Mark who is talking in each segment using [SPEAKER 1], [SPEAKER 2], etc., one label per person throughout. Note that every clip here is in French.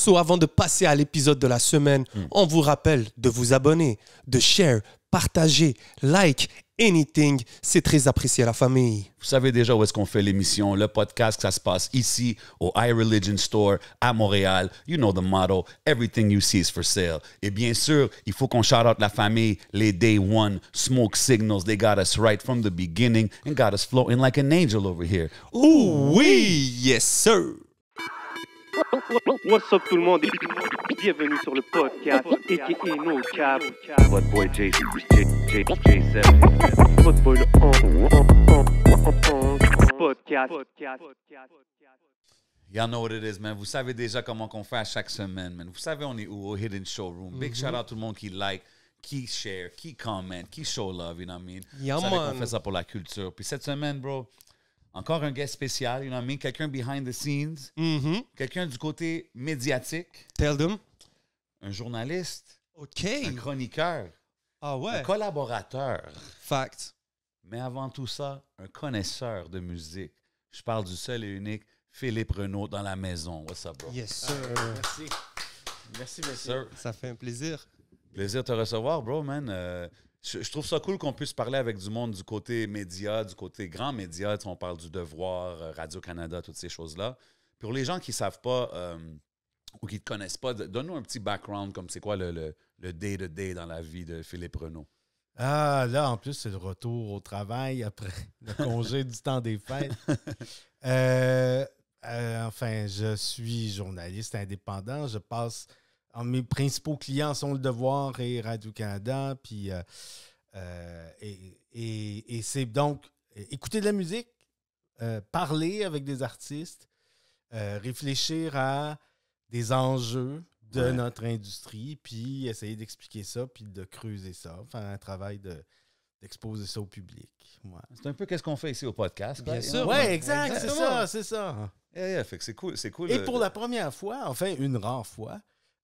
[SPEAKER 1] So, avant de passer à l'épisode de la semaine, hmm. on vous rappelle de vous abonner, de share, partager, like, anything. C'est très apprécié à la famille. Vous
[SPEAKER 2] savez déjà où est-ce qu'on fait l'émission, le podcast, ça se passe ici au iReligion Store à Montréal. You know the motto, everything you see is for sale. Et bien sûr, il faut qu'on shout out la famille, les Day One, Smoke Signals. They got us right from the beginning and got us floating like an angel
[SPEAKER 1] over here. Ooh, oui, yes sir. What's up tout le monde bienvenue sur le podcast et No Cap. Votre boy J7. Votre boy le podcast.
[SPEAKER 2] Y'all know what it is, man. Vous savez déjà comment qu'on fait à chaque semaine, man. Vous savez, on est où? Au Hidden Showroom. Big mm-hmm. shout out tout le monde qui like qui share, qui comment, qui show love, you know what I mean? Yeah, Vous savez qu'on fait ça pour la culture. Puis cette semaine, bro, encore un guest spécial, you know I quelqu'un behind the scenes, mm-hmm. quelqu'un du côté médiatique. Tell them. Un journaliste. OK. Un chroniqueur. Ah ouais. Un collaborateur. Fact. Mais avant tout ça, un connaisseur de musique. Je parle du seul et unique Philippe Renaud dans la maison. What's up, bro? Yes, ah, sir.
[SPEAKER 3] merci. Merci,
[SPEAKER 2] monsieur, Ça fait un plaisir. Plaisir de te recevoir, bro, man. Euh, je, trouve ça cool qu'on puisse parler avec du monde du côté média, du côté grand média. on parle du Devoir, euh, Radio-Canada, toutes ces choses-là. Pour les gens qui ne savent pas euh, ou qui ne te connaissent pas, donne-nous un petit background comme c'est quoi le day-to-day dans la vie de Philippe Renault.
[SPEAKER 3] Ah, là, en plus, c'est le retour au travail après le congé du temps des fêtes. Euh, enfin, je suis journaliste indépendant. Je passe mes principaux clients sont Le Devoir et Radio-Canada. Puis, euh, euh, et, c'est donc écouter de la musique, euh, parler avec des artistes, réfléchir à des enjeux de notre industrie, puis essayer d'expliquer ça, puis de creuser ça, faire un travail de, d'exposer ça au public. C'est un peu qu'est-ce qu'on fait ici au podcast. Bien, hein? sûr. Oui, exact, c'est ça, c'est ça. cool, cool. Et pour la première fois, enfin une rare fois,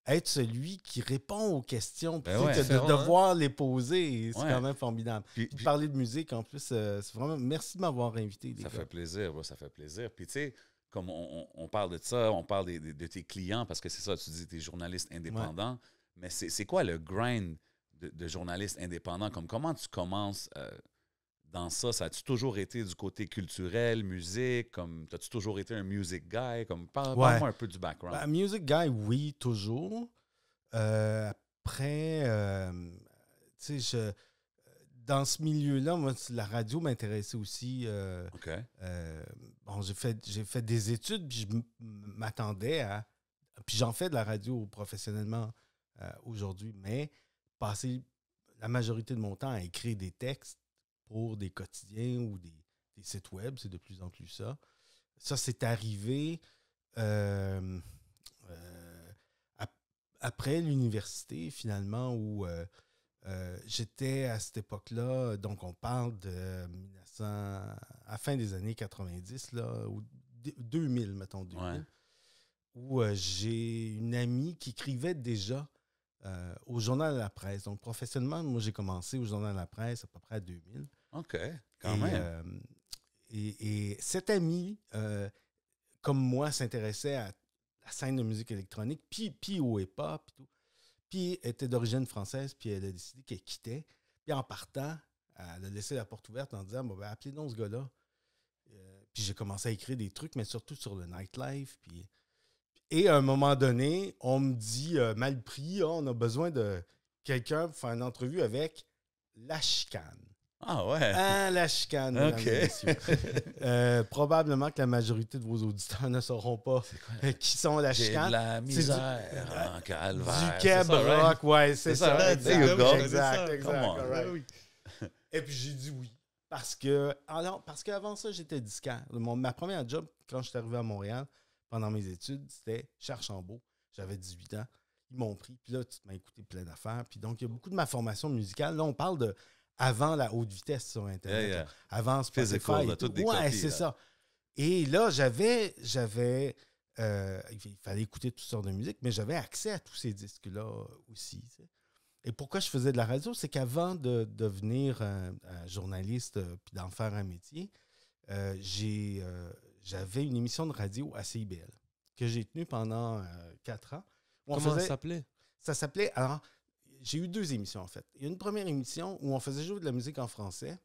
[SPEAKER 3] être celui qui répond aux questions, ben de devoir les poser, c'est quand même formidable. Puis, parler de musique, en plus, euh, c'est vraiment. Merci de m'avoir invité. ça fait
[SPEAKER 2] plaisir, ça fait plaisir. Puis tu sais, comme on, parle de ça, on parle de, tes clients, parce que c'est ça, tu dis, tes journalistes indépendants, mais c'est quoi le grind de, de journaliste indépendant? Comme comment tu commences? Euh, dans ça? Ça a-tu toujours été du côté culturel, musique? Comme, as-tu toujours été un music guy? Comme, parle, moi un peu du background. Un bah,
[SPEAKER 3] music guy, oui, toujours. Euh, après, euh, tu sais, je. Dans ce milieu-là, la radio m'intéressait aussi. Euh, bon, j'ai fait, j'ai fait des études, puis je m'attendais à. Puis j'en fais de la radio professionnellement aujourd'hui, mais passer la majorité de mon temps à écrire des textes, pour des quotidiens ou des, sites web, c'est de plus en plus ça. Ça, c'est arrivé euh, euh, après l'université, finalement, où euh, j'étais à cette époque-là, donc on parle de à fin des années 90, là, ou 2000, mettons, 2000, où j'ai une amie qui écrivait déjà euh, au Journal de la Presse. Donc, professionnellement, moi, j'ai commencé au Journal de la Presse à peu près à 2000. OK, quand même. Euh, et, et, cet ami, euh, comme moi, s'intéressait à la scène de musique électronique, puis, puis au hip puis tout. Puis était d'origine française, puis elle a décidé qu'elle quittait. Puis en partant, elle a laissé la porte ouverte en disant ben, appelez nous ce gars-là. puis j'ai commencé à écrire des trucs, mais surtout sur le nightlife. Puis et à un moment donné, on me dit, euh, mal pris, ah, on a besoin de quelqu'un pour faire une entrevue avec la chicane. Ah ouais. Ah, la chicane. OK. Euh, probablement que la majorité de vos auditeurs ne sauront pas qui sont la chicane. la misère euh, du, en calvaire. ouais, c'est ça. ça exact, exact, Et puis j'ai dit oui. Parce que, alors, ah parce qu'avant ça, j'étais disquaire. ma première job, quand je suis arrivé à Montréal, pendant mes études, c'était Cherchambeau. J'avais 18 ans. Ils m'ont pris. Puis là, tu m'as écouté plein d'affaires. Puis donc, il y a beaucoup de ma formation musicale. Là, on parle de avant la haute vitesse sur Internet. Avant Spotify. là, ouais, c'est ça. Et là, j'avais, j'avais, euh, il fallait écouter toutes sortes de musique, mais j'avais accès à tous ces disques-là aussi. Et pourquoi je faisais de la radio, c'est qu'avant de, devenir un, journaliste euh, puis d'en faire un métier, euh, j'ai j'avais une émission de radio à CIBL que j'ai tenue pendant euh, quatre ans. Comment ça s'appelait? Ça s'appelait. Alors, j'ai eu deux émissions en fait. Il y a une première émission où on faisait jouer de la musique en français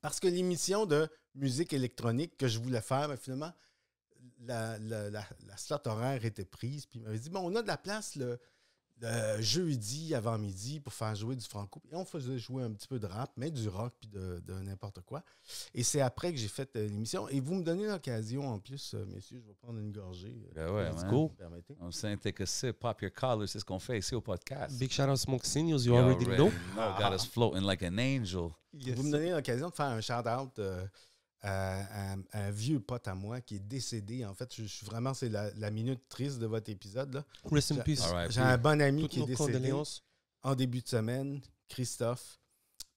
[SPEAKER 3] parce que l'émission de musique électronique que je voulais faire, finalement, la, slot horaire était prise. Puis il m'avait dit Bon, on a de la place le euh, jeudi avant midi pour faire jouer du franco. Et on faisait jouer un petit peu de rap, mais du rock puis de, n'importe quoi. Et c'est après que j'ai fait euh, l'émission. Et vous me donnez l'occasion, en plus, euh, messieurs, je vais prendre une gorgée. Ben ouais, let's On
[SPEAKER 2] s'intègre que c'est Pop Your Collar, c'est ce qu'on fait ici au podcast.
[SPEAKER 3] Big shout out Smoke Signals, you, already, know.
[SPEAKER 2] know. Got us floating like an angel.
[SPEAKER 3] Vous me donnez l'occasion de faire un shout out un vieux pote à moi qui est décédé. En fait, je, suis vraiment, c'est la, minute triste de votre épisode. Là. Rest peace. J'ai un bon ami qui est décédé en début de semaine, Christophe,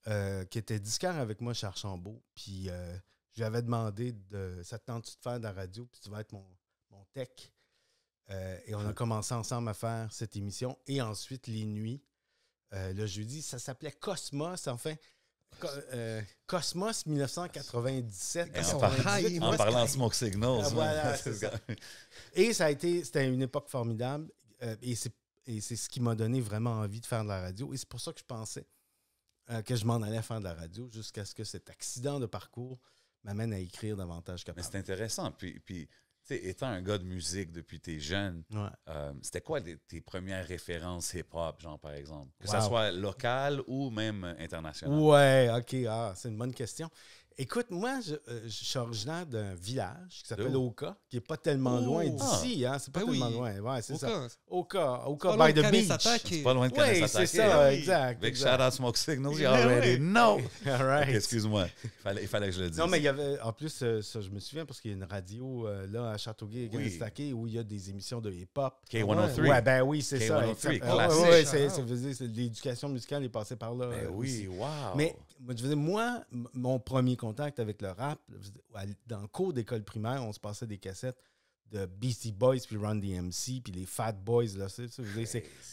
[SPEAKER 3] euh, qui était disquaire avec moi chez Archambault. Puis euh, je lui avais demandé de ça te tente de faire de la radio, puis tu vas être mon, tech. Euh, et on a commencé ensemble à faire cette émission. Et ensuite, les nuits, le jeudi, ça s'appelait Cosmos. Enfin, euh, Cosmos 1997. En, en, parlant Smoke Signals. Ah, hein. Et ça a été, c'était une époque formidable. Euh, et c'est ce qui m'a donné vraiment envie de faire de la radio. Et c'est pour ça que je pensais euh, que je m'en allais faire de la radio jusqu'à ce que cet accident de parcours m'amène à écrire davantage. Mais c'est
[SPEAKER 2] intéressant. Puis, puis étant un gars de musique depuis tes jeunes, euh, c'était quoi tes premières références hip-hop, genre par exemple? Que ce soit local ou même international? Ouais,
[SPEAKER 3] ok, ah, c'est une bonne question. Écoute, moi, je, euh, je suis originaire d'un village qui s'appelle oh. Oka, qui n'est pas tellement oh. loin ah. d'ici. Hein? C'est pas ben tellement loin. Ouais, c'est Oka. ça. Oka, Oka by the beach. C'est pas loin de Kanesatake. Oui, c'est ça, exact. Avec Shout Out Smoke Signals, you ben already No! All right. Excuse-moi, il
[SPEAKER 2] fallait, il fallait, que je le dise. Non, mais il
[SPEAKER 3] y avait, en plus, euh, ça, je me souviens parce qu'il y a une radio euh, là à Châteauguay, Kanesatake, où il y a des émissions de hip-hop. K103. Ouais, ben oui, c'est ça. K103, classique. Oui, l'éducation musicale est passée par là. Ben oui, wow. Mais je veux dire, moi, mon premier contact avec le rap. Dans le cours d'école primaire, on se passait des cassettes de Beastie Boys, puis Run DMC, puis les Fat Boys. Là,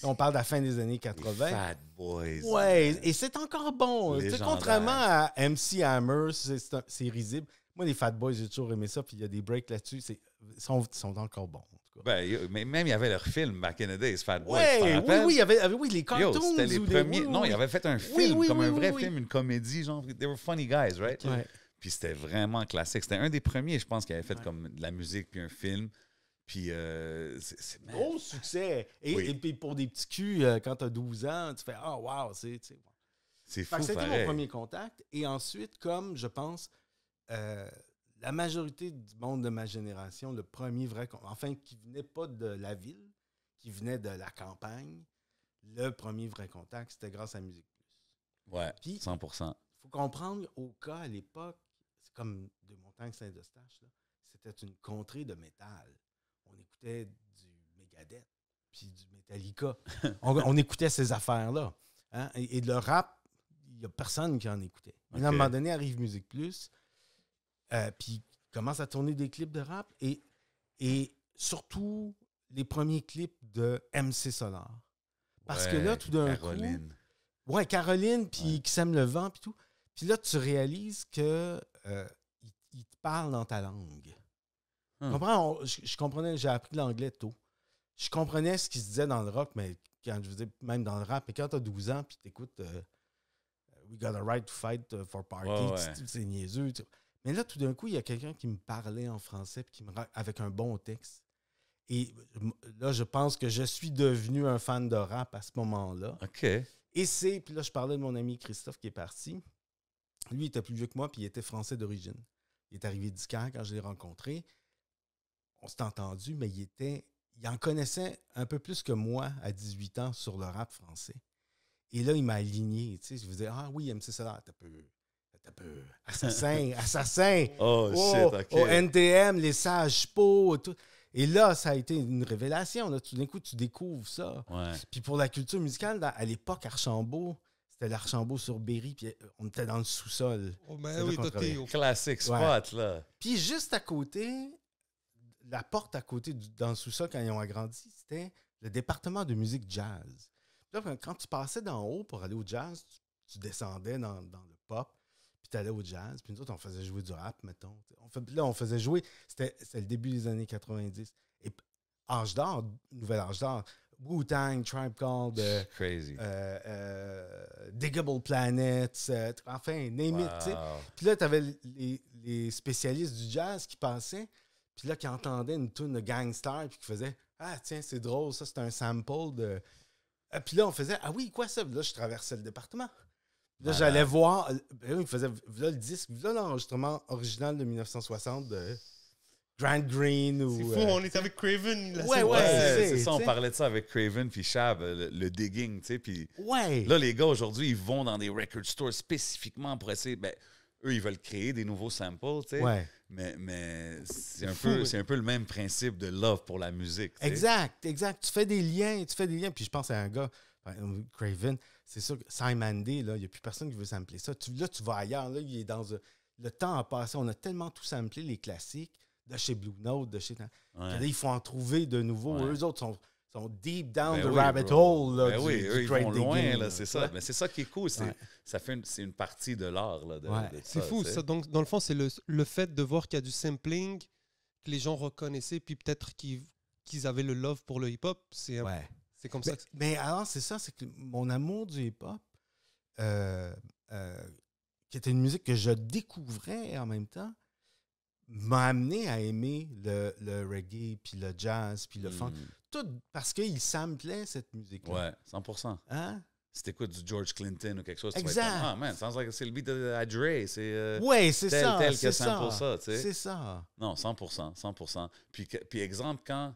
[SPEAKER 3] on parle de la fin des années 80. fat Boys. Ouais, et c'est encore bon. Hein. Contrairement à MC Hammer, c'est risible. Moi, les Fat Boys, j'ai toujours aimé ça, puis il y a des breaks là-dessus. Ils sont, sont encore bons.
[SPEAKER 2] Ben, même, il y avait leur film Back in the Days, Ouais, oui, oui, il y avait, ah, oui, les cartoons. c'était les premiers. Non, ils avaient fait un film, comme un vrai film, une comédie, genre, they were funny guys, right? Puis c'était vraiment classique. C'était un des premiers, je pense, qui avait fait comme de la musique puis un film. Puis euh, c'est gros
[SPEAKER 3] succès. Et, puis pour des petits culs, euh, quand t'as as 12 ans, tu fais Ah, oh, wow, c'est. C'est fou. C'était mon premier contact. Et ensuite, comme je pense, euh, la majorité du monde de ma génération, le premier vrai, enfin, qui venait pas de la ville, qui venait de la campagne, le premier vrai contact, c'était grâce à Musique Plus. Ouais, 100%. Il faut comprendre, au cas, à l'époque, c'est comme de Montagne-Saint-Eustache, c'était une contrée de métal. On écoutait du Megadeth, puis du Metallica. on, écoutait ces affaires-là. Hein, et, le rap, il n'y a personne qui en écoutait. à un moment donné, arrive Musique Plus, euh, puis commence à tourner des clips de rap et, et surtout les premiers clips de MC Solar. Parce que là, tout d'un coup. Caroline. Ouais, Caroline, puis qui sème le vent, puis tout. Puis là, tu réalises que euh, il, te parle dans ta langue. Tu hum. Comprends, je, comprenais, j'ai appris l'anglais tôt. Je comprenais ce qu'il se disait dans le rock, mais quand je veux même dans le rap, et quand t'as 12 ans, puis t'écoutes euh, We got a right to fight for party, c'est niaiseux. Mais là, tout d'un coup, il y a quelqu'un qui me parlait en français puis qui me avec un bon texte. Et là, je pense que je suis devenu un fan de rap à ce moment-là. OK. Et c'est, puis là, je parlais de mon ami Christophe qui est parti. Lui, il était plus vieux que moi, puis il était français d'origine. Il est arrivé d'Icar quand je l'ai rencontré. On s'est entendu, mais il était, il en connaissait un peu plus que moi à 18 ans sur le rap français. Et là, il m'a aligné. Tu sais, je vous disais, ah oui, MC Solar, t'as peu un peu assassin, assassin. Oh, shit, OK. au NTM, les sages pots, Et là, ça a été une révélation. Tout d'un coup, tu découvres ça. Puis pour la culture musicale, à l'époque, Archambault, c'était l'Archambault sur Berry, puis euh, on était dans le sous-sol. Oh, mais ben oui, au classique spot, là. Puis juste à côté, la porte à côté dans le sous-sol, quand ils ont agrandi, c'était le département de musique jazz. quand tu passais d'en haut pour aller au jazz, tu, descendais dans le pop, t'allais au jazz, puis nous autres, on faisait jouer du rap, mettons. On fait, là, on faisait jouer, c'était le début des années 90. Et âge d'or, Nouvel âge d'or, Wu-Tang, Tribe Called, euh, Crazy. Euh, euh, Diggable Planets, enfin, name Puis là, t'avais les, les spécialistes du jazz qui passaient, puis là, qui entendaient une tune de gangster, puis qui faisaient « Ah, tiens, c'est drôle, ça, c'est un sample de... » Puis là, on faisait « Ah oui, quoi ça? » Là, je traversais le département. Là, j'allais voir. Euh, ben il faisait le disque, là, l'enregistrement original de 1960 de Grand Green. Ou, c'est fou, euh,
[SPEAKER 1] on était avec Craven. Là, ouais,
[SPEAKER 2] ouais, c'est ça. On parlait de ça avec Craven puis Chab, le, digging, tu sais. là, les gars, aujourd'hui, ils vont dans des record stores spécifiquement pour essayer. Ben, eux, ils veulent créer des nouveaux samples, tu sais. Mais, c'est un, peu, c'est un peu le même principe de love pour la musique. Exact,
[SPEAKER 3] exact. Tu fais des liens, tu fais des liens. Puis je pense à un gars, Craven c'est sûr que Simon D, il n'y a plus personne qui veut sampler ça. là, tu vas ailleurs, est dans le temps a passé. On a tellement tout samplé les classiques de chez Blue Note, de chez. il faut en trouver de nouveau. Eux autres sont, deep down ben the rabbit hole. Là, ben ils loin, c'est ça.
[SPEAKER 2] Mais c'est ça qui est cool. C'est, une, une partie de l'art. c'est fou.
[SPEAKER 1] donc, dans le fond, c'est le, fait de voir qu'il y a du sampling que les gens reconnaissaient, puis peut-être qu'ils, avaient le love pour le hip-hop. C'est
[SPEAKER 3] c'est comme ben, ça. Mais ben, alors, c'est ça, c'est que mon amour du hip-hop, euh, euh, qui était une musique que je découvrais en même temps, m'a amené à aimer le, reggae, puis le jazz, puis le hmm. funk. Tout parce qu'il samplait cette musique-là. Ouais,
[SPEAKER 2] 100 Hein? C'était quoi du George Clinton ou quelque chose, exact. Ah, man, sounds c'est le beat de Adre. C'est euh, ouais, c'est ça, tel que ça. ça C'est ça. Non, 100 100 Puis, puis exemple, quand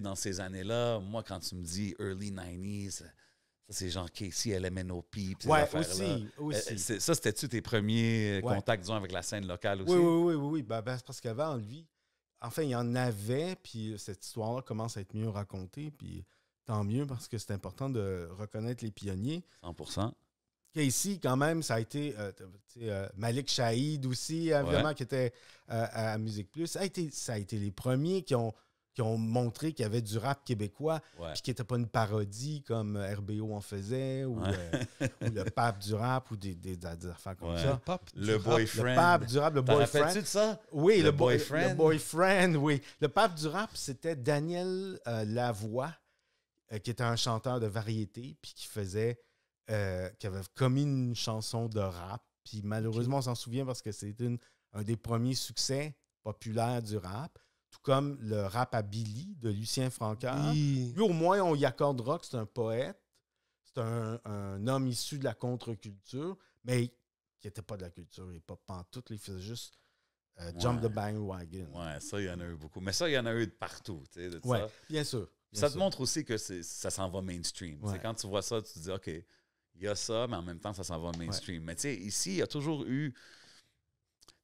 [SPEAKER 2] dans ces années-là, moi, quand tu me dis early 90s, c'est genre Casey, LMNOP. Ouais, aussi, euh, aussi. Ça, c'était-tu tes premiers contacts, disons, avec la scène locale aussi? Oui, oui,
[SPEAKER 3] oui. oui, oui. Ben, ben, parce qu'avant, lui, enfin, il y en avait, puis cette histoire-là commence à être mieux racontée, puis tant mieux, parce que c'est important de reconnaître les pionniers. 100 Casey, quand même, ça a été euh, euh, Malik Shahid aussi, vraiment, qui était à Musique Plus. a, été, ça a été les premiers qui ont qui ont montré qu'il y avait du rap québécois, puis qui n'était pas une parodie comme euh, RBO en faisait, euh, ou, le pape du rap, ou des, affaires comme ça. Le, boyfriend. Le pape du rap, le boyfriend. tu de ça? Oui, le, boyfriend. Le boyfriend, oui. Le pape du rap, c'était Daniel euh, Lavoie, qui était un chanteur de variété, puis qui faisait, qui avait commis une chanson de rap. Puis malheureusement, on s'en souvient parce que c'était un des premiers succès populaires du rap tout comme le rap à Billy de Lucien Francard. Lui, au moins, on y accordera que c'est un poète, c'est un, homme issu de la contre-culture, mais qui n'était pas de la culture, il n'est pas pantoute, il faisait juste euh, jump the Wagon Ouais,
[SPEAKER 2] ça, il y en a eu beaucoup. Mais ça, il y en a eu de partout, tu bien sûr. ça te montre aussi que ça s'en va mainstream. Quand tu vois ça, tu te dis, OK, il y a ça, mais en même temps, ça s'en va mainstream. Mais tu sais, ici, il y a toujours eu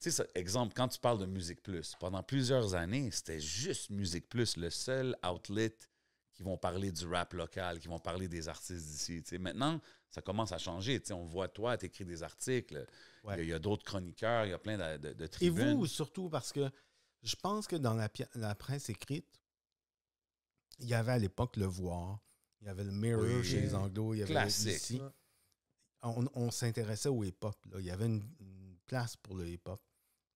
[SPEAKER 2] tu sais, exemple, quand tu parles de Musique Plus, pendant plusieurs années, c'était juste Musique Plus, le seul outlet qui vont parler du rap local, qui vont parler des artistes d'ici. Maintenant, ça commence à changer. on voit toi, tu écris des articles, il y a, d'autres chroniqueurs, il y a plein de, de, tribunes. Et vous,
[SPEAKER 3] surtout, parce que je pense que dans la, la presse écrite, il y avait à l'époque le voir, il y avait le mirror chez les anglo, il y avait Classique. On, s'intéressait aux époques. Il y avait une, place pour le hip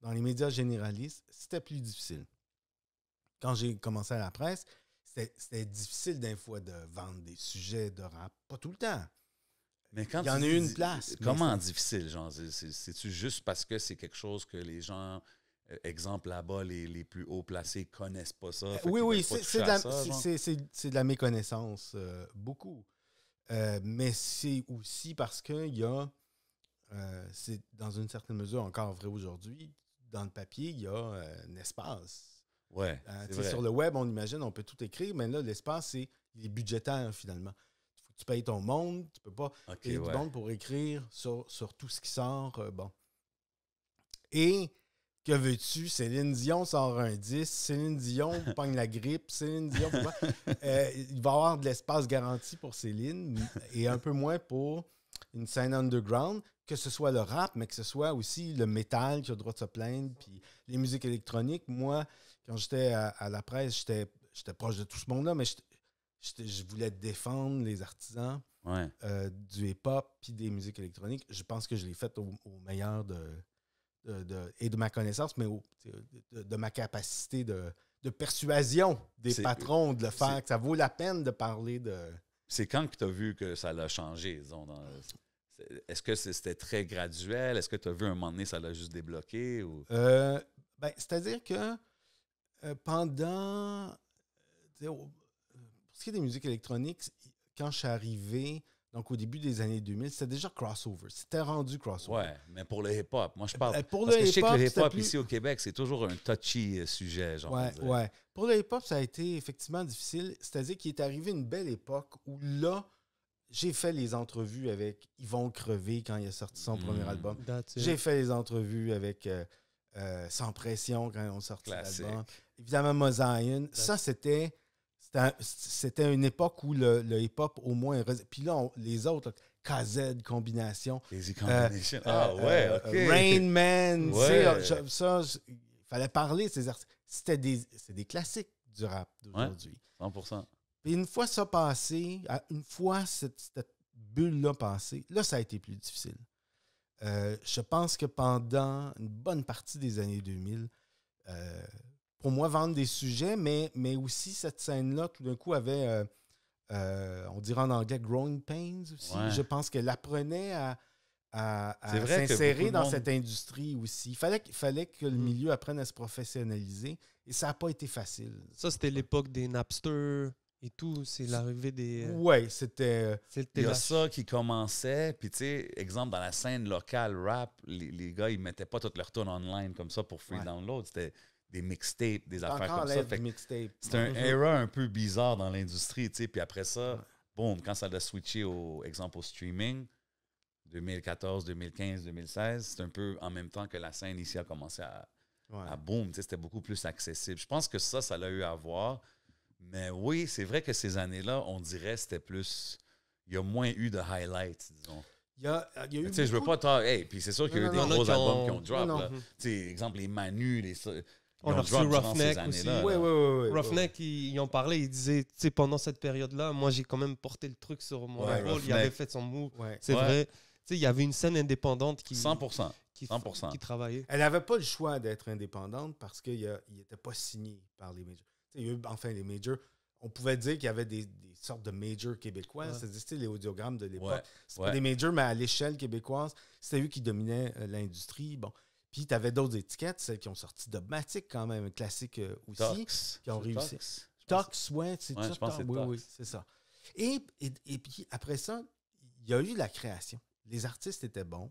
[SPEAKER 3] Dans les médias généralistes, c'était plus difficile. Quand j'ai commencé à la presse, c'était difficile d'un fois de vendre des sujets de rap. Pas tout le temps. Mais quand Il y en a une place. Comment
[SPEAKER 2] difficile, genre? C'est-tu juste parce que c'est quelque chose que les gens euh, exemple là-bas, les, les, plus hauts placés connaissent pas ça. Euh, oui, oui, c'est de,
[SPEAKER 3] de, la méconnaissance, euh, beaucoup. mais c'est aussi parce qu'il y a euh, c'est dans une certaine mesure encore vrai aujourd'hui. Dans le papier, il y a euh, un espace.
[SPEAKER 2] Euh, sur le
[SPEAKER 3] web, on imagine, on peut tout écrire, mais là, l'espace, c'est les est budgétaire finalement. faut que tu payes ton monde, tu peux pas payer monde pour écrire sur, tout ce qui sort. bon. Et que veux-tu? Céline Dion sort un 10, Céline Dion pogne la grippe, Céline Dion. il va y avoir de l'espace garanti pour Céline et un peu moins pour une scène underground que ce soit le rap, mais que ce soit aussi le métal qui a le droit de se plaindre, puis les musiques électroniques. Moi, quand j'étais à, la presse, j'étais proche de tout ce monde-là, mais je voulais défendre les artisans euh, du hip-hop puis des musiques électroniques. Je pense que je l'ai fait au, meilleur de, et de ma connaissance, mais de, de, ma capacité de, persuasion des patrons de le faire, que ça vaut la peine de parler de.
[SPEAKER 2] C'est quand que tu as vu que ça l'a changé, disons, dans. Est-ce que c'était très graduel? Est-ce que tu as vu un moment donné, ça l'a juste débloqué?
[SPEAKER 3] Euh, ben, c'est-à-dire que euh, pendant. Pour ce qui est des musiques électroniques, quand je suis arrivé, donc au début des années 2000, c'était déjà crossover. C'était rendu crossover.
[SPEAKER 2] Ouais, mais pour le hip-hop, moi je parle. Euh, ben, parce que je sais que le hip-hop ici au Québec, c'est toujours un touchy sujet, genre. Ouais, ouais.
[SPEAKER 3] Pour le hip-hop, ça a été effectivement difficile. C'est-à-dire qu'il est arrivé une belle époque où là, j'ai fait les entrevues avec Yvon Crevé quand il a sorti son premier hmm, album. J'ai fait les entrevues avec euh, euh, Sans Pression quand on sorti l'album. Évidemment, Mosaïen. Ça, c'était. C'était une époque où le, hip-hop, au moins. Puis là, les autres, KZ Combination. Euh, ah ouais, ok. Rain Man. ça, il fallait parler ces artistes. C'était des, classiques du rap d'aujourd'hui. 100 une fois ça passé, une fois cette, bulle-là passée, là, ça a été plus difficile. Euh, je pense que pendant une bonne partie des années 2000, euh, pour moi, vendre des sujets, mais, mais aussi cette scène-là, tout d'un coup, avait, euh, on dirait en anglais, growing pains Je pense qu'elle apprenait à, s'insérer dans cette industrie aussi. Il fallait, fallait que le mm. milieu apprenne à se professionnaliser et ça n'a pas été facile.
[SPEAKER 1] Ça, c'était l'époque des Napster, et tout, c'est l'arrivée
[SPEAKER 3] des. Euh, ouais, c'était. Euh, c'était
[SPEAKER 2] ça qui commençait. Puis, tu sais, exemple, dans la scène locale rap, les, gars, ils mettaient pas toutes leurs tunes online comme ça pour free download. C'était des mixtapes, des affaires comme ça. C'est un era un peu bizarre dans l'industrie, tu sais. Puis après ça, boom boum, quand ça a switché, au, exemple, au streaming, 2014, 2015, 2016, c'est un peu en même temps que la scène ici a commencé à, à boom. Tu sais, c'était beaucoup plus accessible. Je pense que ça, ça l'a eu à voir. Mais oui, c'est vrai que ces années-là, on dirait c'était plus. Il y a moins eu de highlights, disons. Il y a, eu. Tu sais, je veux pas tard. Hey, puis c'est sûr qu'il y a eu des gros albums qui ont, drop. Tu sais, exemple, les Manu, les. On a reçu Roughneck aussi. Là, oui, oui, oui, Roughneck,
[SPEAKER 1] ils, ont parlé, ils disaient, tu sais, pendant cette période-là, moi j'ai quand même porté le truc sur mon rôle, il avait fait son move. C'est vrai. Tu sais, il y avait une scène indépendante qui. qui travaillait.
[SPEAKER 3] Elle n'avait pas le choix d'être indépendante parce qu'il n'était pas signé par les médias enfin les majors. On pouvait dire qu'il y avait des, sortes de majors québécois. C'est-à-dire, les audiogrammes de l'époque. pas des majors, mais à l'échelle québécoise, c'était eux qui dominaient euh, l'industrie. Bon. Puis tu avais d'autres étiquettes, celles qui ont sorti Dogmatic, quand même, classiques classique euh, aussi, qui ont réussi. Tox, Tox c'est ça. Oui, c'est ça. Et, puis après ça, il y a eu la création. Les artistes étaient bons,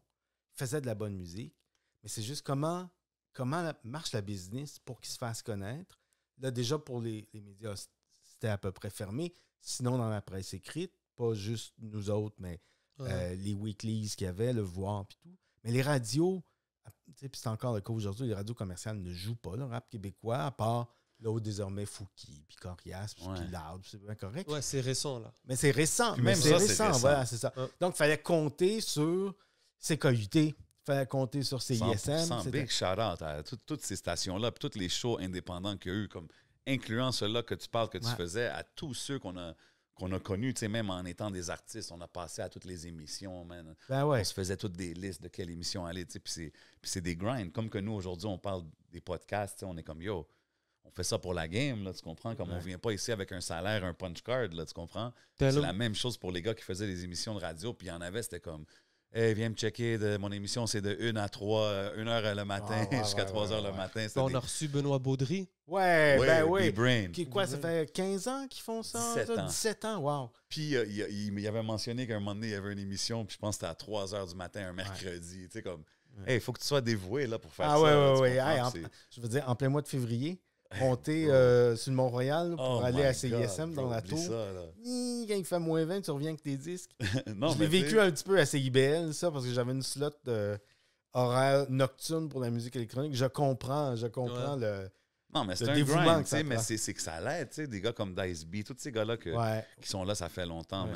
[SPEAKER 3] faisaient de la bonne musique, mais c'est juste comment, comment marche la business pour qu'ils se fassent connaître, déjà, pour les, médias, c'était à peu près fermé. Sinon, dans la presse écrite, pas juste nous autres, mais euh, les weeklies qu'il y avait, le voir, puis tout. Mais les radios, puis c'est encore le cas aujourd'hui, les radios commerciales ne jouent pas le rap québécois, à part l'autre désormais Fouki, puis Corias, puis l'arbre. c'est bien correct. Ouais, c'est récent, là. Mais c'est récent, même c'est récent, voilà, c'est ça. Donc, il fallait compter sur ces coïtés faire compter sur ces ISM. Big
[SPEAKER 2] shout-out à toutes ces stations-là, toutes les shows indépendants qu'il y a eu, comme, incluant ceux-là que tu parles, que tu faisais, à tous ceux qu'on a qu'on a connus, tu sais, même en étant des artistes, on a passé à toutes les émissions, ben On se faisait toutes des listes de quelle émission aller, puis c'est des grinds. Comme que nous, aujourd'hui, on parle des podcasts, on est comme, yo, on fait ça pour la game, là, tu comprends? Comme on on vient pas ici avec un salaire, un punch card, là, tu comprends? C'est la même chose pour les gars qui faisaient des émissions de radio, puis il y en avait, c'était comme viens me checker. De, mon émission, c'est de 1 à 3, 1 euh, heure le matin ah, jusqu'à 3 heures le matin. On a
[SPEAKER 1] reçu Benoît Baudry.
[SPEAKER 3] Ouais, oui, ben oui. brain Qui, quoi, ça fait 15 ans qu'ils font ça? 17 ans.
[SPEAKER 2] wow. Puis euh, il, avait mentionné qu'à un moment donné, il y avait une émission, puis je pense que c'était à 3 heures du matin, un mercredi. Tu sais, comme, il faut que tu sois dévoué pour faire ça. Ah, ouais, ouais, ouais.
[SPEAKER 3] je veux dire, en plein mois de février, monter euh, sur le Mont-Royal pour oh aller à CISM dans la tour. quand il fait moins 20, tu reviens avec tes disques. je l'ai vécu un petit peu à CIBL, ça, parce que j'avais une slot euh, horaire nocturne pour la musique électronique. Je comprends, je comprends le. Non, mais c'est un que mais
[SPEAKER 2] c'est que ça l'aide, tu sais, des gars comme Dice B, tous ces gars-là qui sont là, ça fait longtemps,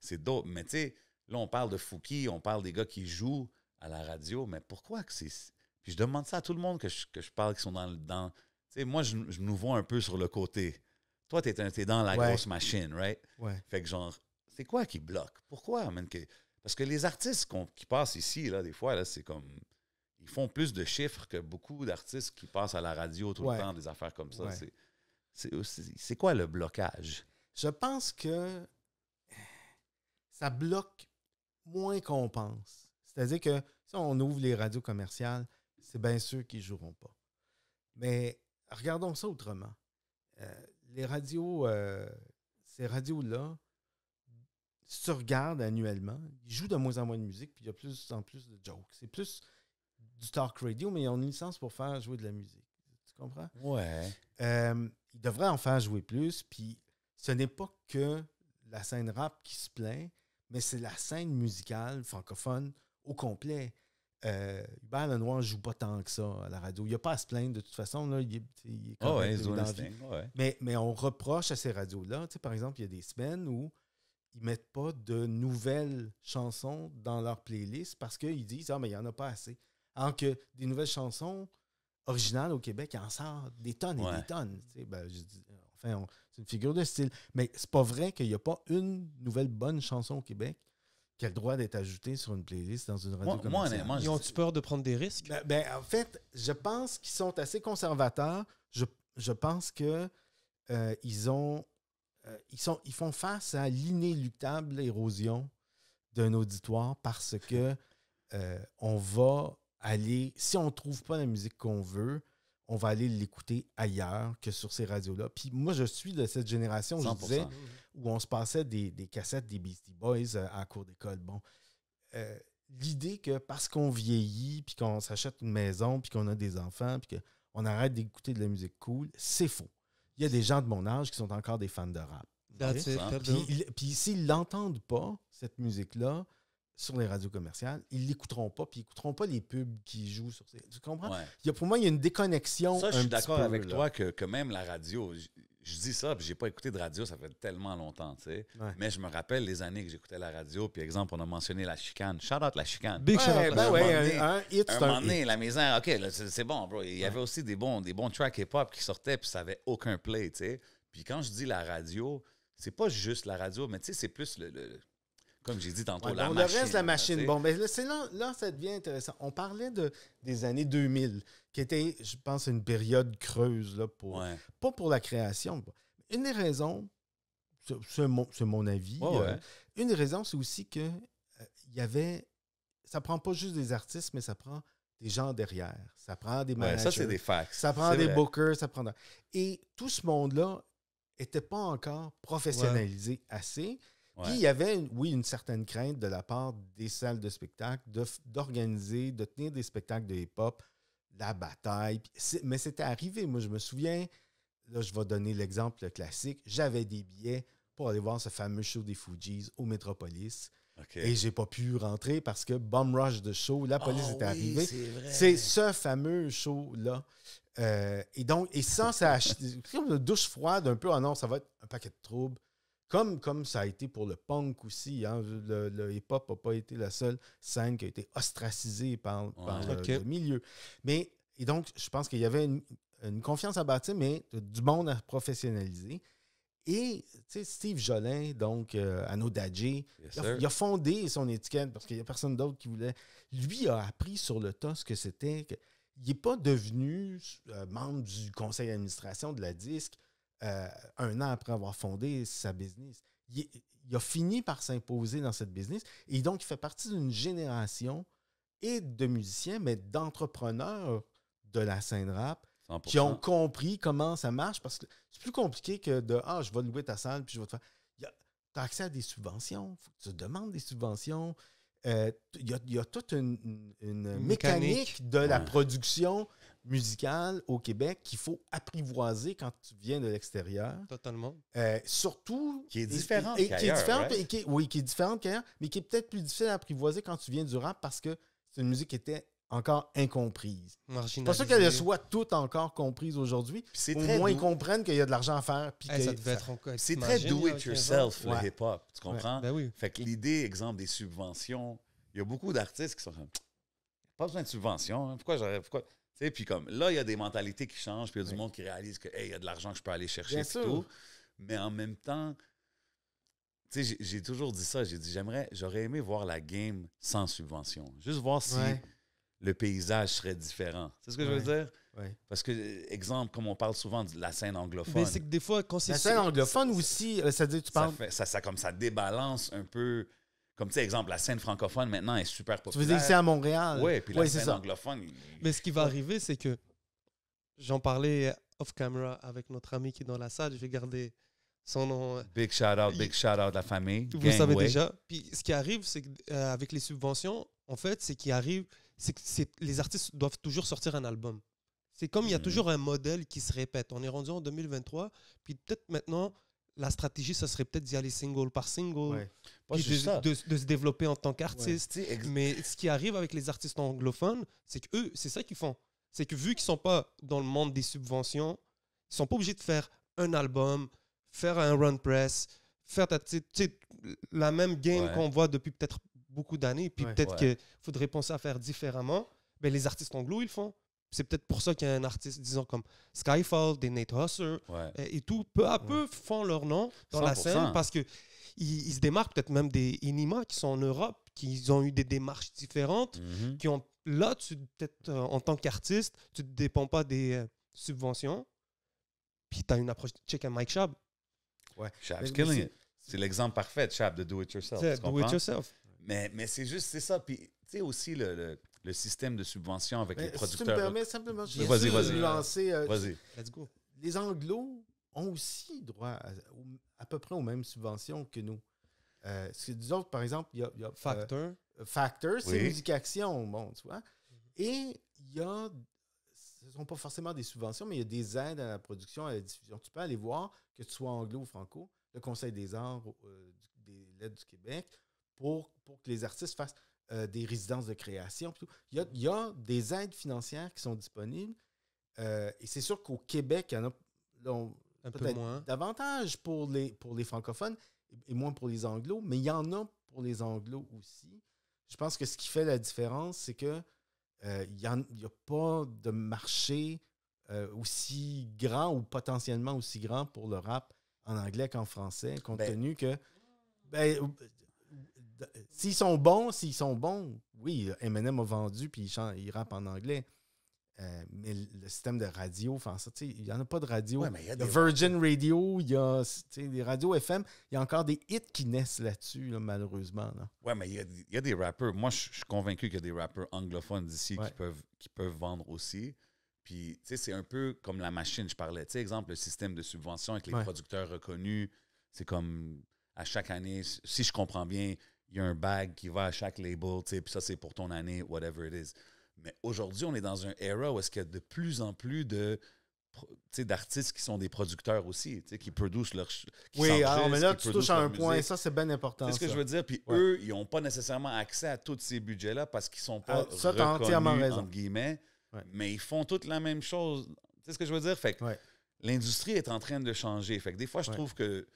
[SPEAKER 2] c'est dope. Mais tu sais, là, on parle de Fouki, on parle des gars qui jouent à la radio, mais pourquoi que c'est... Puis je demande ça à tout le monde que je, que je parle, qui sont dans, dans sais, moi, je, je, nous vois un peu sur le côté. Toi, t'es es dans la grosse machine, right? Ouais. Fait que genre, c'est quoi qui bloque? Pourquoi, parce que les artistes qui passent ici, là, des fois, là, c'est comme. Ils font plus de chiffres que beaucoup d'artistes qui passent à la radio tout le temps, des affaires comme ça. C'est quoi le blocage?
[SPEAKER 3] Je pense que ça bloque moins qu'on pense. C'est-à-dire que si on ouvre les radios commerciales, c'est bien sûr qu'ils ne joueront pas. Mais regardons ça autrement. Euh, les radios, euh, ces radios-là se regardent annuellement. Ils jouent de moins en moins de musique, puis il y a plus en plus de jokes. C'est plus du talk radio, mais ils ont une licence pour faire jouer de la musique. Tu comprends? Ouais. Euh, ils devraient en faire jouer plus, puis ce n'est pas que la scène rap qui se plaint, mais c'est la scène musicale francophone au complet. Euh, Hubert Lenoir ne joue pas tant que ça à la radio. Il n'y a pas à se plaindre de toute façon. Là, il est, mais, mais on reproche à ces radios-là. par exemple, il y a des semaines où ils ne mettent pas de nouvelles chansons dans leur playlist parce qu'ils disent Ah, mais il n'y en a pas assez. Alors que des nouvelles chansons originales au Québec, en sort des tonnes et des tonnes. Ben, enfin, c'est une figure de style. Mais c'est pas vrai qu'il n'y a pas une nouvelle bonne chanson au Québec qui droit d'être ajouté sur une playlist dans une radio moi, commerciale. Ils ont-tu peur de prendre des risques? Ben, ben, en fait, je pense qu'ils sont assez conservateurs. Je, pense qu'ils euh, ont euh, ils, sont, ils font face à l'inéluctable érosion d'un auditoire parce que euh, on va aller, si on ne trouve pas la musique qu'on veut, on va aller l'écouter ailleurs que sur ces radios-là. Puis moi, je suis de cette génération, je disais, mm-hmm. où on se passait des, cassettes des Beastie Boys euh, à la cour d'école. Bon, euh, l'idée que parce qu'on vieillit, puis qu'on s'achète une maison, puis qu'on a des enfants, puis qu'on arrête d'écouter de la musique cool, c'est faux. Il y a des gens de mon âge qui sont encore des fans de rap. Hein? puis, s'ils l'entendent pas, cette musique-là, sur les radios commerciales, ils l'écouteront pas, puis ils écouteront pas les pubs qui jouent sur ces. Tu comprends? Il y a, pour moi, il y a une déconnexion. Ça, je suis d'accord avec toi
[SPEAKER 2] que, même la radio, je, dis ça, puis j'ai pas écouté de radio, ça fait tellement longtemps, tu sais. Mais je me rappelle les années que j'écoutais la radio, puis exemple, on a mentionné la chicane. Shout out la chicane. Big shout out. Ben un, moment donné, la maison OK, c'est, bon, bro. Il y avait aussi des bons, des bons tracks hip-hop qui sortaient, puis ça avait aucun play, tu sais. Puis quand je dis la radio, c'est pas juste la radio, mais tu sais, c'est plus le comme j'ai dit tantôt, la machine. Le reste, la machine. Bon,
[SPEAKER 3] mais ben, là, ça devient intéressant. On parlait de, des années 2000, qui était, je pense, une période creuse, là, pour, pas pour la création. Une des raisons, c'est mon, avis, euh, une des raisons, c'est aussi que il euh, y avait. Ça prend pas juste des artistes, mais ça prend des gens derrière. Ça prend des managers. ça, c'est des facts. Ça prend des bookers. Ça Et tout ce monde-là n'était pas encore professionnalisé assez. Puis il y avait, oui, une certaine crainte de la part des salles de spectacle d'organiser, de, tenir des spectacles de hip-hop, la bataille. Mais c'était arrivé. Moi, je me souviens, là, je vais donner l'exemple classique. J'avais des billets pour aller voir ce fameux show des Fujis au Métropolis. Et Et j'ai pas pu rentrer parce que bomb rush de show, la police ah était arrivée. C'est ce fameux show-là. Euh, et donc, et sans ça, douche froide un peu, ah non, ça va être un paquet de troubles. Comme, ça a été pour le punk aussi. Hein, le, le hip-hop n'a pas été la seule scène qui a été ostracisée par, euh, le, milieu. Mais, et donc, je pense qu'il y avait une, confiance à bâtir, mais du monde à professionnaliser. Et Steve Jolin, donc à euh, nos il, a fondé son étiquette parce qu'il n'y a personne d'autre qui voulait. Lui a appris sur le tas ce que c'était. Il n'est pas devenu euh, membre du conseil d'administration de la disque euh, un an après avoir fondé sa business. Il, a fini par s'imposer dans cette business et donc il fait partie d'une génération et de musiciens, mais d'entrepreneurs de la scène rap qui ont compris comment ça marche parce que c'est plus compliqué que de Ah, je vais louer ta salle puis je vais te faire. Tu as accès à des subventions, tu demandes des subventions. Euh, il y, a toute une, mécanique. de la production musicale au Québec qu'il faut apprivoiser quand tu viens de l'extérieur. Totalement. Euh, surtout. Qui est différente. Et, qui hein. oui, qui est différente qu'ailleurs, mais qui est peut-être plus difficile à apprivoiser quand tu viens du rap parce que c'est une musique qui était encore incomprise. C'est pour ça qu'elle soit toute encore comprise aujourd'hui. Au moins, ils comprennent qu'il y a de l'argent à faire. Eh, c'est
[SPEAKER 2] très do it yourself, le hip-hop. Tu comprends? Ben oui. Fait que l'idée, exemple, des subventions, il y a beaucoup d'artistes qui sont pas besoin de subvention. Hein. Pourquoi j'aurais. Pourquoi puis comme là, il y a des mentalités qui changent, puis il y a du monde qui réalise que, hey, il y a de l'argent que je peux aller chercher, tout. Mais en même temps, tu sais, j'ai toujours dit ça. J'ai dit, j'aimerais, j'aurais aimé voir la game sans subvention. Juste voir si le paysage serait différent. C'est ce que je veux dire? Parce que, euh, exemple, comme on parle souvent de la scène anglophone. Mais c'est que des fois, quand c'est. La scène anglophone aussi, ça, dire, tu parles. comme ça débalance un peu comme, tu sais, exemple, la scène francophone maintenant est super populaire. Tu veux dire ici à Montréal? Oui, puis la scène anglophone. Mais ce qui va
[SPEAKER 1] arriver, c'est que j'en parlais off-camera avec notre ami qui est dans la salle. Je vais garder son nom. Big shout-out, big
[SPEAKER 2] shout-out la famille. Vous le savez déjà.
[SPEAKER 1] Puis ce qui arrive, c'est qu'avec euh, les subventions, en fait, c'est qui arrive, c'est que les artistes doivent toujours sortir un album. C'est comme il y a mhm. toujours un modèle qui se répète. On est rendu en 2023, puis peut-être maintenant, la stratégie, ça serait peut-être d'y aller single par single, de, se développer en tant qu'artiste. Mais ce qui arrive avec les artistes anglophones, c'est que eux, c'est ça qu'ils font. C'est que vu qu'ils sont pas dans le monde des subventions, ils sont pas obligés de faire un album, faire un run press, faire la même game qu'on voit depuis peut-être beaucoup d'années, puis peut-être qu'il faudrait penser à faire différemment. Mais ben, les artistes anglo, ils font. C'est peut-être pour ça qu'il y a un artiste, disons comme Skyfall, des Nate Husser euh, et, tout, peu à peu font leur nom dans la scène parce que ils, se démarquent peut-être même des Inima qui sont en Europe, qui ont eu des démarches différentes, mhm. qui ont là tu peut-être euh, en tant qu'artiste, tu ne dépends pas des euh, subventions. Puis tu as une approche check à Mike Shab. Ouais, killing it.
[SPEAKER 2] C'est l'exemple parfait de de do it yourself. Do it yourself. Mais, mais c'est juste, c'est ça. Puis, tu sais, aussi, le, le système de subvention avec ben, les producteurs. Si tu me permets simplement, de vas vas-y, euh, vas-y. Let's
[SPEAKER 3] go. Les Anglo ont aussi droit à, à, peu près aux mêmes subventions que nous. Euh, c'est disons, par exemple, il y a, euh, Factor. Factor, c'est Musique Action, bon, tu vois. Mhm. Et il y a ce ne sont pas forcément des subventions, mais il y a des aides à la production, à la diffusion. Tu peux aller voir, que tu sois anglo ou franco, le Conseil des arts euh, des, l'aide du Québec, pour, pour que les artistes fassent. Euh, des résidences de création. Il y, a, des aides financières qui sont disponibles. Euh, et c'est sûr qu'au Québec, il y en a davantage pour les, francophones et moins pour les anglos, mais il y en a pour les anglos aussi. Je pense que ce qui fait la différence, c'est qu'il euh, n'y a, pas de marché aussi grand ou potentiellement aussi grand pour le rap en anglais qu'en français, compte ben, tenu que ben, euh, s'ils sont bons, s'ils sont bons, oui, Eminem a vendu puis il, rappe en anglais. Euh, mais le système de radio, enfin ça, il n'y en a pas de radio. Ouais, Virgin Radio, il y a des radios FM, il y a encore des hits qui naissent là-dessus, malheureusement.
[SPEAKER 2] Oui, mais il y, a, des rappeurs. Moi, je suis convaincu qu'il y a des rappeurs anglophones d'ici qui, peuvent, qui peuvent vendre aussi. Puis, tu sais, c'est un peu comme la machine, je parlais. Tu sais, exemple, le système de subvention avec les producteurs reconnus, c'est comme à chaque année, si je comprends bien, il y a un bag qui va à chaque label, tu sais puis ça, c'est pour ton année, whatever it is. Mais aujourd'hui, on est dans un era où est-ce qu'il y a de plus en plus de d'artistes qui sont des producteurs aussi, qui produisent leur... Qui oui, alors, ah, mais là, tu touches à un point, ça, c'est bien important. C'est ce que je veux dire. Puis eux, ils n'ont pas nécessairement accès à tous ces budgets-là parce qu'ils sont pas ah, ça, reconnus, entièrement raison. entre guillemets, mais ils font toutes la même chose. sais ce que je veux dire? Fait l'industrie est en train de changer. Fait que des fois, je trouve que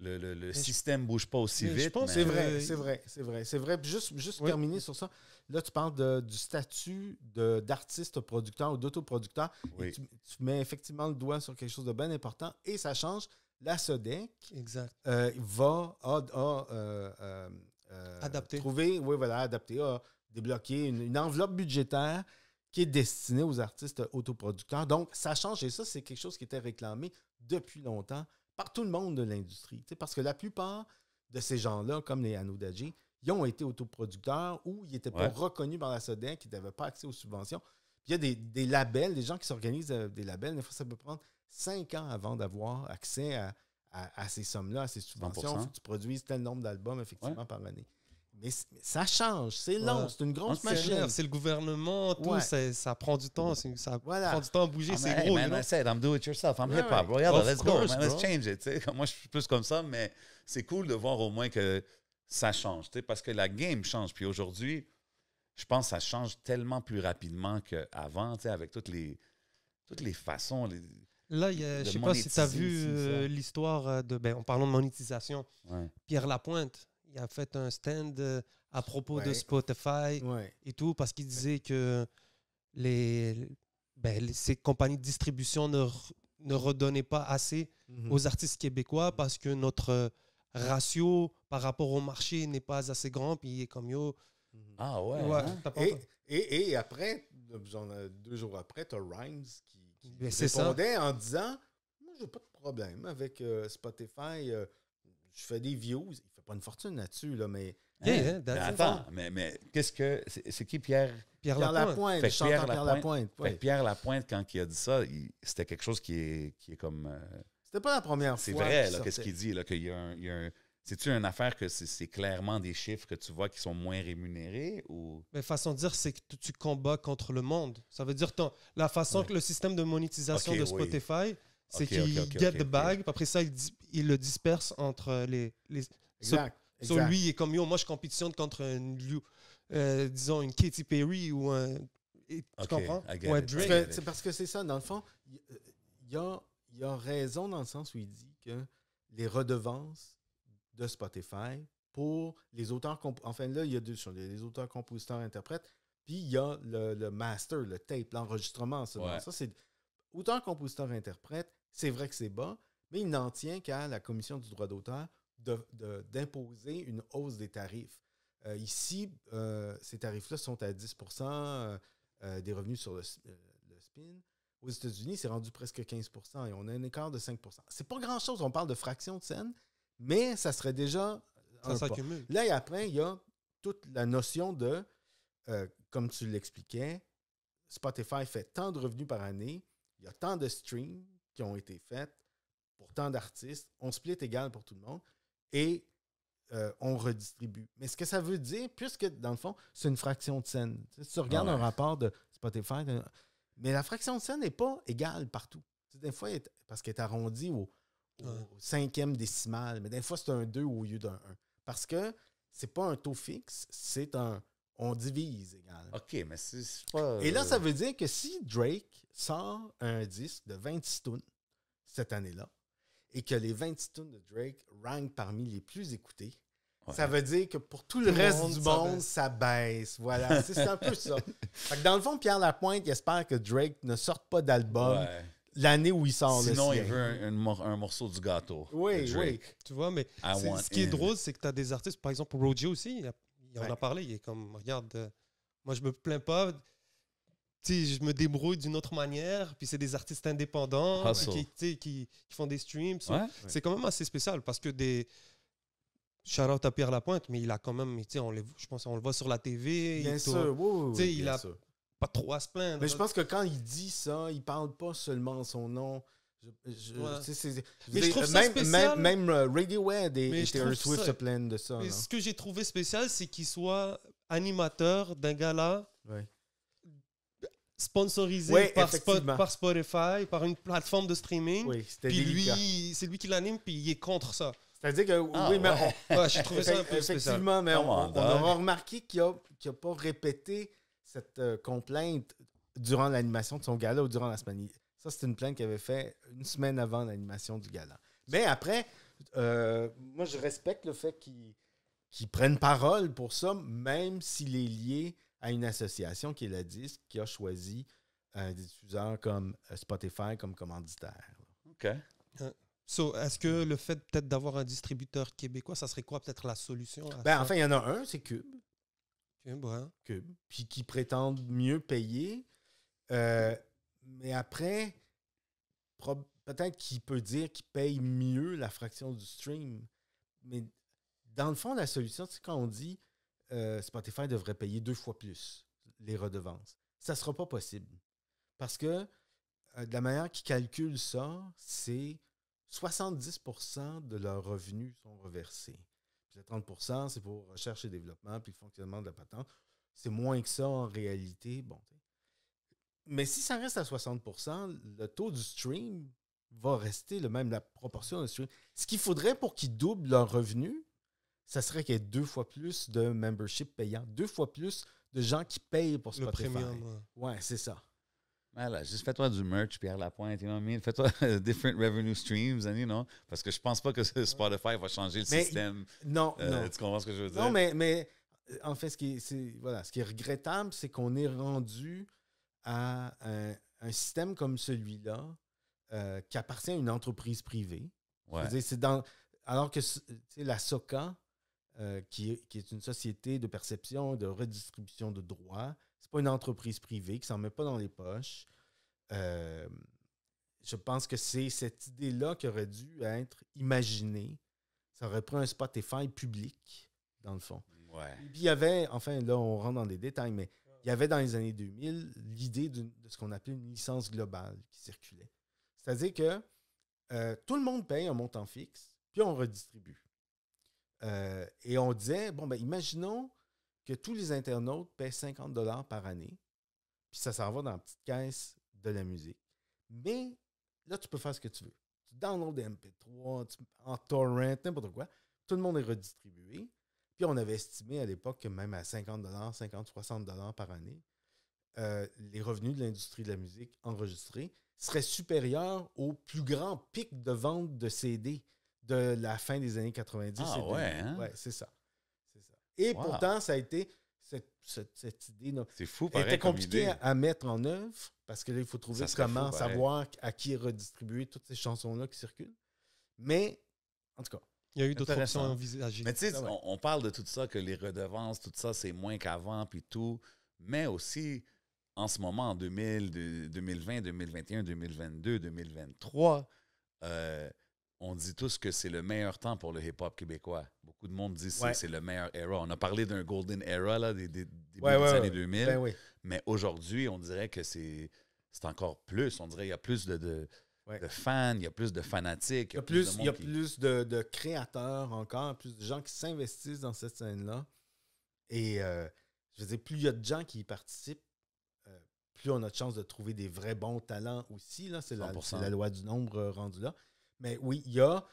[SPEAKER 2] le, système ne bouge pas aussi vite. C'est vrai, c'est vrai,
[SPEAKER 3] c'est vrai. C'est vrai. juste, juste terminer sur ça. Là, tu parles de, du statut d'artiste producteur ou d'autoproducteur. Et Tu, mets effectivement le doigt sur quelque chose de bien important et ça change. La SODEC exact. Euh, va a, euh, euh, trouver, oui, voilà, adapter, a débloquer une, une enveloppe budgétaire qui est destinée aux artistes autoproducteurs. Donc, ça change et ça, c'est quelque chose qui était réclamé depuis longtemps par tout le monde de l'industrie. Parce que la plupart de ces gens-là, comme les anudaji ils ont été autoproducteurs ou ils n'étaient pas reconnus par la SEDEC, ils n'avaient pas accès aux subventions. il y a des, labels, des gens qui s'organisent euh, des labels, des fois ça peut prendre cinq ans avant d'avoir accès à, ces sommes-là, à ces subventions. Il tu produises tel nombre d'albums effectivement par année. Mais, ça change, c'est long, c'est une grosse machine. C'est
[SPEAKER 1] le gouvernement, tout, ça, prend du temps, ça prend du temps à bouger, ah, c'est gros. Man, I'm do it yourself, I'm hip hop, regarde, let's go, let's
[SPEAKER 2] change it. Moi, je suis plus comme ça, mais c'est cool de voir au moins que ça change, parce que la game change. Puis aujourd'hui, je pense que ça change tellement plus rapidement qu'avant, avec toutes les, toutes les façons.
[SPEAKER 1] Là, je ne sais pas si tu as vu euh, l'histoire euh, de, ben, en parlant de monétisation, Pierre Lapointe, il a fait un stand euh, à propos de Spotify et tout, parce qu'il disait que les, ben, ces compagnies de distribution ne, ne redonnaient pas assez mhm. aux artistes québécois parce que notre ratio par rapport au marché n'est pas assez grand. Puis comme yo. Mhm. Ah ouais. Hein?
[SPEAKER 3] et, après, euh, deux jours après, tu as Rhymes qui, qui ben, en disant Moi, j'ai pas de problème avec euh, Spotify. je fais des views pas une fortune là-dessus, là, mais. Hein? mais attends,
[SPEAKER 2] mais, mais qu'est-ce que. C'est qui
[SPEAKER 4] Pierre? Pierre,
[SPEAKER 2] Lapointe. Pierre Lapointe. Pierre quand il a dit ça, c'était quelque chose qui est, qui est comme. Euh, c'était pas la première fois. C'est vrai, qu'est-ce qu'il dit, là, qu'il y a un. Il y a c'est-tu une affaire que c'est clairement des chiffres que tu vois qui sont moins rémunérés ou
[SPEAKER 1] Mais façon de dire, c'est que tu combats contre le monde. Ça veut dire ton, la façon que le système de monétisation de Spotify, c'est qu'il get the bag, puis après ça, il, le disperse entre les, les Exact. lui, il est comme yo, moi je compétitionne contre une, euh, disons une Katy Perry ou un. Tu comprends? C'est
[SPEAKER 3] parce que c'est ça, dans le fond, il y, a, y a raison dans le sens où il dit que les redevances de Spotify pour les auteurs, enfin là, il y a deux choses, les auteurs, compositeurs, interprètes, puis il y a le, master, le tape, l'enregistrement. Ça, c'est auteur, compositeur, interprète, c'est vrai que c'est bas, mais il n'en tient qu'à la commission du droit d'auteur d'imposer une hausse des tarifs. Euh, ici, euh, ces tarifs-là sont à 10 euh, des revenus sur le, spin. Aux États-Unis, c'est rendu presque 15 et on a un écart de 5 C'est pas grand-chose, on parle de fraction de scène, mais ça serait déjà. Ça s'accumule. Là, et après, il y a toute la notion de, comme tu l'expliquais, Spotify fait tant de revenus par année, il y a tant de streams qui ont été faits pour tant d'artistes, on split égal pour tout le monde et euh, on redistribue. Mais ce que ça veut dire, puisque dans le fond, c'est une fraction de scène. Tu, tu regardes ah un rapport de Spotify, mais la fraction de scène n'est pas égale partout. des fois, parce qu'elle est arrondie au, cinquième décimal, mais des fois, c'est un 2 au lieu d'un 1. Parce que c'est pas un taux fixe, c'est un. On divise égal
[SPEAKER 2] OK, mais c'est pas. Et là, ça euh, veut
[SPEAKER 3] dire que si Drake sort un disque de 26 tonnes cette année-là, et que les 20 tunes de Drake rankent parmi les plus écoutés, ça veut dire que pour tout le, reste du monde, ça baisse. Voilà, c'est un peu ça. dans le fond, Pierre Lapointe il espère que Drake ne sorte pas d'album. L'année où il sort Sinon, il veut
[SPEAKER 2] un, morceau du gâteau. Oui, oui. Tu vois, mais ce qui est drôle,
[SPEAKER 1] c'est que tu as des artistes, par exemple, Roger aussi, il, en a parlé, il est comme, regarde, euh, moi je me plains pas, je me débrouille d'une autre manière. Puis c'est des artistes indépendants ah, qui, qui, font des streams. C'est quand même assez spécial parce que des. Shout à Pierre pointe mais il a quand même, on je pense on le voit sur la TV. Bien sûr, wow, il a
[SPEAKER 3] pas trop à se plaindre. Mais je pense que quand il dit ça, il parle pas seulement son nom. Je, trouve ça même, spécial. Même, euh, Radiohead et, Taylor Swift se plaignent de ça. ce
[SPEAKER 1] que j'ai trouvé spécial, c'est qu'il soit animateur d'un gala. Ouais sponsorisé par, par, Spotify, par une plateforme de streaming. puis lui, c'est lui qui l'anime, puis il est contre ça. C'est-à-dire que oui, mais on... mais on,
[SPEAKER 3] remarqué qu'il n'a pas répété cette euh, complainte durant l'animation de son gala ou durant la semaine. Ça, c'est une plainte qu'il avait fait une semaine avant l'animation du gala. Mais après, euh, moi, je respecte le fait qu'il prenne parole pour ça, même s'il est lié à une association qui est la Disque, qui a choisi un diffuseur comme euh, Spotify comme commanditaire.
[SPEAKER 1] OK. Euh, so, est-ce que le fait peut-être d'avoir un distributeur québécois, ça serait quoi peut-être la solution? ben, enfin, il y en
[SPEAKER 3] a un, c'est Cube. Cube, ouais. Cube. Puis qui prétendent mieux payer. Euh, mais après, peut-être qu'il peut dire qu'il paye mieux la fraction du stream. Mais dans le fond, la solution, c'est quand on dit euh, Spotify devrait payer deux fois plus les redevances. Ça ne sera pas possible. Parce que euh, de la manière qu'ils calculent ça, c'est 70 de leurs revenus sont reversés. Puis 30 c'est pour recherche et développement, puis le fonctionnement de la patente. C'est moins que ça en réalité. Bon, mais si ça reste à 60 le taux du stream va rester le même, la proportion du stream. Ce qu'il faudrait pour qu'ils doublent leurs revenus, ça serait qu'il y ait deux fois plus de membership payant, deux fois plus de gens qui payent pour Spotify. Le premium, ouais, c'est ça.
[SPEAKER 2] Voilà, juste fais-toi du merch, Pierre Lapointe, you Fais-toi different revenue streams, hein, you know? Parce que je pense pas que Spotify va changer le système. Non, euh, non. Tu comprends ce que je veux dire? Non, mais,
[SPEAKER 3] en fait, ce qui est, voilà, ce qui est regrettable, c'est qu'on est rendu à un, système comme celui-là euh, qui appartient à une entreprise privée. Ouais. dans, alors que la SOCA, euh, qui, est une société de perception, de redistribution de droits. n'est pas une entreprise privée qui s'en met pas dans les poches. Euh, je pense que c'est cette idée-là qui aurait dû être imaginée. Ça aurait pris un Spotify public, dans le fond. Et puis il y avait, enfin là, on rentre dans des détails, mais il y avait dans les années 2000 l'idée de ce qu'on appelait une licence globale qui circulait. C'est-à-dire que euh, tout le monde paye un montant fixe, puis on redistribue. Euh, et on disait, bon, ben, imaginons que tous les internautes paient 50 dollars par année, puis ça s'en va dans la petite caisse de la musique. Mais là, tu peux faire ce que tu veux. Tu downloads des MP3, en torrent, n'importe quoi. Tout le monde est redistribué. Puis on avait estimé à l'époque que même à 50 dollars, 50, 60 dollars par année, euh, les revenus de l'industrie de la musique enregistrée seraient supérieurs au plus grand pic de vente de CD de la fin des années 90. Ah, ouais, hein? ouais c'est ça. Et pourtant, ça a été cette, idée. C'est fou, pareil, était compliqué à, mettre en œuvre parce que là, il faut trouver comment savoir à qui redistribuer toutes ces chansons-là qui circulent. Mais, en tout cas. Il y a eu d'autres options envisagées. Mais tu sais, ah
[SPEAKER 2] on, parle de tout ça, que les redevances, tout ça, c'est moins qu'avant, puis tout. Mais aussi, en ce moment, en 2000, 2020, 2021, 2022, 2023, euh, on dit tous que c'est le meilleur temps pour le hip-hop québécois. Beaucoup de monde dit que c'est le meilleur era. On a parlé d'un golden era là, des, années 2000, ben mais aujourd'hui, on dirait que c'est encore plus. On dirait qu'il y a plus de, fans, il y a plus de fanatiques. Il y a
[SPEAKER 3] plus, de, créateurs encore, plus de gens qui s'investissent dans cette scène-là. Et euh, je veux plus il y a de gens qui y participent, euh, plus on a de chance de trouver des vrais bons talents aussi. C'est la, loi du nombre euh, rendue là. Mais oui, il y a.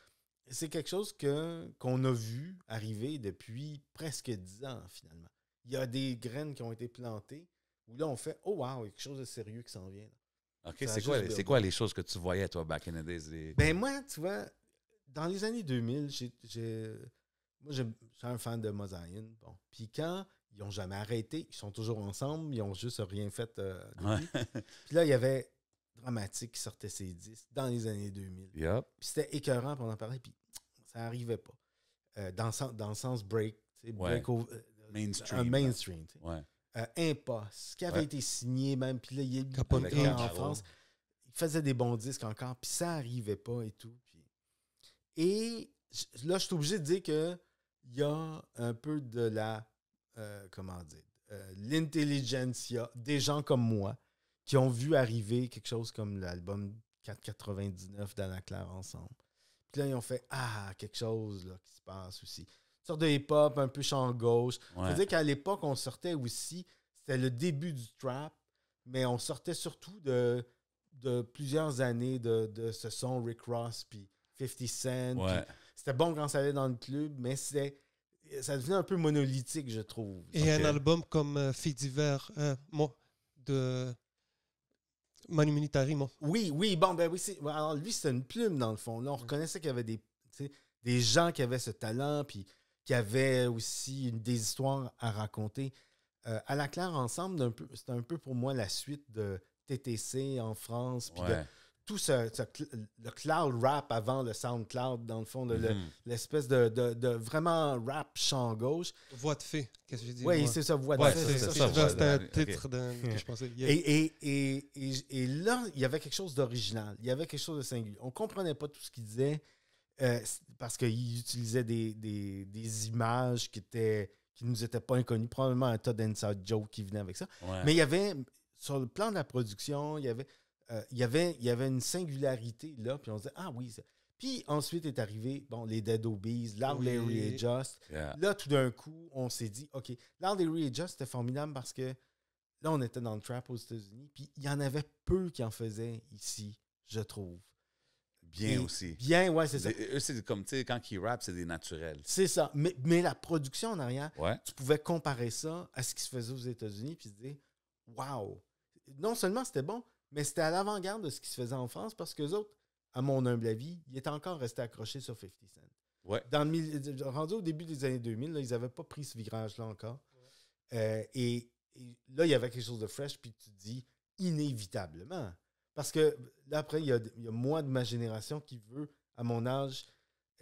[SPEAKER 3] C'est quelque chose que, qu'on a vu arriver depuis presque dix ans, finalement. Il y a des graines qui ont été plantées où là, on fait Oh, wow, quelque chose de sérieux qui s'en vient. OK, c'est quoi, c'est quoi
[SPEAKER 2] les choses que tu voyais, toi, back in the days? Ben,
[SPEAKER 3] moi, tu vois, dans les années 2000, j'ai, moi, je suis un fan de Mosaïne. Bon. Puis quand ils n'ont jamais arrêté, ils sont toujours ensemble, ils n'ont juste rien fait. Euh, Puis là, il y avait dramatique qui sortait ses disques dans les années 2000. c'était écœurant, pendant en parlait, puis ça n'arrivait pas. Euh, dans, dans, le sens break, euh, euh, mainstream. Un mainstream. Ouais. qui avait été signé même, puis là, il est en, France. Il faisait des bons disques encore, puis ça n'arrivait pas et tout. Et là, je suis obligé de dire que il y a un peu de la. comment dire? l'intelligentsia des gens comme moi qui ont vu arriver quelque chose comme l'album 499 d'Anna Claire ensemble. Puis là, ils ont fait Ah, quelque chose qui se passe aussi. Une sorte de hip-hop, un peu chant gauche. Ouais. dire qu'à l'époque, on sortait aussi, c'était le début du trap, mais on sortait surtout de, de plusieurs années de, ce son Rick Ross, puis 50 Cent. c'était bon quand ça allait dans le club, mais c'était ça devenait un peu monolithique, je trouve. Et un
[SPEAKER 1] album comme Fidiver, euh, Fait
[SPEAKER 3] divers, hein, de Monumentarimo. Oui, oui, bon, ben oui. Alors, lui, c'est une plume, dans le fond. Là, on reconnaissait qu'il y avait des, gens qui avaient ce talent, puis qui avaient aussi des histoires à raconter. Euh, à la claire ensemble, c'était un peu pour moi la suite de TTC en France, puis tout ce, le cloud rap avant le SoundCloud, dans le fond, mhm. l'espèce de, vraiment rap champ gauche.
[SPEAKER 1] Voix de fée, qu'est-ce que j'ai dit? Oui, c'est ça, voix de fée. C'était un titre que je pensais. Et,
[SPEAKER 3] et, et, et, là, il y avait quelque chose d'original, il y avait quelque chose de singulier. On ne comprenait pas tout ce qu'il disait euh, parce qu'il utilisait des, des, images qui étaient qui nous étaient pas inconnues, probablement un tas d'inside jokes qui venait avec ça. Mais il y avait, sur le plan de la production, il y avait euh, y avait, il y avait une singularité là, puis on se disait, ah oui, Puis ensuite est arrivé, bon, les Dead Obies, Loud oui. Larry Là, tout d'un coup, on s'est dit, OK, Loud Larry et Just, c'était formidable parce que là, on était dans le trap aux États-Unis, puis il y en avait peu qui en faisaient ici, je trouve. Bien aussi. Bien, ouais, c'est ça.
[SPEAKER 2] Eux, c'est comme, tu sais, quand ils rap c'est des naturels. C'est ça.
[SPEAKER 3] Mais, la production en arrière, tu pouvais comparer ça à ce qui se faisait aux États-Unis, puis se dire, wow, non seulement c'était bon, mais c'était à l'avant-garde de ce qui se faisait en France parce que les autres, à mon humble avis, ils étaient encore restés accrochés sur 50 Cent. Ouais. Dans le, rendu au début des années 2000, ils n'avaient pas pris ce virage-là encore. Euh, et, là, il y avait quelque chose de fresh, puis tu te dis inévitablement. Parce que là, après, il y, a, il moi de ma génération qui veut, à mon âge,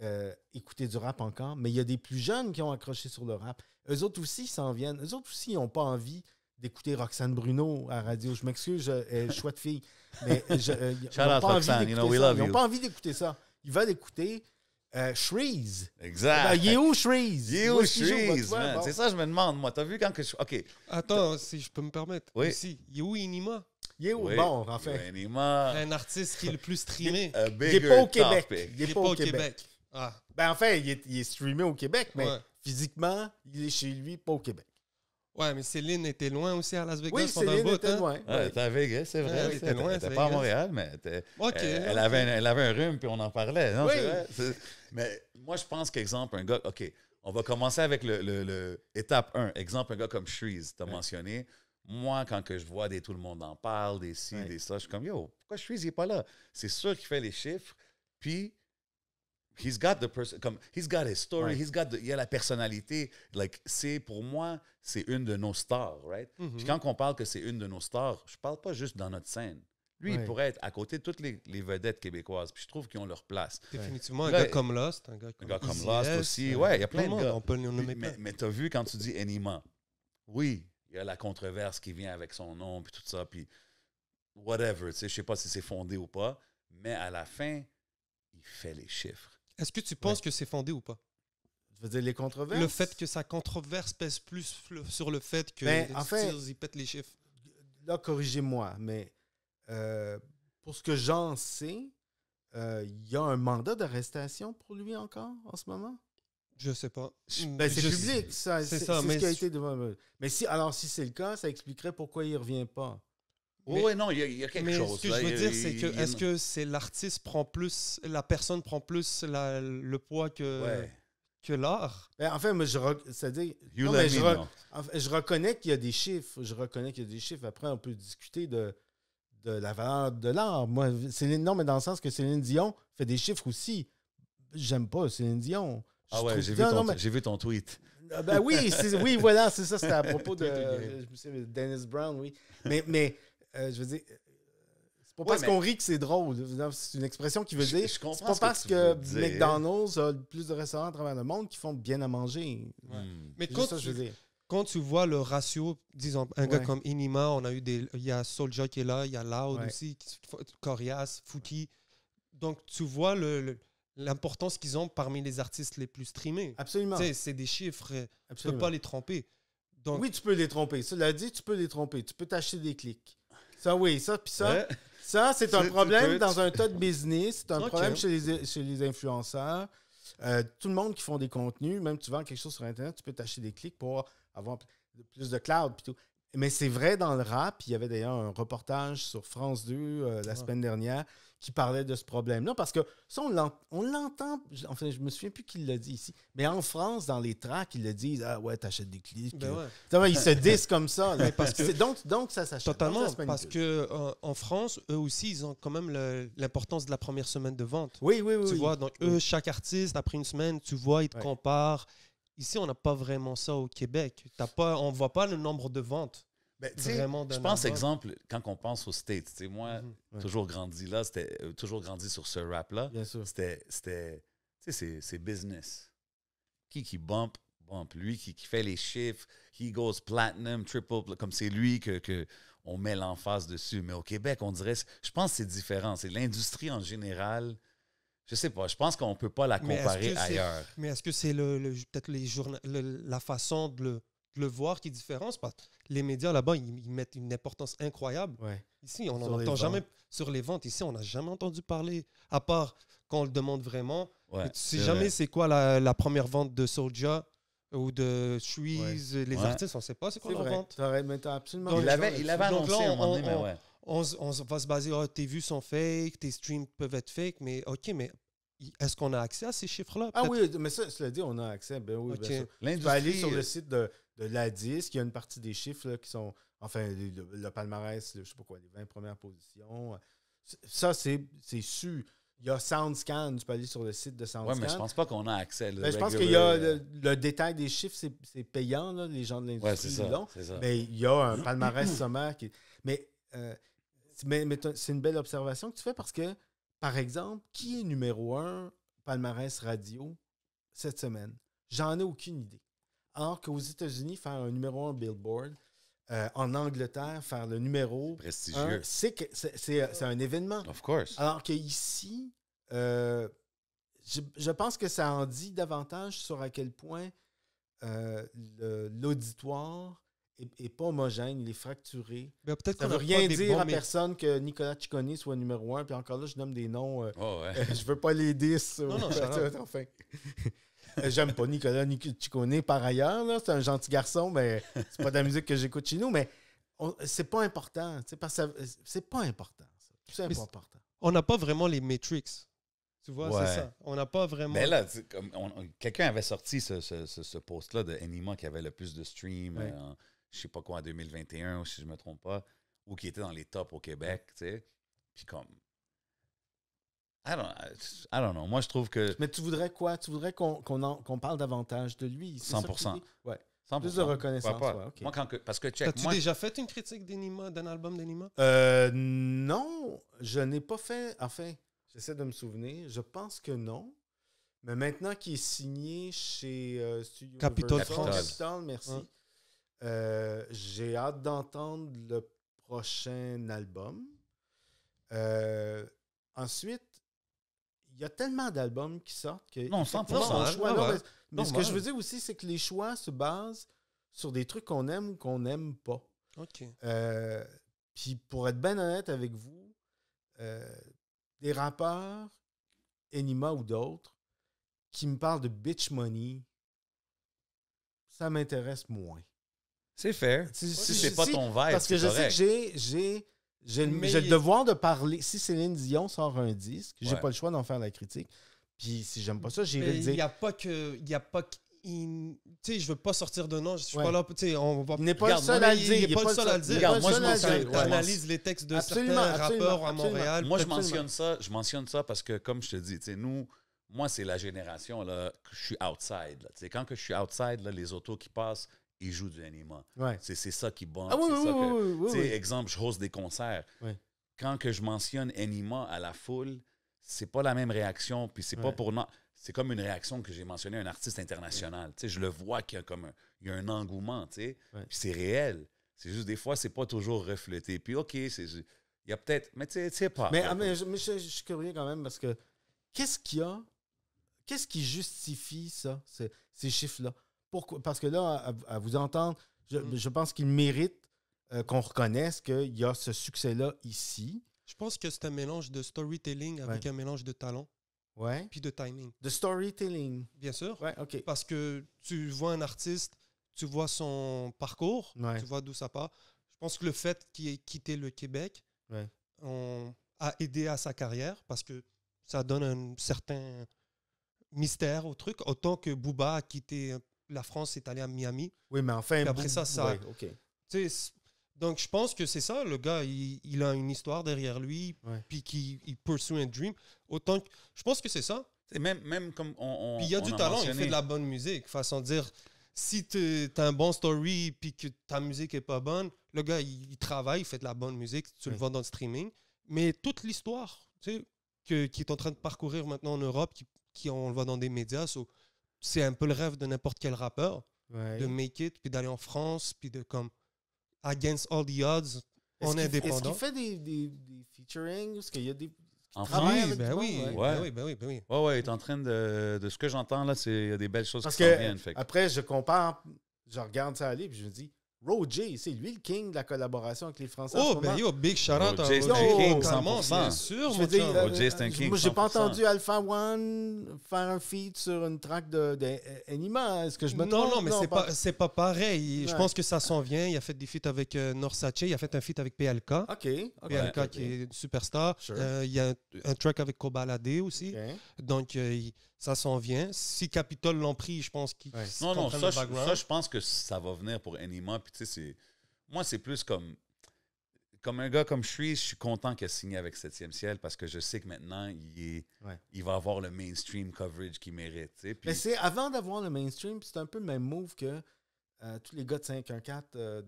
[SPEAKER 3] euh, écouter du rap encore, mais il y a des plus jeunes qui ont accroché sur le rap. Eux autres aussi s'en viennent. Eux autres aussi n'ont pas envie d'écouter Roxane Bruno à radio. Je m'excuse, je, suis chouette fille. Mais je, euh, ils n'ont pas, envie d'écouter ça. Ils veulent écouter euh, Shreeze. Exact. Ben, il est où Shreeze? Il est où Shreeze, C'est ça
[SPEAKER 1] je me demande, moi. T'as vu quand que je... OK.
[SPEAKER 3] Attends, si
[SPEAKER 1] je peux me permettre. Oui. il est où Inima? Il est où? Bon, en Inima. Un artiste qui est le plus streamé. il n'est pas au Québec. Il n'est pas, au Québec. Ah. Ben, enfin, il est, il est, streamé au Québec, mais physiquement, il est chez lui, pas au Québec. Ouais, mais Céline était loin aussi à Las Vegas. Oui, Céline était loin. elle à Vegas, c'est vrai. elle loin. pas à Montréal, mais elle, avait
[SPEAKER 2] un, elle, avait un, rhume, puis on en parlait. Non, vrai, mais moi, je pense qu'exemple, un gars, OK, on va commencer avec le, le, le étape 1. Exemple, un gars comme Shreeze, tu as mentionné. Moi, quand que je vois des tout le monde en parle, des ci, des ça, je suis comme, yo, pourquoi Shreeze n'est pas là? C'est sûr qu'il fait les chiffres, puis He's got the person, he's got story, he's got il a la personnalité. Like c'est pour moi, c'est une de nos stars, right? Mm-hmm. Puis quand on parle que c'est une de nos stars, je parle pas juste dans notre scène. Lui, il pourrait être à côté de toutes les, les vedettes québécoises. Puis je trouve qu'ils ont leur place. Définitivement, un gars comme Lost, un gars comme, Lost aussi. Euh, ouais, il y a plein de gars. peut mais, mais as vu quand tu dis Anima, oui, il y a la controverse qui vient avec son nom, puis tout ça, puis whatever. Tu sais, je sais pas si c'est fondé ou pas, mais à la fin, il fait les chiffres.
[SPEAKER 1] Est-ce que tu penses que c'est fondé ou pas? Je veux dire les controverses? Le fait que sa controverse pèse plus sur le fait
[SPEAKER 3] que ben, les les chiffres. Là, corrigez-moi, mais euh, pour ce que j'en sais, euh, il y a un mandat d'arrestation pour lui encore en ce moment? Je sais pas. Mm, ben, c'est public, ça. C'est ce qui a été demandé. Mais si, alors, si c'est le cas, ça expliquerait pourquoi il ne revient pas. Oui, non, il y, a quelque chose. Ce que je veux dire, c'est que est-ce que c'est l'artiste
[SPEAKER 1] prend plus, la personne prend plus le poids que, que l'art?
[SPEAKER 3] Ben, en fait, je, je, je reconnais qu'il y a des chiffres. Je reconnais qu'il y a des chiffres. Après, on peut discuter de, de la valeur de l'art. Moi, Céline, non, mais dans le sens que Céline Dion fait des chiffres aussi. J'aime pas Céline Dion. ah ouais, j'ai vu, ton tweet.
[SPEAKER 4] Ah, ben oui, oui, voilà, c'est
[SPEAKER 3] ça, c'était à propos de, Dennis Brown, oui. Mais, mais euh, je veux dire, euh, c'est pas parce qu'on rit que c'est drôle. C'est une expression qui veut dire. Je, comprends c'est pas parce que, McDonald's a plus de restaurants à travers le monde qui font bien à manger. Hmm. Mais quand, ça, tu, je veux dire. quand tu vois le ratio, disons, un gars comme Inima,
[SPEAKER 1] on a eu des. Il y a Soulja qui est là, il y a Loud aussi, Corias, Fouki. Donc tu vois le, l'importance qu'ils ont parmi les artistes les plus streamés. Absolument. c'est
[SPEAKER 3] des chiffres. Euh, tu peux pas les tromper. Donc... Oui, tu peux les tromper. Cela dit, tu peux les tromper. Tu peux t'acheter des clics. Ça, oui, ça, puis ça. Ça, c'est un problème dans un tas de business. C'est un problème chez les, chez les influenceurs. Euh, tout le monde qui font des contenus, même tu vends quelque chose sur Internet, tu peux t'acheter des clics pour avoir plus de cloud. Tout. Mais c'est vrai dans le rap. Il y avait d'ailleurs un reportage sur France 2 euh, la ah. semaine dernière qui parlait de ce problème-là, parce que ça, on l'entend, enfin, je me souviens plus qu'il l'a dit ici, mais en France, dans les tracks, ils le disent, ah ouais, t'achètes des clips ben Ils se disent comme ça. Ben, parce que, donc, donc, ça s'achète. Totalement, parce
[SPEAKER 1] que en, France, eux aussi, ils ont quand même l'importance de la première semaine de vente. Oui, oui, oui. Tu vois, donc eux, chaque artiste, après une semaine, tu vois, ils te comparent. Ici, on n'a pas vraiment ça au Québec. As pas, on ne voit pas le nombre de ventes. Ben, je pense, exemple,
[SPEAKER 2] quand on pense aux States, moi, mhm, toujours grandi là, c'était euh, toujours grandi sur ce rap-là. C'était, c'est business. Qui qui bump, bump. Lui qui, fait les chiffres, he goes platinum, triple, comme c'est lui que, que, on met l'emphase dessus. Mais au Québec, on dirait, je pense que c'est différent. C'est l'industrie en général. Je sais pas, je pense qu'on peut pas la comparer ailleurs.
[SPEAKER 1] Mais est-ce que c'est le, peut-être les la façon de le le voir qui est différent, parce que les médias là-bas, ils, mettent une importance incroyable. Ici, on n'en entend jamais sur les ventes. Ici, on n'a jamais entendu parler, à part quand on le demande vraiment. Ouais, tu sais jamais c'est quoi la, première vente de Soulja ou de Shuiz. Les artistes, on ne
[SPEAKER 3] sait pas c'est quoi la vente. absolument Donc, il avait, il avait annoncé on, un moment donné, on, mais ouais.
[SPEAKER 1] On, va se baser, oh, tes vues sont fake, tes streams peuvent être fake, mais OK, mais est-ce qu'on a accès à ces chiffres-là? Ah oui, mais ça, cela dit, on a accès. Ben oui, aller sur le euh,
[SPEAKER 3] site de de l'ADIS. Il y a une partie des chiffres qui sont, enfin, le, palmarès, je je sais pas quoi, les 20 premières positions. Ça, c'est su. Il y a SoundScan, tu peux aller sur le site de SoundScan. Oui, mais je ne pense pas qu'on a accès. Ben, je pense qu'il y a euh, le, détail des chiffres, c'est payant, les gens de l'industrie. mais il y a un palmarès sommaire. Qui... Euh, mais, mais c'est une belle observation que tu fais parce que, par exemple, qui est numéro un palmarès radio cette semaine? J'en ai aucune idée. Alors qu'aux États-Unis, faire un numéro un Billboard, euh, en Angleterre, faire le numéro. Prestigieux. Euh, c'est un événement. Of course. Alors qu'ici, euh, je, pense que ça en dit davantage sur à quel point l'auditoire n'est pas homogène, il est fracturé. ça ne veut rien dire à personne que Nicolas Ciccone soit numéro un. Puis encore là, je nomme des noms. je ne oh, je veux pas les 10. non, non. enfin. Euh, j'aime pas Nicolas connais par ailleurs. C'est un gentil garçon, mais c'est pas de la musique que j'écoute chez nous. Mais c'est pas important. Euh, c'est pas important. C'est pas important. On n'a pas vraiment les metrics. Tu vois, c'est ça. On n'a pas vraiment. Mais là,
[SPEAKER 2] comme quelqu'un avait sorti ce, ce, ce, post-là de Anima qui avait le plus de streams, euh, je sais pas quoi, en 2021, si je me trompe pas, ou qui était dans les tops au Québec, tu sais. Puis comme,
[SPEAKER 3] I don't, I
[SPEAKER 2] know. Moi, je trouve que.
[SPEAKER 3] Mais tu voudrais quoi? Tu voudrais qu'on qu'on parle davantage de lui? 100 Ouais. 100%. Plus de reconnaissance. Moi, parce que As tu déjà
[SPEAKER 1] fait une critique d'un album d'Enima?
[SPEAKER 3] Euh, non, je n'ai pas fait. Enfin, j'essaie de me souvenir. Je pense que non. Mais maintenant qu'il est signé chez euh, Studio Capital merci. Euh, j'ai hâte d'entendre le prochain album. ensuite, il y a tellement d'albums qui sortent que. Non, 100%. Son hein. choix, mais, ce que je veux dire aussi, c'est que les choix se basent sur des trucs qu'on aime ou qu'on n'aime pas. OK. Euh, puis pour être bien honnête avec vous, euh, des rappeurs, Enima ou d'autres, qui me parlent de bitch money, ça m'intéresse moins. C'est fair. Si, c'est pas ton vibe. Parce que je sais que j'ai j'ai le devoir de parler. Si Céline Dion sort un disque, j'ai pas le choix d'en faire la critique. Puis si j'aime pas ça, j'irai le dire. Il n'y a
[SPEAKER 1] pas que. Y a pas que Tu sais, je veux pas sortir de nom. Je suis pas là.
[SPEAKER 3] Tu sais, on va. n'est pas, le seul à le dire. Il pas seul à le dire. moi,
[SPEAKER 1] je mentionne. les textes de certains rappeurs à Montréal. Moi, je mentionne
[SPEAKER 2] ça. Je mentionne ça parce que, comme je te dis, tu sais, nous. Moi, c'est la génération là, que je suis outside. tu sais quand que je suis outside, là, les autos qui passent, il joue du anima. E c'est ça qui bombe. Ah exemple, je host des concerts. Quand que je mentionne anima e à la foule, c'est pas la même réaction, puis c'est pas pour... C'est comme une réaction que j'ai mentionné à un artiste international. Je le vois qu'il y a comme un, il y a un engouement, puis c'est réel. C'est juste des fois, c'est pas toujours reflété. Puis OK, c'est... Il y a peut-être. Mais tu sais pas. Mais, ah, mais,
[SPEAKER 3] je, suis curieux quand même parce que qu'est-ce qu'il y a? Qu'est-ce qui justifie ça, ces chiffres-là? Parce que là, à, vous entendre, mm. je, pense qu'il mérite euh, qu'on reconnaisse qu'il y a ce succès-là ici.
[SPEAKER 1] Je pense que c'est un mélange de storytelling avec un mélange de talent. Ouais. Puis de timing. De storytelling. Bien sûr. Parce que tu vois un artiste, tu vois son parcours, tu vois d'où ça part. Je pense que le fait qu'il ait quitté le Québec a aidé à sa carrière parce que ça donne un certain mystère au truc. Autant que Booba a quitté la France est allée à Miami. Oui, mais enfin. après ça, ça. Donc, je pense que c'est ça, le gars, il, a une histoire derrière lui, puis qu'il il un dream. Autant que. Je pense que c'est ça. Et même, même comme on. puis il y a du talent, il fait de la bonne musique. Façon de dire, si tu as un bon story, puis que ta musique est pas bonne, le gars, il, travaille, il fait de la bonne musique, tu le vois dans le streaming. Mais toute l'histoire, tu sais, qui est en train de parcourir maintenant en Europe, qui, on le voit dans des médias, c'est un peu le rêve de n'importe quel rappeur, de make it, puis d'aller en France, puis de comme against all the odds, on est indépendant. Est-ce qu'il
[SPEAKER 3] fait des, des, des featuring Est-ce qu'il y a des. En France, oui, ben oui,
[SPEAKER 1] ouais. ben oui, ben oui, ben oui.
[SPEAKER 2] Ouais, ouais, il est en train de, de ce que j'entends là, c'est il y a des belles choses Parce qui s'en viennent. Fait.
[SPEAKER 3] Après, je compare, je regarde ça aller, puis je me dis, Roger, c'est lui le king de la collaboration avec les Français. Oh, ben yo, big shout out Roger, c'est un king, ça monte, bien sûr. Roger, c'est un euh, king. Moi, n'ai pas entendu Alpha One faire un feat sur une track d'Anima. Euh, est-ce que je me trompe? Non, non, mais c'est pas, pareil. Je pense que
[SPEAKER 1] ça s'en vient. Il a fait des feats avec euh, Norsace, il a fait un feat avec PLK. OK. PLK qui est une superstar. Il y a un track avec Kobalade aussi. Donc, ça s'en vient. Si Capitole l'ont pris, je pense qu'ils Non, non, ça je,
[SPEAKER 2] pense que ça va venir pour Anima. Puis, tu sais, moi, c'est plus comme... Comme un gars comme je suis, je suis content qu'il qu'elle signé avec 7e Ciel parce que je sais que maintenant, il, il va avoir le mainstream coverage qu'il mérite. Mais c'est
[SPEAKER 3] avant d'avoir le mainstream, c'est un peu le même move que euh, tous les gars de 514, euh,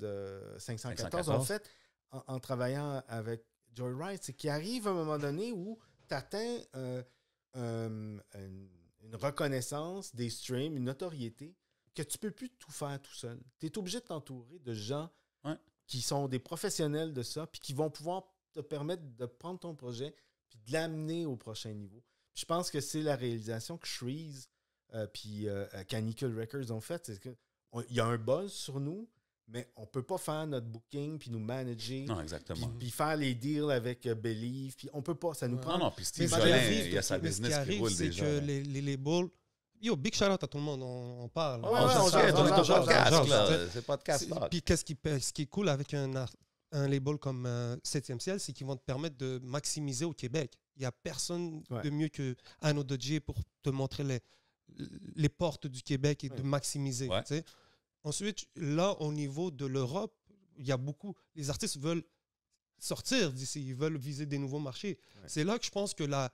[SPEAKER 3] de 514, en fait en, travaillant avec Joy Wright. C'est qu'il arrive à un moment donné où tu atteins euh, une une reconnaissance, des streams, une notoriété, que tu peux plus tout faire tout seul. Tu es obligé de t'entourer de gens qui sont des professionnels de ça, puis qui vont pouvoir te permettre de prendre ton projet, puis de l'amener au prochain niveau. je pense que c'est la réalisation que Shreeze et euh, puis euh, euh, Records ont faite. Il y a un buzz sur nous, mais on ne peut pas faire notre booking puis nous manager. Non, exactement. Puis, faire les deals avec euh, Believe. Puis on peut pas, ça nous prend. Non, non, puis Steve il y a sa business qui, arrive, déjà. C'est que les, les, les balls. Yo, big shout out à tout le monde, on, parle. Ouais, on, ouais,
[SPEAKER 1] on, est on casque, podcast, là. C'est Puis qu'est-ce qui, ce qui est cool avec un, un label comme euh, Septième Ciel, c'est qu'ils vont te permettre de maximiser au Québec. Il n'y a personne de mieux que Anno Dodger pour te montrer les, les portes du Québec et de maximiser. Tu sais Ensuite, là, au niveau de l'Europe, il y a beaucoup. Les artistes veulent sortir d'ici, ils veulent viser des nouveaux marchés. C'est là que je pense que la,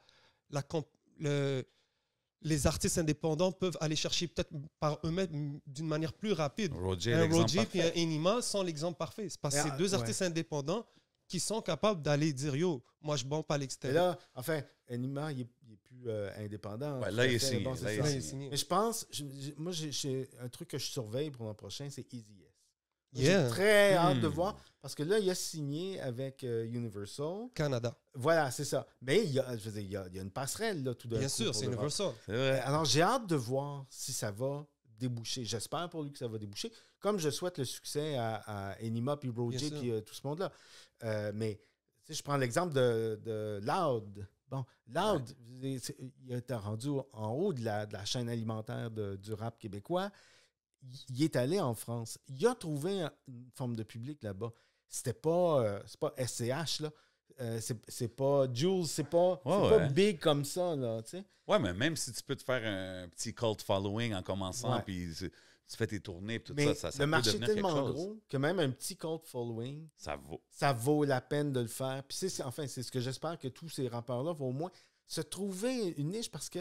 [SPEAKER 1] les artistes indépendants peuvent aller chercher peut-être par eux-mêmes d'une manière plus rapide. un Roger et un Enima sont l'exemple parfait. C'est parce que ah, ces deux artistes indépendants
[SPEAKER 3] qui sont capables d'aller dire Yo, moi je bombe pas l'extérieur. là, enfin, Anima, il est plus indépendant. il est signé. Mais je pense, moi, j'ai un truc que je surveille pour l'an prochain, c'est Easy
[SPEAKER 1] Yes J'ai très hmm. hâte de voir
[SPEAKER 3] parce que là, il a signé avec euh, Universal. Canada. Voilà, c'est ça. Mais il y, a, une passerelle là, tout de Bien sûr, c'est Universal. Alors, j'ai hâte de voir si ça va déboucher. J'espère pour lui que ça va déboucher, comme je souhaite le succès à, à Enima, puis Roger, puis euh, tout ce monde-là. Euh, mais si je prends l'exemple de, de, Loud. Bon, Loud, il était rendu en haut de la, de la chaîne alimentaire du rap québécois. Il est allé en France. Il a trouvé une forme de public là-bas. C'était pas, euh, pas SCH, là. Euh, c'est pas Jules, c'est pas, pas big comme ça, là, tu sais.
[SPEAKER 2] Ouais, mais même si tu peux te faire un petit cult following en commençant, puis tu fais tes tournées, et tout ça, ça, ça Le marché est tellement gros
[SPEAKER 3] que même un petit cult following, ça vaut. Ça vaut la peine de le faire. Puis c'est, enfin, c'est ce que j'espère que tous ces rappeurs-là vont au moins se trouver une niche parce que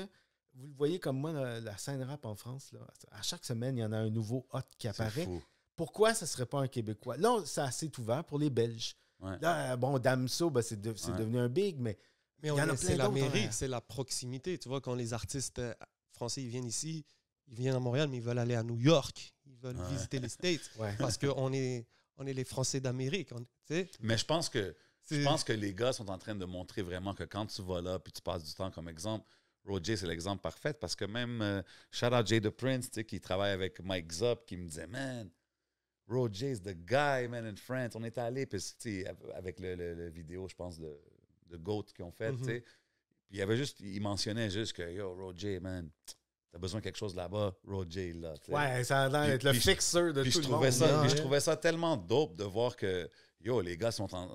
[SPEAKER 3] vous le voyez comme moi, la, scène rap en France, à chaque semaine, il y en a un nouveau hot qui apparaît. Pourquoi ça ne serait pas un Québécois? Là, c'est assez ouvert pour les Belges. Là, bon, Damso, ben, c'est devenu un big, mais. Mais c'est la hein. mairie
[SPEAKER 1] c'est la proximité. Tu vois, quand les artistes euh, français ils viennent ici, ils
[SPEAKER 3] viennent à Montréal, mais ils veulent aller à New
[SPEAKER 1] York, ils veulent visiter les States, parce qu'on est, on est les Français d'Amérique.
[SPEAKER 2] Mais je pense que je pense que les gars sont en train de montrer vraiment que quand tu vas là, puis tu passes du temps, comme exemple, Roger, c'est l'exemple parfait, parce que même euh, shout out Jay the Prince, qui travaille avec Mike Zop, qui me disait, man, Roger is the guy, man, in France. On est allé, puis avec le, vidéo, je pense, de, de GOAT qu'ils ont fait, tu mhm. sais, Puis il y avait juste, il mentionnait juste que, yo, Roger, man, t'as besoin de quelque chose là-bas, Roger, là. Ouais, ça a l'air d'être le fixeur de tout le monde. Ça, je hein. trouvais ça tellement dope de voir que, yo, les gars sont en.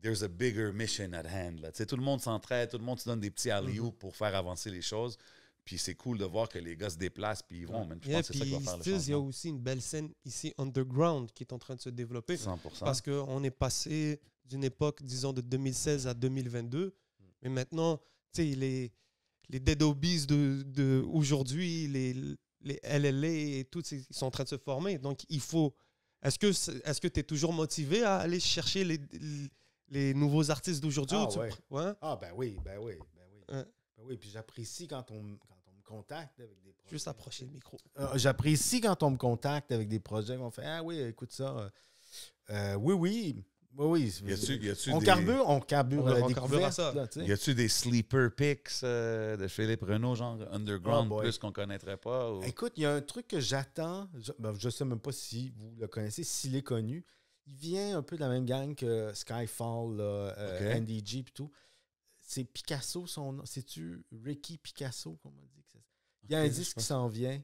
[SPEAKER 2] There's a bigger mission at hand. Là. tout le monde s'entraide, tout le monde se donne des petits alliés mhm. pour faire avancer les choses. Puis c'est cool de voir que les gars se déplacent puis ils vont. Même, je pense c'est ça va faire Il y a
[SPEAKER 1] aussi une belle scène ici underground qui est en train de se développer. 100%. Parce qu'on est passé d'une époque, disons, de 2016 à 2022. Mais maintenant, tu sais, les, les Dead Obies d'aujourd'hui, de, aujourd'hui les, les LLA et tout, ils sont en train de se former. Donc, il faut. Est-ce que tu est, es toujours motivé à aller chercher les, les nouveaux artistes d'aujourd'hui? Ah,
[SPEAKER 3] ouais. ah, ben oui, ben oui, ben oui. Ben oui, puis j'apprécie quand on, avec des Juste approcher le micro. Ah, j'apprécie quand on me contacte avec des projets, on fait Ah oui, écoute ça. Euh, euh, oui, oui. Oui, oui. y a on, des... carbure, on carbure, on y a-tu des
[SPEAKER 2] sleeper picks euh, de Philippe Renault, genre underground, oh plus qu'on connaîtrait pas?
[SPEAKER 3] Écoute, il y a un truc que j'attends. Je, ne ben, sais même pas si vous le connaissez, s'il est connu. Il vient un peu de la même gang que Skyfall, NDG et tout. C'est Picasso, son nom. C'est-tu Ricky Picasso, comme on dit? Il y a un disque qui s'en vient.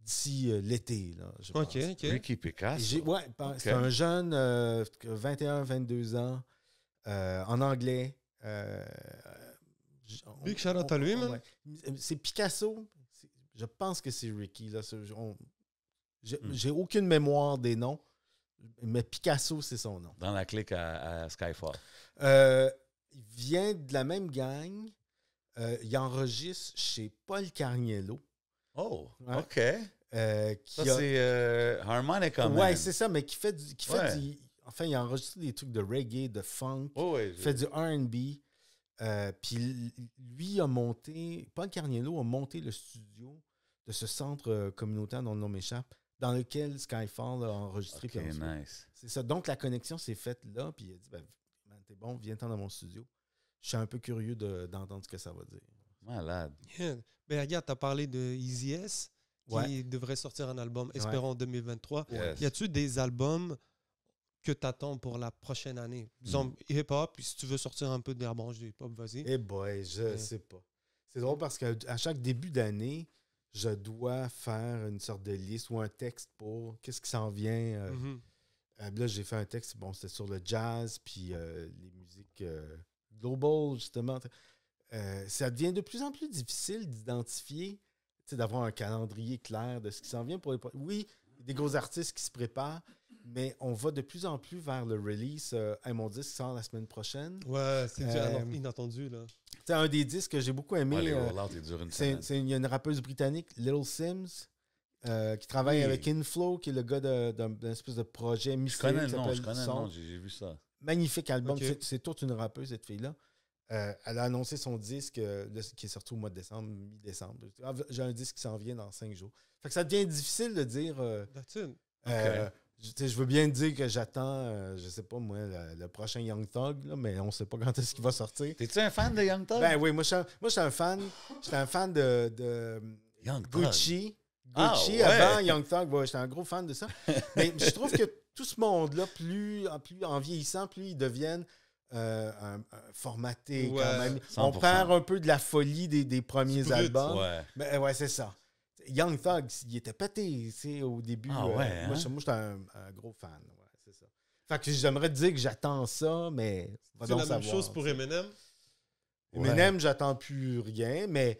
[SPEAKER 3] d'ici l'été. Ricky Picasso. Ouais, c'est un jeune, 21-22 euh, ans, euh, en anglais. C'est Picasso. je pense que c'est Ricky. Là, hmm. j'ai, aucune mémoire des noms, mais Picasso, c'est son nom.
[SPEAKER 2] Dans la clique à, à Skyfall.
[SPEAKER 3] Euh, vient de la même gang. Euh, il enregistre chez Paul Carniello. Oh, OK. Euh, qui ça, c'est
[SPEAKER 2] euh, Harmonica même. Ouais, c'est ça, mais qui fait du.
[SPEAKER 3] Enfin, il enregistre des trucs de reggae, de funk. fait du RB. Puis lui a monté. Paul Carniello a monté le studio de ce centre communautaire dont le nom m'échappe, dans lequel Skyfall a enregistré. OK, nice. C'est ça. Donc, la connexion s'est faite là, puis il a dit ben, t'es bon, viens t'en dans mon studio. Je suis un peu curieux d'entendre ce que ça va dire. Malade. Yeah.
[SPEAKER 1] Mais ben, regarde, as parlé de Easy S qui devrait sortir un album, espérons en 2023. Y a-tu des albums que t'attends pour la prochaine année? Disons, mm. hip-hop,
[SPEAKER 3] si tu veux sortir un peu de la branche du hip-hop, vas-y. Eh je ne sais pas. C'est drôle parce qu'à chaque début d'année, je dois faire une sorte de liste ou un texte pour qu'est-ce qui s'en vient. Euh, mm-hmm. Euh, là, j'ai fait un texte, bon, c'était sur le jazz, puis euh, les musiques euh, global, justement. ça devient de plus en plus difficile d'identifier, d'avoir un calendrier clair de ce qui s'en vient pour Oui, des gros artistes qui se préparent, mais on va de plus en plus vers le release. un mon disque sort la semaine prochaine. Ouais, c'est euh, inattendu, là. C'est un des disques que j'ai beaucoup aimé. c'est, il y a une rappeuse britannique, Little Sims, euh, qui travaille avec Inflow, qui est le gars d'un espèce de projet mystérieux. Je connais le nom, j'ai vu ça. Magnifique album, c'est toute une rappeuse, cette fille-là. Euh, elle a annoncé son disque euh, qui est sorti au mois de décembre, mi-décembre. Ah, j'ai un disque qui s'en vient dans cinq jours. Fait que ça devient difficile de dire. Je, veux bien dire que j'attends, je sais pas moi, le, prochain Young Thug, mais on sait pas quand est-ce qu'il va sortir. T'es-tu un fan de Young Thug? Ben oui, moi je suis un, fan. J'étais un fan de, Gucci. Gucci ah, avant Young Thug. J'étais un gros fan de ça. Mais je trouve que tout ce monde-là, plus, en vieillissant, plus ils deviennent euh, un, formatés quand même. On perd un peu de la folie des, premiers albums. Mais ben, ouais, c'est ça. Young Thug, il était pété au début. Ah, euh, hein? Moi, j'étais un, gros fan. c'est ça. Fait que j'aimerais dire que j'attends ça, mais. C'est la même chose pour Eminem? Eminem, j'attends plus rien, mais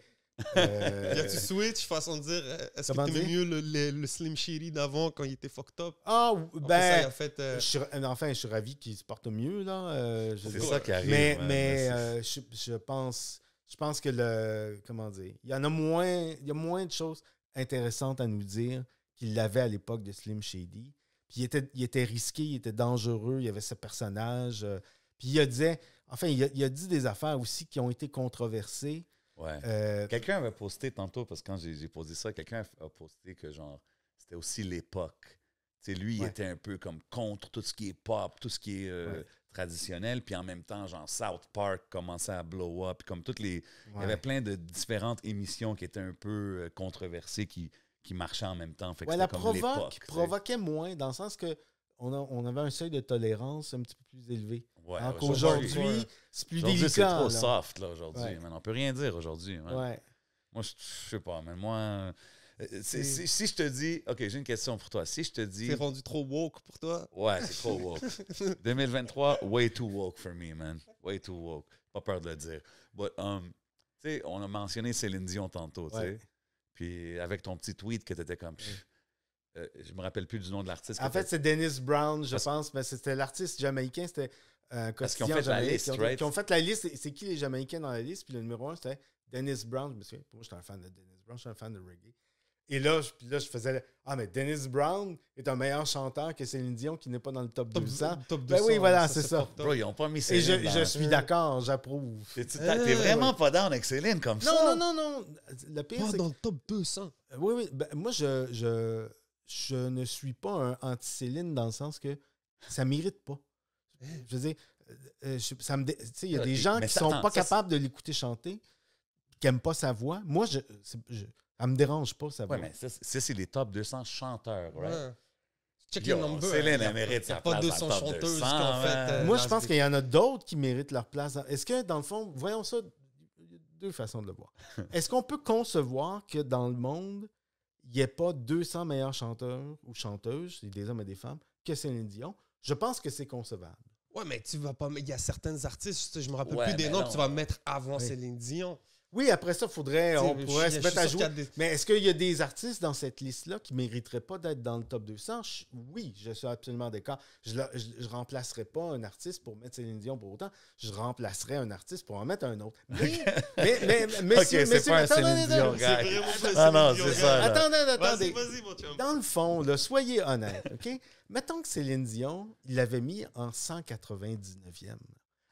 [SPEAKER 3] euh... Y a-tu
[SPEAKER 1] switch, façon de dire euh, Est-ce que t'aimais mieux
[SPEAKER 3] le, Slim Shady d'avant quand il était fucked up Ah, ben. Euh, enfin, je suis ravi qu'il se porte mieux, euh, c'est ça qui arrive. Mais, je, pense. Je pense que le. Comment dire Il y en a moins. a moins de choses intéressantes à nous dire qu'il l'avait à l'époque de Slim Shady. Puis il était, risqué, il était dangereux, il y avait ce personnage. puis il a Enfin, a, il a dit des affaires aussi qui ont été controversées. Ouais. Euh, quelqu'un avait posté
[SPEAKER 2] tantôt, parce que quand j'ai posé ça, quelqu'un a posté que genre, c'était aussi l'époque. lui, il était un peu comme contre tout ce qui est pop, tout ce qui est euh, traditionnel, puis en même temps, genre South Park commençait à blow up, comme toutes les... Il y avait plein de différentes émissions qui étaient un peu euh, controversées, qui, qui marchaient en même temps. Fait la provoquait
[SPEAKER 3] moins, dans le sens que on, on, avait un seuil de tolérance un petit peu plus élevé. Ouais, aujourd'hui, c'est plus délicat. c'est trop là. soft, là, aujourd'hui. Ouais.
[SPEAKER 2] On peut rien dire aujourd'hui. Moi, je, ne sais pas, mais moi... Euh, euh, si, je te dis, OK, j'ai une question pour toi. Si je te dis. C'est rendu trop woke
[SPEAKER 1] pour toi? Ouais, c'est trop woke.
[SPEAKER 2] 2023, way too woke for me, man. Way too woke. Pas peur de le dire. But, um, tu sais, on a mentionné Céline Dion tantôt, tu sais. Puis avec ton petit tweet que t'étais comme. Je euh, je me rappelle plus du nom de l'artiste. En fait, c'est Dennis
[SPEAKER 3] Brown, je pense, mais c'était l'artiste jamaïcain. C'était euh, Parce qu'ils ont fait la liste, right? Qui ont fait la liste, c'est qui les Jamaïcains dans la liste? Puis le numéro un, c'était Dennis Brown. Je me souviens, moi, j'étais un fan de Dennis Brown, je suis un fan de reggae. Et là, je, là, je faisais Ah, mais Dennis Brown est un meilleur chanteur que Céline Dion qui n'est pas dans le top, 200. Top ben oui, voilà, c'est ça. ils n'ont pas mis Céline. Et je, suis d'accord, j'approuve. T'es eh vraiment pas down avec Céline comme ça. Non, non, non, pas dans le top 200. Euh, oui, oui. Ben, moi, je, je, je ne suis pas un anti-Céline dans le sens que ça mérite pas. Je veux dire, euh, euh, ça me, il y a des gens qui ne sont pas capables de l'écouter chanter, qui n'aiment pas sa voix. Moi, je, ne me dérange pas sa voix. mais ça, c'est les top 200 chanteurs, right? Ouais. Check Yo, hein. les Céline, mérite pas 200 chanteuses fait. Euh, Moi, je pense qu'il y en a d'autres qui méritent leur place. Est-ce que, dans le fond, voyons ça, il deux façons de le voir. Est-ce qu'on peut concevoir que dans le monde, il n'y ait pas 200 meilleurs chanteurs ou chanteuses, des hommes et des femmes, que Céline Dion? Je pense que c'est concevable
[SPEAKER 1] mais tu vas pas. Il y a certaines artistes, je me rappelle plus des noms, tu vas mettre avant Céline Dion. Oui, après ça, faudrait, on pourrait se mettre à jouer.
[SPEAKER 3] Mais est-ce qu'il y a des artistes dans cette liste-là qui ne mériteraient pas d'être dans le top 200? oui, je suis absolument d'accord. Je ne remplacerai pas un artiste pour mettre Céline Dion pour autant. Je remplacerai un artiste pour en mettre un autre. Mais, mais, mais, c'est pas Céline Dion, ça. Attendez, attendez. Dans le fond, soyez honnête, OK? Mettons que Céline Dion, il l'avait mis en 199e.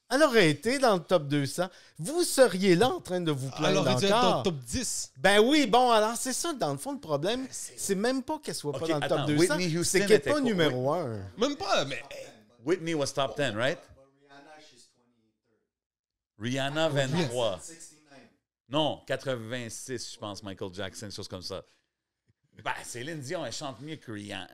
[SPEAKER 3] Elle aurait été dans le top 200. Vous seriez là en train de vous plaindre Elle alors, être dans le top 10. Ben oui, bon, alors c'est ça, dans le fond, le problème, c'est même pas qu'elle soit pas dans le top 200. C'est qu'elle n'est pas numéro 1.
[SPEAKER 2] Même pas, mais... Whitney was top 10, right? Rihanna, 23. Ah, non, 86, je pense, Michael Jackson, chose comme ça. Ben, Céline Dion, elle chante mieux que Rihanna.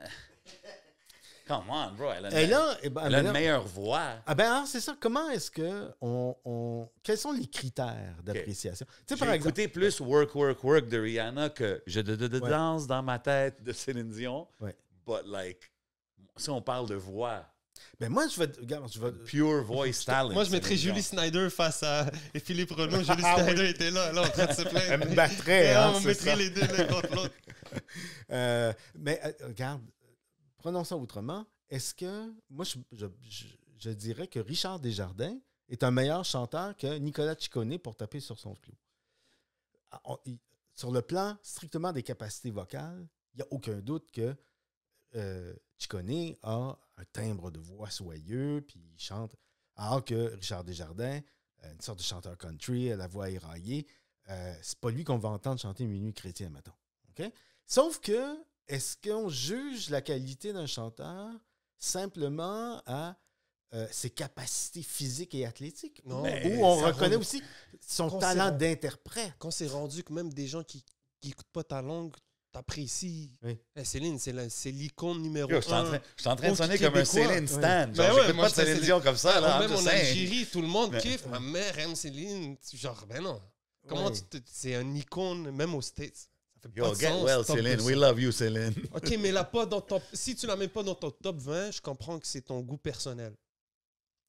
[SPEAKER 2] Come on, bro. Elle a, une, eh ben, meilleure voix.
[SPEAKER 3] Ah ben, alors, c'est ça. Comment est-ce que on, Quels sont les critères d'appréciation? Tu sais, par exemple. écouté plus Work, Work,
[SPEAKER 2] Work de Rihanna que Je de, danse dans ma tête de Céline Dion. Ouais. But, like, si on parle de voix.
[SPEAKER 3] Ben moi, je veux Pure voice talent. Moi, je mettrais
[SPEAKER 2] Julie
[SPEAKER 1] Snyder face à Philippe Renaud. Julie ah Snyder était là, là, en train de se plaindre. Elle me battrait. Hein, on mettrait les deux l'un contre l'autre.
[SPEAKER 3] Euh, mais euh, regarde, Prenons ça autrement. Est-ce que, moi, je, dirais que Richard Desjardins est un meilleur chanteur que Nicolas Ciccone pour taper sur son clou. Ah, sur le plan strictement des capacités vocales, il n'y a aucun doute que euh, a un timbre de voix soyeux, puis il chante. Alors que Richard Desjardins, euh, une sorte de chanteur country, à la voix éraillée, euh, c'est pas lui qu'on va entendre chanter Minuit chrétien, mettons. Sauf que est-ce qu'on juge la qualité d'un chanteur simplement à euh, ses capacités physiques et athlétiques? Non, ben, ou on reconnaît aussi son talent d'interprète? Qu'on s'est rendu que même des gens
[SPEAKER 1] qui n'écoutent pas ta langue t'apprécient. Eh, Céline, c'est l'icône numéro 1. je un. Je suis en train de sonner comme un Céline Stan. Ben je Genre, pas de Céline Dion comme ça. Là, même en Algérie, tout le monde kiffe. Ma mère aime Céline. Genre, ben non. Comment tu C'est un icône, même aux States. Yo, get well, Céline. We love you, Céline. OK, mais dans si tu la même pas dans ton top 20, je comprends que c'est ton goût personnel.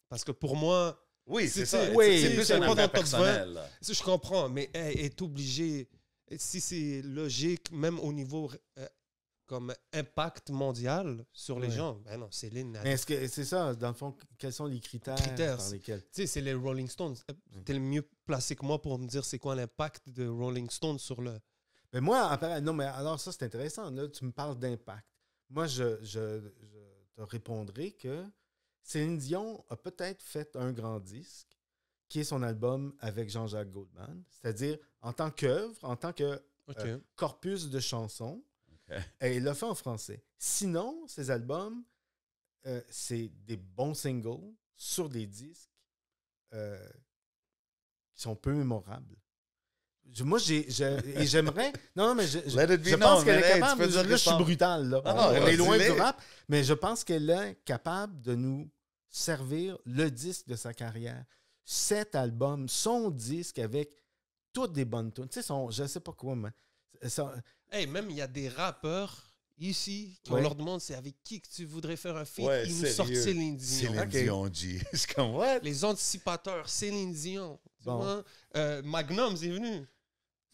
[SPEAKER 1] Parce que pour moi... Oui, c'est ça. Oui, c'est plus un goût personnel. Top je comprends, mais est est obligé. Si c'est logique, même au niveau... Euh, comme impact mondial sur les gens. Ben non, Céline. Mais est-ce que c'est ça, dans le fond, quels sont les critères, critères par lesquels c'est les Rolling Stones. Euh, mm. Tu es le mieux placé que moi pour me dire c'est quoi l'impact de Rolling Stones sur le,
[SPEAKER 3] mais moi, non, mais alors ça, c'est intéressant. Là, tu me parles d'impact. Moi, je, te répondrai que Céline Dion a peut-être fait un grand disque, qui est son album avec Jean-Jacques Goldman, c'est-à-dire en tant qu'œuvre, en tant que euh, corpus de chansons. Et il l'a fait en français. Sinon, ses albums, euh, c'est des bons singles sur des disques euh, qui sont peu mémorables. Moi, j'ai, j'aimerais. non, mais je, pense qu'elle est capable. là, je suis brutal. Là. Ah est loin du rap. Mais je pense qu'elle est capable de nous servir le disque de sa carrière. Cet album, son disque avec toutes des bonnes tunes. Tu sais, son, je sais pas quoi, mais. Euh,
[SPEAKER 1] hey, même il y a des rappeurs ici, qui leur demande c'est avec qui que tu voudrais faire un feat, ils nous sortent Céline Dion. Céline okay. Dion, comme, Les anticipateurs, Céline Dion. Bon. Euh, Magnum, c'est venu.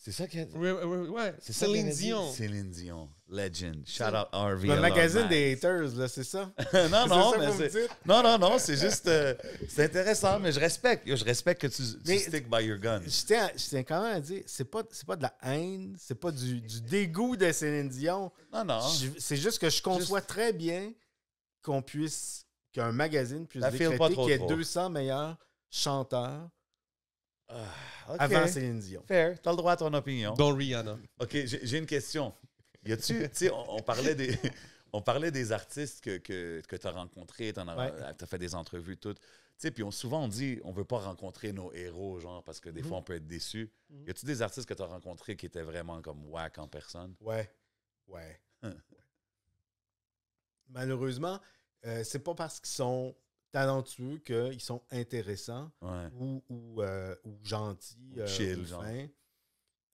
[SPEAKER 1] C'est ça qui Ouais, C'est Céline Dion.
[SPEAKER 2] Céline Dion. Legend. Shout out RV. Le magazine des haters, là, c'est ça? non, non, non, non, non, c'est juste. Euh, c'est intéressant, mais je respecte. Je respecte que tu, stick by your gun.
[SPEAKER 3] Je tiens quand même à dire, c'est pas, pas de la haine, c'est pas du, du, dégoût de Céline Dion. Non, non. C'est juste que je conçois très bien qu'on puisse. qu'un magazine puisse décréter qu'il y ait 200 meilleurs chanteurs ah, c'est Avant Fair. T'as le droit à ton opinion. Dont
[SPEAKER 1] Rihanna.
[SPEAKER 2] OK, j'ai une question. Y a-tu, tu sais, on, parlait des. On parlait des artistes que, que, tu as rencontrés, tu fait des entrevues, toutes. Tu sais, puis on, souvent on dit on veut pas rencontrer nos héros, genre, parce que des mhm. fois on peut être déçu. Mhm. Y a-tu des artistes que tu as rencontrés qui étaient vraiment comme whack en personne?
[SPEAKER 3] Ouais. Ouais. Hein. Malheureusement, euh, c'est pas parce qu'ils sont talentueux qu'ils sont intéressants ou, ou, euh, gentils, euh, chill,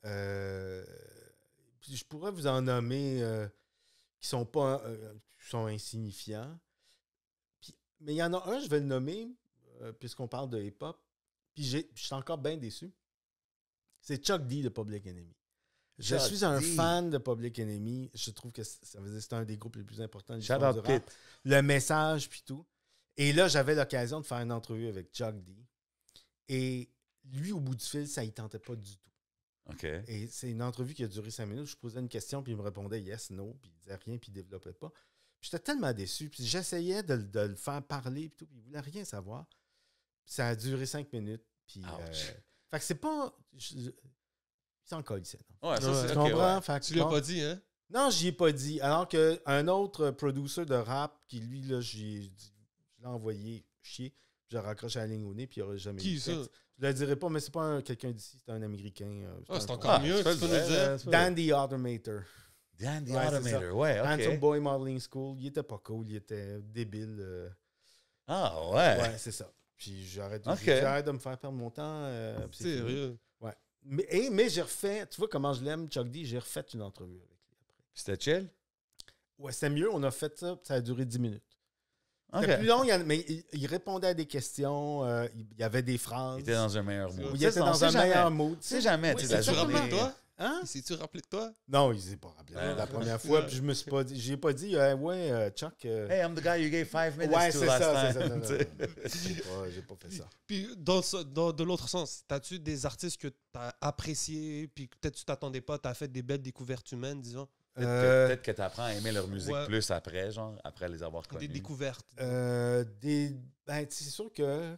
[SPEAKER 3] euh, je pourrais vous en nommer qui sont pas sont insignifiants. mais il y en a un, je vais le nommer, puisqu'on parle de hip-hop. Puis je suis encore bien déçu. C'est Chuck D de Public Enemy. Je suis un fan de Public Enemy. Je trouve que ça c'est un des groupes les plus importants du, rap. Le message, puis tout. Et là, j'avais l'occasion de faire une entrevue avec Chuck D. Et lui, au bout du fil, ça ne tentait pas du tout. OK. Et c'est une entrevue qui a duré cinq minutes. Je posais une question, puis il me répondait yes, no, puis il disait rien, puis il ne développait pas. J'étais tellement déçu. j'essayais de, le faire parler, puis tout, puis il voulait rien savoir. ça a duré cinq minutes. Puis. Euh, fait c'est pas. C'est encore lycée. Ouais, ça, Tu l'as pas dit, hein? Non, je j'y ai pas dit. Alors qu'un autre producer de rap, qui lui, là, j'ai dit envoyé chier. Je raccroche la ligne au nez, puis il n'y aurait jamais eu ça? Je ne le dirais pas, mais c'est pas quelqu'un d'ici, c'est un Américain. Euh, c'est ah, encore mieux, ah, tu Dan the Automator. Dan the Automator, ouais, Handsome Boy Modeling School. Il était pas cool, il était débile. Euh. Ah, ouais. Ouais, c'est ça. Puis j'arrête de me faire perdre mon temps. Euh, c'est Sérieux. Mais, eh, mais j'ai refait, tu vois comment je l'aime, Chuck j'ai refait une entrevue avec lui après. C'était chill? Ouais, c'était mieux, on a fait ça, ça a duré 10 minutes. C'était plus long, mais il, répondait à des questions, euh, il y avait des phrases. Il était dans un meilleur mood. Il était dans un meilleur mood. Tu sais jamais, tu sais, rappelles de toi?
[SPEAKER 1] Hein? Il s'est-tu rappelé de
[SPEAKER 3] toi? Non, il s'est pas rappelé la première fois. Puis je me suis pas dit, j'ai pas dit, euh, ouais, euh, Chuck. Hey,
[SPEAKER 2] I'm the guy you gave five minutes ouais, to last time.
[SPEAKER 3] Ouais, c'est ça, c'est ça. J'ai pas, fait ça.
[SPEAKER 1] Puis, dans, de l'autre sens, as-tu des artistes que tu as appréciés, puis peut-être tu t'attendais pas, tu as fait des belles découvertes humaines, disons? Peut-être que,
[SPEAKER 2] euh, tu apprends à aimer leur musique plus après, genre, après les avoir connus. Euh, des
[SPEAKER 3] découvertes. Ben, des... c'est sûr que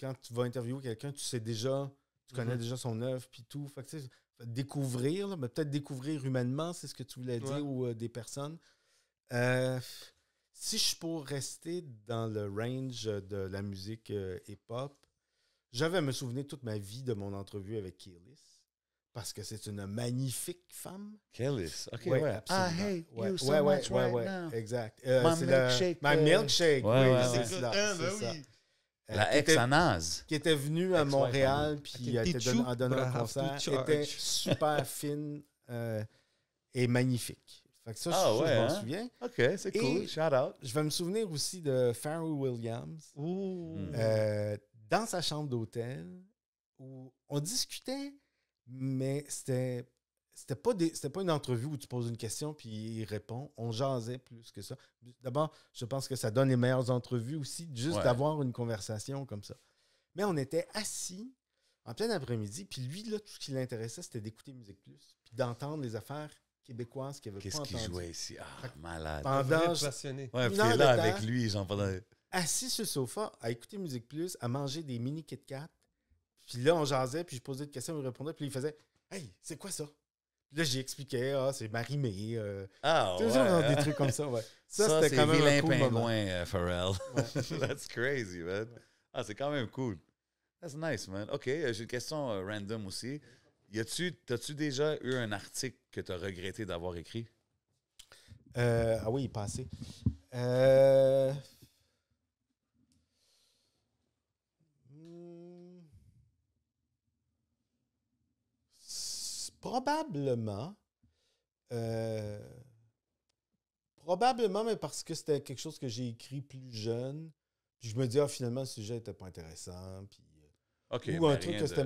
[SPEAKER 3] quand tu vas interviewer quelqu'un, tu sais déjà, tu connais mm-hmm. déjà son œuvre, puis tout. Fait que, découvrir, mais ben, peut-être découvrir humainement, c'est ce que tu voulais dire, ou euh, des personnes. si je pourrais rester dans le range de la musique hip-hop, j'avais me souvenir toute ma vie de mon entrevue avec Keelis parce que c'est une magnifique femme. Kellys, OK, ouais. ouais. Ah, hey, ouais. you so ouais, Exact. Euh, my milkshake. My milkshake, oui. c'est ça. La ex anase Qui était venue à Montréal, puis a été donné un concert. était super fine euh, et magnifique. Fait que ça, ah, je, m'en hein? souviens. OK, c'est cool. Shout out. Je vais me souvenir aussi de Farrow Williams. Euh, dans sa chambre d'hôtel, où on discutait mais c'était c'était pas des, pas une entrevue où tu poses une question puis il répond. On jasait plus que ça. D'abord, je pense que ça donne les meilleures entrevues aussi, juste d'avoir une conversation comme ça. Mais on était assis en plein après-midi, puis lui, là, tout ce qui l'intéressait, c'était d'écouter Musique Plus, puis d'entendre les affaires québécoises qu'il avait Qu'est-ce qu'il jouait ici? Ah, malade. Pendant... passionné. Ouais, puis là, avec lui, j'en pendant... Assis sur le sofa, à écouter Musique Plus, à manger des mini Kit Kat, puis là, on jasait, puis je posais des questions, il répondait, puis il faisait Hey, c'est quoi ça? Puis là, j'y expliquais, ah, c'est Marie-Mé. Euh, ah, ouais. genre, des trucs comme ça, ouais. Hein. Ça, c'était quand même un cool pingouin,
[SPEAKER 2] euh, That's crazy, man. Ah, c'est quand même cool. That's nice, man. OK, euh, j'ai une question euh, random aussi. Y a-tu, t'as-tu déjà eu un article que t'as regretté d'avoir écrit?
[SPEAKER 3] Euh, ah oui, il passé. Euh, Probablement. Euh, probablement, mais parce que c'était quelque chose que j'ai écrit plus jeune. je me dis, ah, finalement, le sujet n'était pas intéressant. Puis, euh, ou un truc que c'était.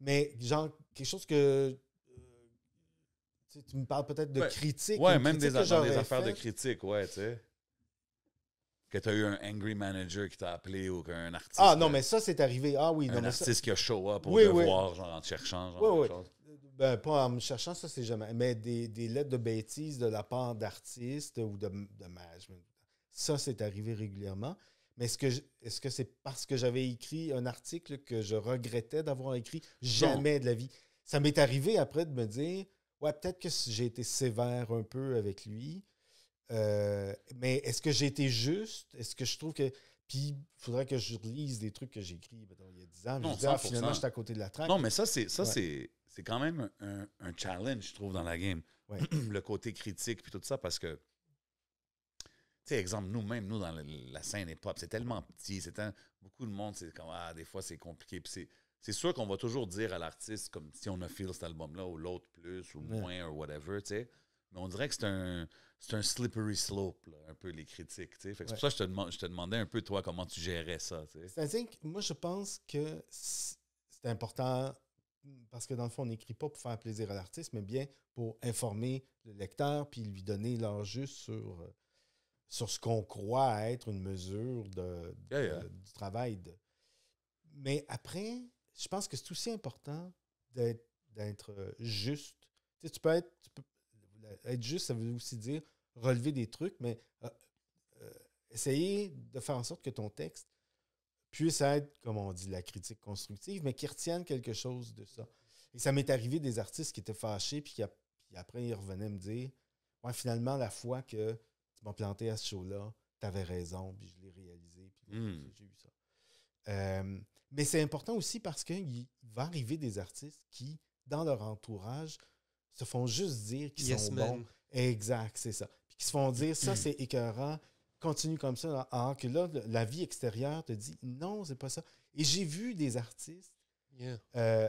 [SPEAKER 3] Mais genre, quelque chose que. Euh, tu me parles peut-être de critique. Ouais, même des, affaires, de
[SPEAKER 2] critique, ouais, tu sais. Que tu as eu un angry manager qui t'a appelé ou qu'un ah, artiste. Ah non, mais
[SPEAKER 3] ça, c'est arrivé. Ah oui, un non, mais artiste
[SPEAKER 2] qui a show up pour oui, devoir, genre en te cherchant. Genre, quelque Chose.
[SPEAKER 3] Ben, pas en me cherchant, ça, c'est jamais. Mais des, lettres de bêtises de la part d'artistes ou de, de Ça, c'est arrivé régulièrement. Mais est-ce que, est-ce que c'est parce que j'avais écrit un article que je regrettais d'avoir écrit? Jamais de la vie. Ça m'est arrivé après de me dire, ouais, peut-être que j'ai été sévère un peu avec lui. Euh, mais est-ce que j'ai été juste? Est-ce que je trouve que. Puis, il faudrait que je relise des trucs que j'ai écrits il y a 10 ans. Ah, finalement, j'étais à côté de la traque. Non, mais ça, c'est ça
[SPEAKER 2] c'est, quand même un, challenge, je trouve, dans la game. le côté critique, puis tout ça, parce que, tu sais, exemple, nous-mêmes, nous, dans la, scène hip c'est tellement petit, c'est beaucoup de monde, c'est comme, ah, des fois, c'est compliqué. Puis c'est, c'est sûr qu'on va toujours dire à l'artiste, comme si on a feel cet album-là, ou l'autre plus, ou moins, ou whatever, tu sais. Mais on dirait que c'est un, un slippery slope, un peu les critiques. C'est pour ça que je te, demandais un peu, toi, comment tu gérais ça. C'est-à-dire
[SPEAKER 3] que moi, je pense que c'est important parce que dans le fond, on n'écrit pas pour faire plaisir à l'artiste, mais bien pour informer le lecteur puis lui donner l'heure sur, euh, sur ce qu'on croit être une mesure de, du travail. De... Mais après, je pense que c'est aussi important d'être euh, juste. Tu, tu peux être, être juste, ça veut aussi dire relever des trucs, mais euh, euh, essayer de faire en sorte que ton texte puisse être, comme on dit, la critique constructive, mais qu'il retienne quelque chose de ça. Et ça m'est arrivé des artistes qui étaient fâchés, puis, qui, après, ils revenaient me dire finalement, la fois que tu m'as planté à ce show-là, tu avais raison, puis je l'ai réalisé, puis hmm. j'ai eu ça. Euh, mais c'est important aussi parce qu'il va arriver des artistes qui, dans leur entourage, se font juste dire qu'ils sont bons. Exact, c'est ça. Puis qui se font dire ça, c'est écœurant, continue comme ça. Alors que là, la vie extérieure te dit non, c'est pas ça. Et j'ai vu des artistes euh,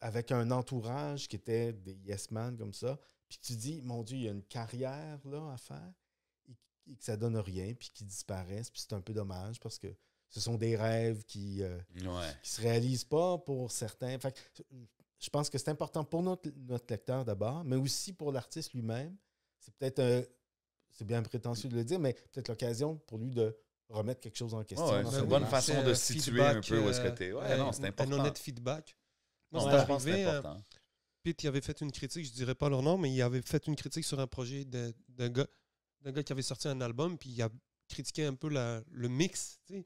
[SPEAKER 3] avec un entourage qui était des yes men comme ça. Puis tu dis, mon Dieu, il y a une carrière là à faire et, que ça donne rien, puis qu'ils disparaissent. Puis c'est un peu dommage parce que ce sont des rêves qui ne euh, se réalisent pas pour certains. Fait je pense que c'est important pour notre, notre lecteur d'abord, mais aussi pour l'artiste lui-même. C'est peut-être C'est bien prétentieux de le dire, mais peut-être l'occasion pour lui de remettre quelque chose en question. c'est une bonne façon de situer un peu où est-ce que euh, tu es. Un honnête
[SPEAKER 1] feedback. Moi, c'est euh, Pete, il avait fait une critique, je ne dirais pas leur nom, mais il avait fait une critique sur un projet d'un gars, gars qui avait sorti un album, puis il a critiqué un peu le mix. Tu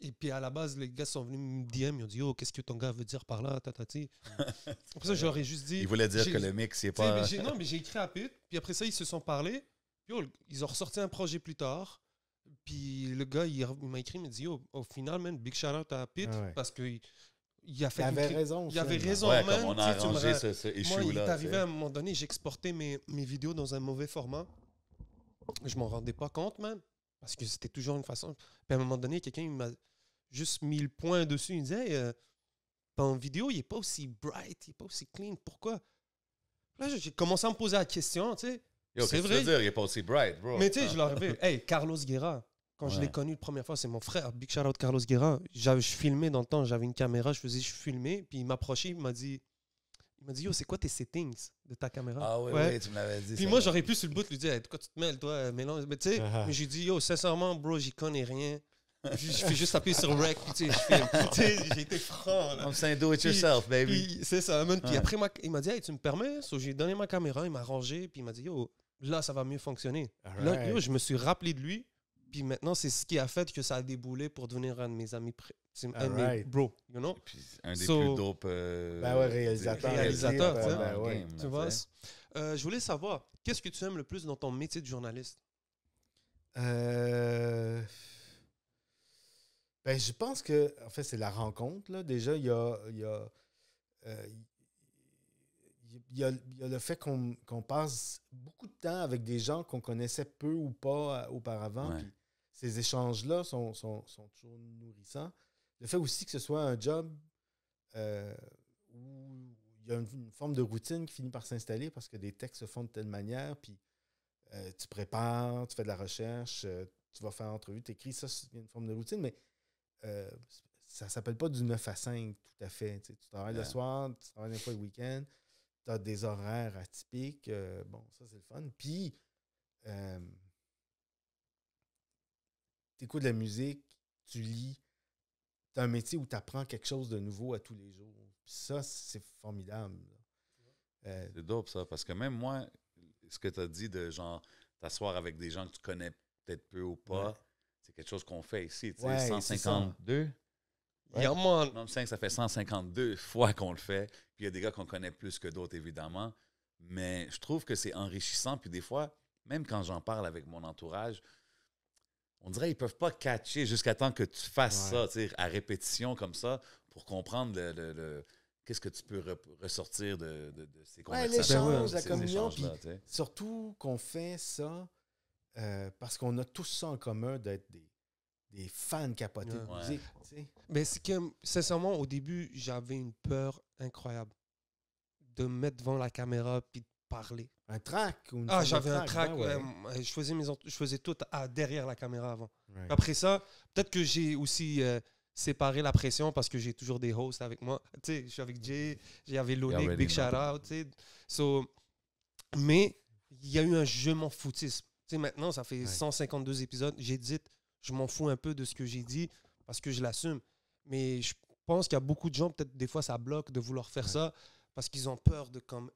[SPEAKER 1] et puis à la base, les gars sont venus me DM, ils ont dit Oh, qu'est-ce que ton gars veut dire par là tatati. Après ça, j'aurais juste dit. il voulait dire que le mix, c'est pas. non, mais j'ai écrit à puis après ça, ils se sont parlé. Oh, ils ont ressorti un projet plus tard. Puis le gars, il, m'a écrit, il m'a dit oh, au final, man, big shout out à Pete, ah parce qu'il a fait. Il avait raison. Il avait raison, Moi, il est arrivé à un moment donné, j'exportais mes, mes vidéos dans un mauvais format. Je m'en rendais pas compte, même parce que c'était toujours une façon. Puis à un moment donné, quelqu'un m'a juste mis le point dessus. Il me disait, en euh, vidéo, il n'est pas aussi bright, il n'est pas aussi clean. Pourquoi? Là, j'ai commencé à me poser la question, tu sais. c'est vrai. il n'est
[SPEAKER 2] pas aussi bright, bro. Mais tu sais, ah. je l'ai revu.
[SPEAKER 1] hey, Carlos Guerra. Quand je l'ai connu la première fois, c'est mon frère, Big Shout out Carlos Guerra. Je filmais dans le temps, j'avais une caméra, je faisais, je filmais, puis il m'approchait, il m'a dit, il m'a dit, yo, c'est quoi tes settings de ta caméra? Ah oui, ouais. tu me l'avais dit. Puis moi, j'aurais pu sur le bout lui dire, hey, de quoi tu te mêles, toi, Mais tu sais, uh-huh. j'ai dit, yo, sincèrement, bro, j'y connais rien. je fais juste appuyer sur rec, puis tu sais, j'ai été franc. Là. I'm saying do it yourself, baby. C'est ça, Puis après, il m'a dit, hey, tu me permets? j'ai donné ma caméra, il m'a rangé, puis il m'a dit, yo, là, ça va mieux fonctionner. Là, yo, je me suis rappelé de lui, puis maintenant, c'est ce qui a fait que ça a déboulé pour devenir un de mes amis c'est un un des plus dope euh, ben réalisateurs tu vois. je voulais savoir, qu'est-ce que tu aimes le plus dans ton métier de journaliste?
[SPEAKER 3] Euh, ben, je pense que, en fait, c'est la rencontre. Là. Déjà, il y a, le fait qu'on passe beaucoup de temps avec des gens qu'on connaissait peu ou pas euh, auparavant. Ces échanges-là sont, sont, toujours nourrissants le fait aussi que ce soit un job euh, où il y a une, forme de routine qui finit par s'installer parce que des textes se font de telle manière, puis euh, tu prépares, tu fais de la recherche, euh, tu vas faire entrevue, tu écris, ça, c'est une forme de routine, mais ça ne s'appelle pas du 9 à 5 tout à fait. Tu, travailles le soir, tu travailles fois le week-end, tu as des horaires atypiques. bon, ça, c'est le fun. Puis, tu écoutes de la musique, tu lis, c'est un métier où tu apprends quelque chose de nouveau à tous les jours. ça, c'est formidable. Euh, c'est dope, ça,
[SPEAKER 2] parce que même moi, ce que tu as dit de genre t'asseoir avec des gens que tu connais peut-être peu ou pas, c'est quelque chose qu'on fait ici. Ouais, 152.
[SPEAKER 1] 5,
[SPEAKER 2] ça fait 152 fois qu'on le fait. Puis il y a des gars qu'on connaît plus que d'autres, évidemment. Mais je trouve que c'est enrichissant. Puis des fois, même quand j'en parle avec mon entourage, on dirait qu'ils peuvent pas catcher jusqu'à temps que tu fasses ça, à répétition comme ça, pour comprendre le, qu'est-ce que tu peux ressortir de, ces conversations. Ouais,
[SPEAKER 3] surtout qu'on fait ça euh, parce qu'on a tous ça en commun d'être des, fans capotés de musique. Mais c'est que, sincèrement,
[SPEAKER 1] au début, j'avais une peur incroyable de me mettre devant la caméra puis de parler. Un track ou Ah, j'avais un track. Ben je, faisais mes, je faisais tout à, derrière la caméra avant. Après ça, peut-être que j'ai aussi euh, séparé la pression parce que j'ai toujours des hosts avec moi. Tu sais, je suis avec Jay, j'avais Lonic, Big Shout Out. mais il y a eu un je m'en foutisme. Tu sais, maintenant, ça fait 152 épisodes. J'édite, je m'en fous un peu de ce que j'ai dit parce que je l'assume. Mais je pense qu'il y a beaucoup de gens, peut-être des fois ça bloque de vouloir faire ça parce qu'ils ont peur de comme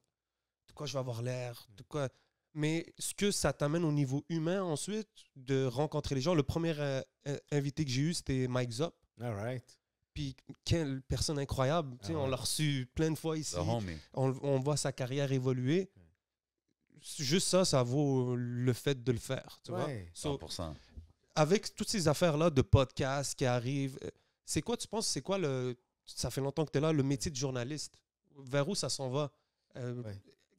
[SPEAKER 1] quoi je vais avoir l'air, tout quoi. Mais ce que ça t'amène au niveau humain ensuite, de rencontrer les gens. Le premier euh, euh, invité que j'ai eu, c'était Mike Zop. All Puis quelle personne incroyable. tu sais ah On l'a reçu plein de fois ici. On, on, voit sa carrière évoluer. Juste ça, ça vaut le fait de le faire. Tu vois? 100%. avec toutes ces affaires-là de podcasts qui arrivent, euh, c'est quoi, tu penses, c'est quoi le. Ça fait longtemps que tu es là, le métier de journaliste. Vers où ça s'en va?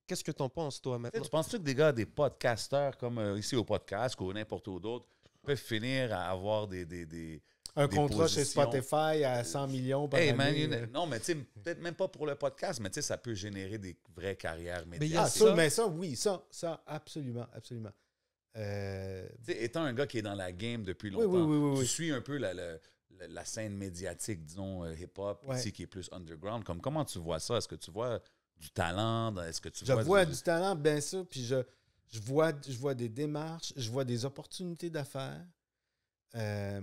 [SPEAKER 1] Qu'est-ce que tu penses, toi, maintenant?
[SPEAKER 2] Tu penses-tu que des gars, des podcasteurs comme euh, ici au podcast ou n'importe où d'autre, peuvent finir à avoir des. des, un contrat chez Spotify
[SPEAKER 3] à 100 millions par euh.
[SPEAKER 2] non, mais tu sais, peut-être même pas pour le podcast, mais tu sais, ça peut générer des vraies carrières médiatiques. Mais, ah, ça, mais ça,
[SPEAKER 3] oui, ça, ça, absolument, absolument. Euh,
[SPEAKER 2] étant un gars qui est dans la game depuis longtemps, tu suis un peu la, la, scène médiatique, disons, hip-hop, ici, qui est plus underground. Comme, comment tu vois ça? Est-ce que tu vois du talent? Est-ce que tu je vois, du...
[SPEAKER 3] talent, bien sûr, puis je, je, vois, je vois des démarches, je vois des opportunités d'affaires. Euh,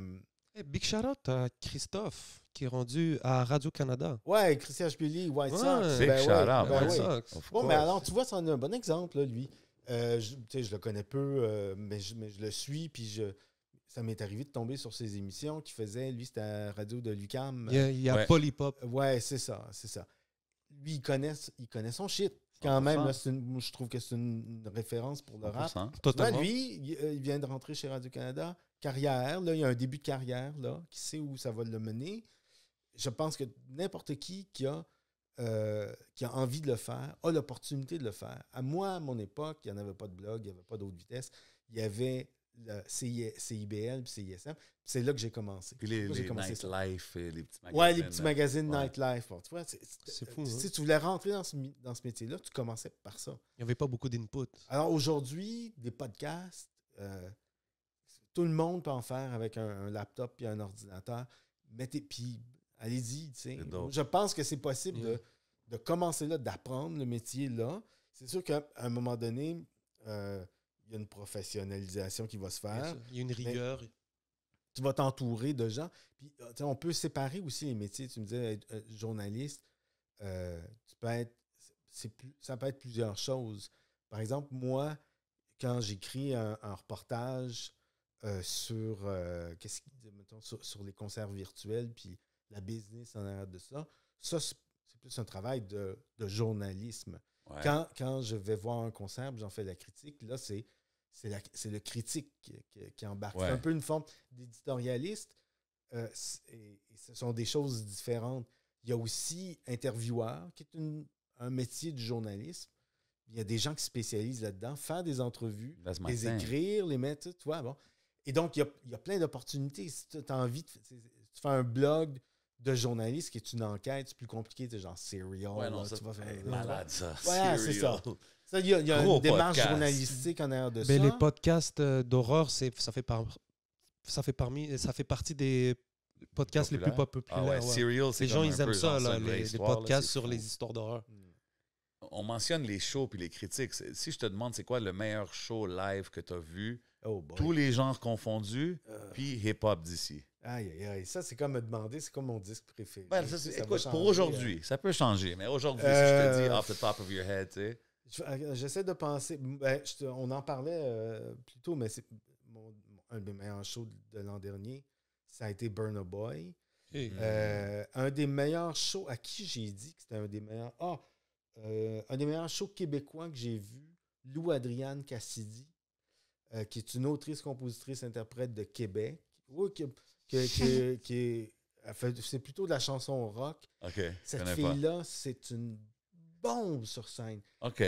[SPEAKER 1] big shout-out Christophe, qui est rendu à
[SPEAKER 3] Radio-Canada. Ouais, Christian Spilly, White ouais, Sox. Big ben ben Bon, mais alors, tu vois, c'en est un bon exemple, lui. Euh, je, je, le connais peu, euh, mais, je, le suis, puis je, ça m'est arrivé de tomber sur ses émissions qu'il faisait. Lui, c'était à radio de Lucam. Il y a, Polypop. Ouais, c'est ça, c'est ça lui, il connaît, son shit. Quand même, je trouve que c'est une référence pour le rap. Totalement. lui, euh, il, vient de rentrer chez Radio-Canada. Carrière, là, il y a un début de carrière, là, qui sait où ça va le mener. Je pense que n'importe qui qui a, euh, qui a envie de le faire a l'opportunité de le faire. À moi, à mon époque, il n'y en avait pas de blog, il n'y avait pas d'autres vitesse, Il y avait le CIBL puis CISM. C'est là que j'ai commencé. Puis les, les Nightlife,
[SPEAKER 2] les petits magazines. Ouais, les petits magazines
[SPEAKER 3] Nightlife. tu vois, c'est fou. Hein. Si tu voulais rentrer dans ce, métier-là, tu commençais par ça. Il n'y avait pas beaucoup d'input. Alors aujourd'hui, des podcasts, euh, tout le monde peut en faire avec un, laptop et un ordinateur. Mettez, puis allez-y. Je pense que c'est possible de, commencer là, d'apprendre le métier là. C'est sûr qu'à un moment donné, euh, il y a une professionnalisation qui va se faire. Il y a une rigueur. tu vas t'entourer de gens. Puis, euh, on peut séparer aussi les métiers. Tu me disais, euh, journaliste, euh, tu peux être, plus, ça peut être plusieurs choses. Par exemple, moi, quand j'écris un, reportage sur, qu'est-ce sur, les concerts virtuels, puis la business en arrière de ça, ça, c'est plus un travail de, journalisme. Quand, quand je vais voir un concert, j'en fais la critique, là, c'est c'est le critique qui, embarque. C'est un peu une forme d'éditorialiste. Euh, et, ce sont des choses différentes. Il y a aussi intervieweur, qui est un métier du journalisme. Il y a des gens qui spécialisent là-dedans, faire des entrevues, les écrire, les mettre, tu vois, bon. Et donc, il y a, plein d'opportunités. Si tu as envie, tu fais un blog de journaliste qui est une enquête, c'est plus compliqué, c'est genre serial. malade, ça. c'est ça il y a, une démarche journalistique en arrière de Mais les
[SPEAKER 1] podcasts euh, d'horreur, ça fait ça fait parmi, ça fait partie des podcasts les plus populaires. Ah les gens, ils aiment ça, là, les, podcasts sur les
[SPEAKER 2] histoires d'horreur. On mentionne les shows puis les critiques. Si je te demande c'est quoi le meilleur show live que tu as vu, oh, tous les genres confondus, euh. puis hip-hop d'ici.
[SPEAKER 3] Aïe, aïe, Ça, c'est comme me demander, c'est comme mon disque préféré. ça, écoute, pour aujourd'hui,
[SPEAKER 2] hein. ça peut changer, mais aujourd'hui, si je te dis euh, off the top of your head, tu sais.
[SPEAKER 3] Euh, j'essaie de penser. Ben, on en parlait euh, plus tôt, mais c'est mon, un des meilleurs shows de l'an dernier. Ça a été Burn Boy. Euh, un des meilleurs shows. À qui j'ai dit que c'était un des meilleurs. Ah! un des meilleurs shows québécois que j'ai vu, Lou Adriane Cassidy, qui est une autrice, compositrice, interprète de Québec. Oui, qui, c'est plutôt de la chanson rock. Cette fille-là, c'est une sur scène. OK.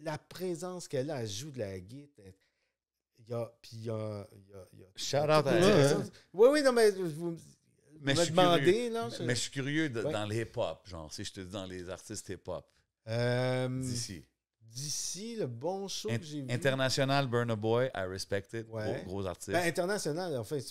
[SPEAKER 3] la présence qu'elle a, elle joue de la guitare. y a. Puis il y a. y a, Shout out à elle. Oui, oui, non, mais vous. Mais, vous je, suis là, mais je suis curieux dans
[SPEAKER 2] les hip-hop, genre, si je te dis dans les artistes hip-hop. Euh, d'ici.
[SPEAKER 3] D'ici, le bon show que j'ai vu.
[SPEAKER 2] International, Burna Boy, I Respect It. Gros, gros, artiste. Ben,
[SPEAKER 3] international, en fait.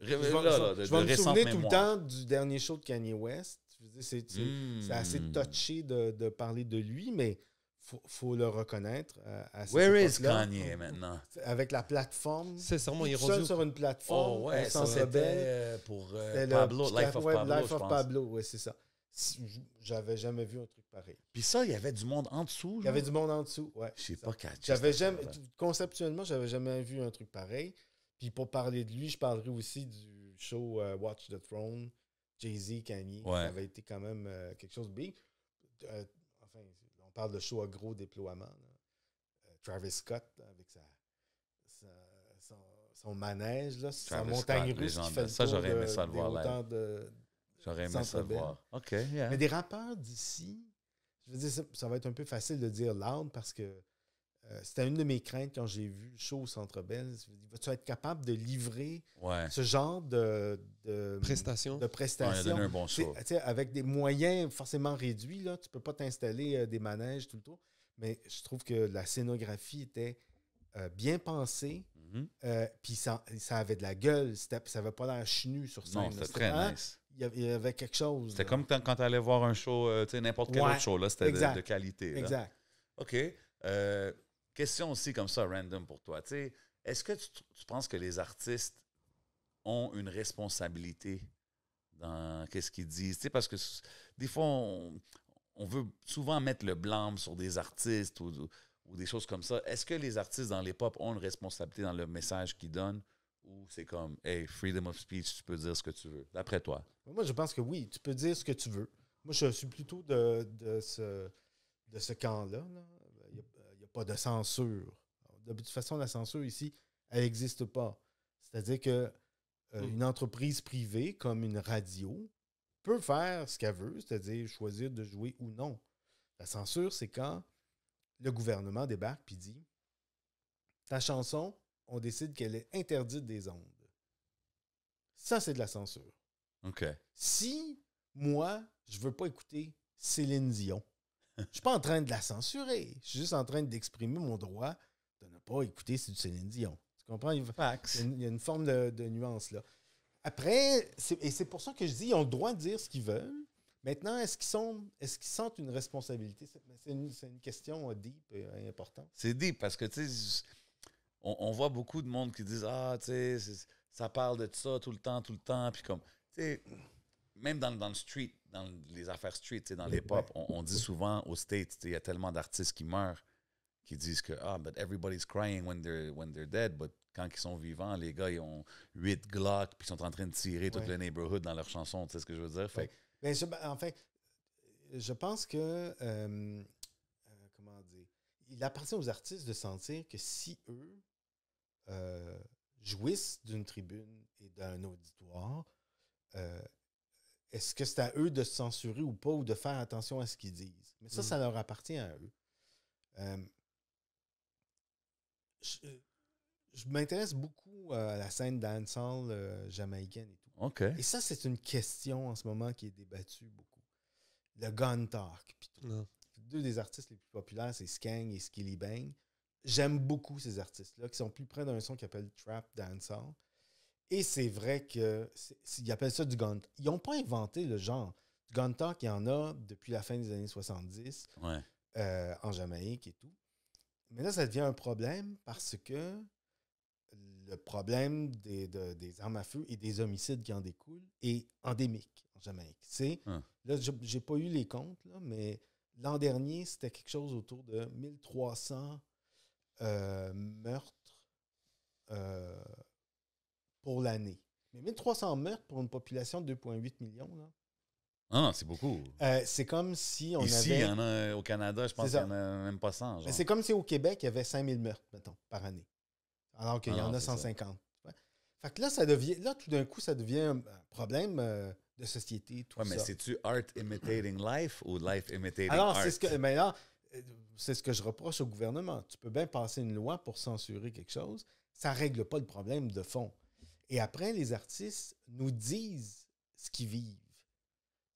[SPEAKER 3] Je vais, me souvenir tout le temps du dernier show de Kanye West. C'est hmm. assez touché de, parler de lui, mais faut, faut le reconnaître. Euh, Where is maintenant? Avec la plateforme. C'est sûrement il Seul sur une plateforme. Oh, ouais, ça euh, pour euh, Pablo, Life of Pablo. Life of Pablo, c'est ça. J'avais jamais vu un truc pareil. Puis ça, il y avait du monde en dessous. Il y avait du monde en dessous, ouais.
[SPEAKER 4] Je sais
[SPEAKER 2] pas J'avais jamais,
[SPEAKER 3] conceptuellement, j'avais jamais vu un truc pareil. Puis pour parler de lui, je parlerai aussi du show Watch the Throne Jay-Z, Kanye, ça avait été quand même euh, quelque chose de big. Euh, enfin, on parle de show à gros déploiement. Euh, Travis Scott, avec sa, sa son, manège, là, sa montagne russe. Qui fait ça, j'aurais aimé ça le voir là. J'aurais aimé ça le voir. Mais des rappeurs d'ici, je veux dire, ça, ça, va être un peu facile de dire loud parce que euh, c'était une de mes craintes quand j'ai vu le show au Centre Bell. Vas-tu être capable de livrer ce genre de, de prestations? De prestations. avec des moyens forcément réduits, là, tu ne peux pas t'installer euh, des manèges tout le tour. Mais je trouve que la scénographie était euh, bien pensée. Mhm. Puis ça, avait de la gueule. Ça n'avait pas l'air chenu sur scène. Non, c'était très hein? il y avait quelque chose. C'était comme
[SPEAKER 2] quand tu allais voir un show, n'importe quel autre show, c'était de, qualité. Exact. OK question aussi comme ça, random pour toi. Est-ce que tu, penses que les artistes ont une responsabilité dans qu'est-ce qu'ils disent? parce que des fois, on, veut souvent mettre le blâme sur des artistes ou, ou, des choses comme ça. Est-ce que les artistes dans l'époque ont une responsabilité dans le message qu'ils donnent? ou c'est comme, hey, freedom of speech, tu peux dire ce que tu veux, d'après toi?
[SPEAKER 3] Moi, je pense que oui, tu peux dire ce que tu veux. Moi, je suis plutôt de, ce, de ce camp-là. Là de censure. De toute façon, la censure ici, elle n'existe pas. C'est-à-dire que euh, hmm. une entreprise privée comme une radio peut faire ce qu'elle veut, c'est-à-dire choisir de jouer ou non. La censure, c'est quand le gouvernement débarque et dit Ta chanson, on décide qu'elle est interdite des ondes. Ça, c'est de la censure. OK. Si moi, je veux pas écouter Céline Dion, je suis pas en train de la censurer. Je suis juste en train d'exprimer mon droit de ne pas écouter du Céline Dion. Tu comprends? Il, y a une forme de, nuance là. Après, et c'est pour ça que je dis, ils ont le droit de dire ce qu'ils veulent. Maintenant, est-ce qu'ils sont, est-ce qu'ils sentent une responsabilité C'est une, question euh, deep et euh, importante.
[SPEAKER 2] C'est deep parce que tu sais, on, voit beaucoup de monde qui disent ah tu sais, ça parle de ça tout le temps, tout le temps, puis comme tu même dans, dans, le street, dans les affaires street, dans les pop, on, dit souvent aux States, il y a tellement d'artistes qui meurent qui disent que ah, but everybody's crying when they're, when they're dead, but quand ils sont vivants, les gars, ils ont huit Glock, puis ils sont en train de tirer tout le neighborhood dans leurs chansons, tu sais ce que je veux dire?
[SPEAKER 3] Ben, je, en fait, je pense que, euh, euh, comment dire, il appartient aux artistes de sentir que si eux euh, jouissent d'une tribune et d'un auditoire, est-ce que c'est à eux de se censurer ou pas, ou de faire attention à ce qu'ils disent? Mais ça, ça mm. leur appartient à eux. Euh, euh, je, m'intéresse beaucoup à la scène dancehall euh, jamaïcaine et tout. Et ça, c'est une question en ce moment qui est débattue beaucoup. Le gun talk, ah. Deux des artistes les plus populaires, c'est Skang et Skilly Bang. J'aime beaucoup ces artistes-là, qui sont plus près d'un son qui s'appelle Trap Dancehall. Et c'est vrai que ils appellent ça du gun. Ils n'ont pas inventé le genre. Du gun talk, il y en a depuis la fin des années 70 euh, en Jamaïque et tout. Mais là, ça devient un problème parce que le problème des, armes à feu et des homicides qui en découlent est endémique en Jamaïque. Hein. Là, je n'ai j'ai pas eu les comptes, mais l'an dernier, c'était quelque chose autour de 1300 euh, meurtres. Euh, pour l'année. Mais 1300 meurtres pour une population de 2,8 millions, là.
[SPEAKER 2] Ah c'est beaucoup.
[SPEAKER 3] Euh, c'est comme si on avait. il y en
[SPEAKER 2] a au Canada, je pense qu'il n'y en a même pas 100. C'est
[SPEAKER 3] comme si au Québec, il y avait 5000 meurtres, mettons, par année. Alors qu'il y ah en a 150. Fait que là, ça devient, là, tout d'un coup, ça devient un problème euh, de société. Tout mais
[SPEAKER 2] c'est-tu art imitating life ou life imitating art?
[SPEAKER 3] Euh, c'est ce que je reproche au gouvernement. Tu peux bien passer une loi pour censurer quelque chose, ça ne règle pas le problème de fond. Et après, les artistes nous disent ce qu'ils vivent.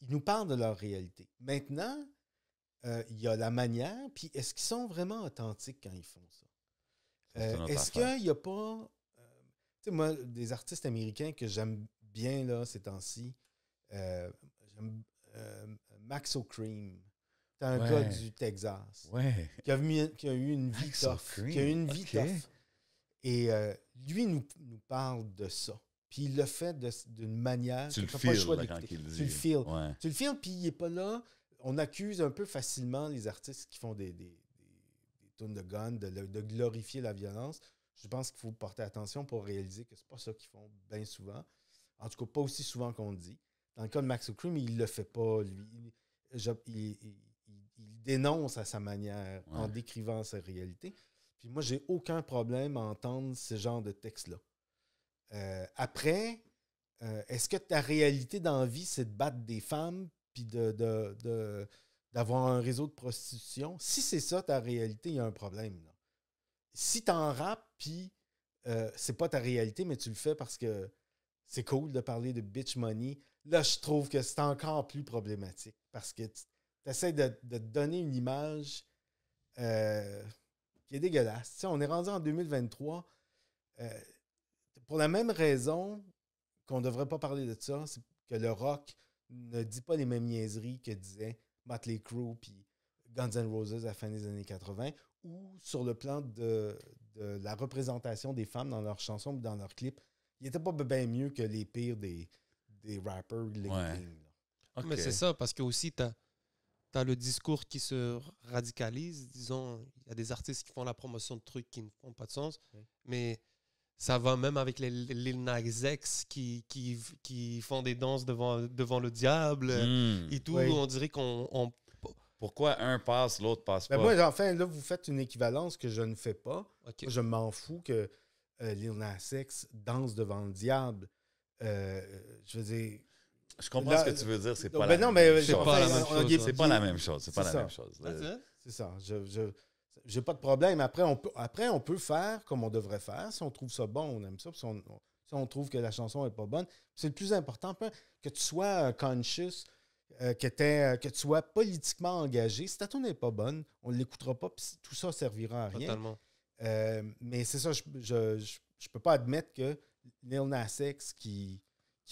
[SPEAKER 3] Ils nous parlent de leur réalité. Maintenant, euh, il y a la manière, puis est-ce qu'ils sont vraiment authentiques quand ils font
[SPEAKER 1] ça? Euh, est-ce qu'il
[SPEAKER 3] n'y a pas... Euh, tu sais, moi, des artistes américains que j'aime bien là, ces temps-ci, j'aime Max O'Cream. C'est un gars du Texas. Qui, a eu une vie tough. Qui a une vie Et lui nous, nous parle de ça. Puis il le fait d'une manière. Tu le le Tu le feels, puis il n'est pas là. On accuse un peu facilement les artistes qui font des, des, des, de gun, de, glorifier la violence. Je pense qu'il faut porter attention pour réaliser que c'est pas ça qu'ils font bien souvent. En tout cas, pas aussi souvent qu'on dit. Dans le cas de Max O'Cream, il le fait pas, lui. il, dénonce à sa manière en décrivant sa réalité. Puis moi, j'ai aucun problème à entendre ce genre de texte-là. Euh, après, euh, est-ce que ta réalité dans vie, c'est de battre des femmes puis de, d'avoir un réseau de prostitution, si c'est ça ta réalité, il y a un problème. Là. Si t'en rappes, puis euh, c'est pas ta réalité, mais tu le fais parce que c'est cool de parler de bitch money, là, je trouve que c'est encore plus problématique parce que tu essaies de, de donner une image euh, qui est dégueulasse. on est rendu en 2023. Euh, pour la même raison qu'on ne devrait pas parler de ça, c'est que le rock ne dit pas les mêmes niaiseries que disaient Motley Crue puis Guns N' Roses à la fin des années 80, ou sur le plan de, la représentation des femmes dans leurs chansons ou dans leurs clips, il n'était pas bien mieux que les pires des, des rappers. Les Mais c'est ça,
[SPEAKER 1] parce que aussi, tu t'as le discours qui se radicalise. Disons, il y a des artistes qui font la promotion de trucs qui ne font pas de sens. Mais ça va même avec les, Lil Nas qui, qui, qui, font des danses devant, devant le diable hmm. et tout. On dirait qu'on. Pourquoi un passe, l'autre passe ben pas? Moi,
[SPEAKER 3] enfin, là, vous faites une équivalence que je ne fais pas. je m'en fous que euh, Lil Nas danse devant le diable. Euh, je veux dire, je comprends ce que tu veux dire, c'est pas, la, même chose. C'est pas la même chose. C'est ça. Je, je, j'ai pas de problème. Après on, peut, après, on peut faire comme on devrait faire. Si on trouve ça bon, on aime ça. Si on, trouve que la chanson n'est pas bonne, c'est le plus important. Que tu sois euh, conscious, euh, euh, que, tu sois politiquement engagé. Si ta tune n'est pas bonne, on ne l'écoutera pas, puis tout ça servira à rien. mais c'est ça, je ne peux pas admettre que Lil Nas qui,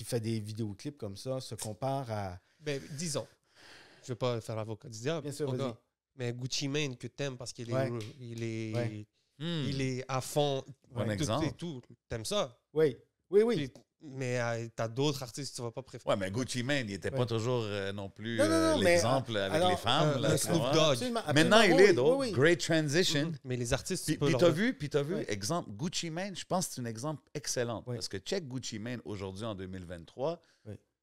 [SPEAKER 3] qui fait des vidéoclips comme ça se compare à. Ben,
[SPEAKER 1] disons, je ne veux pas faire l'avocat du Mais Gucci Mane que t'aimes parce qu'il est, il est, il hmm. est à fond. Bon exemple. T'aimes ça?
[SPEAKER 3] Oui, oui, oui
[SPEAKER 1] mais euh, t'as d'autres artistes que tu vas pas préférer.
[SPEAKER 2] Ouais, mais Gucci Mane, il était pas toujours euh, non plus euh, l'exemple avec euh, les femmes. Là, Snoop Dogg. Maintenant, il est, donc. Great
[SPEAKER 1] transition. Mm-hmm. Mais les artistes, tu puis, puis t'as vu,
[SPEAKER 2] puis t'as vu, exemple, Gucci Mane, je pense que c'est un exemple excellent. Parce que check Gucci Mane aujourd'hui en 2023,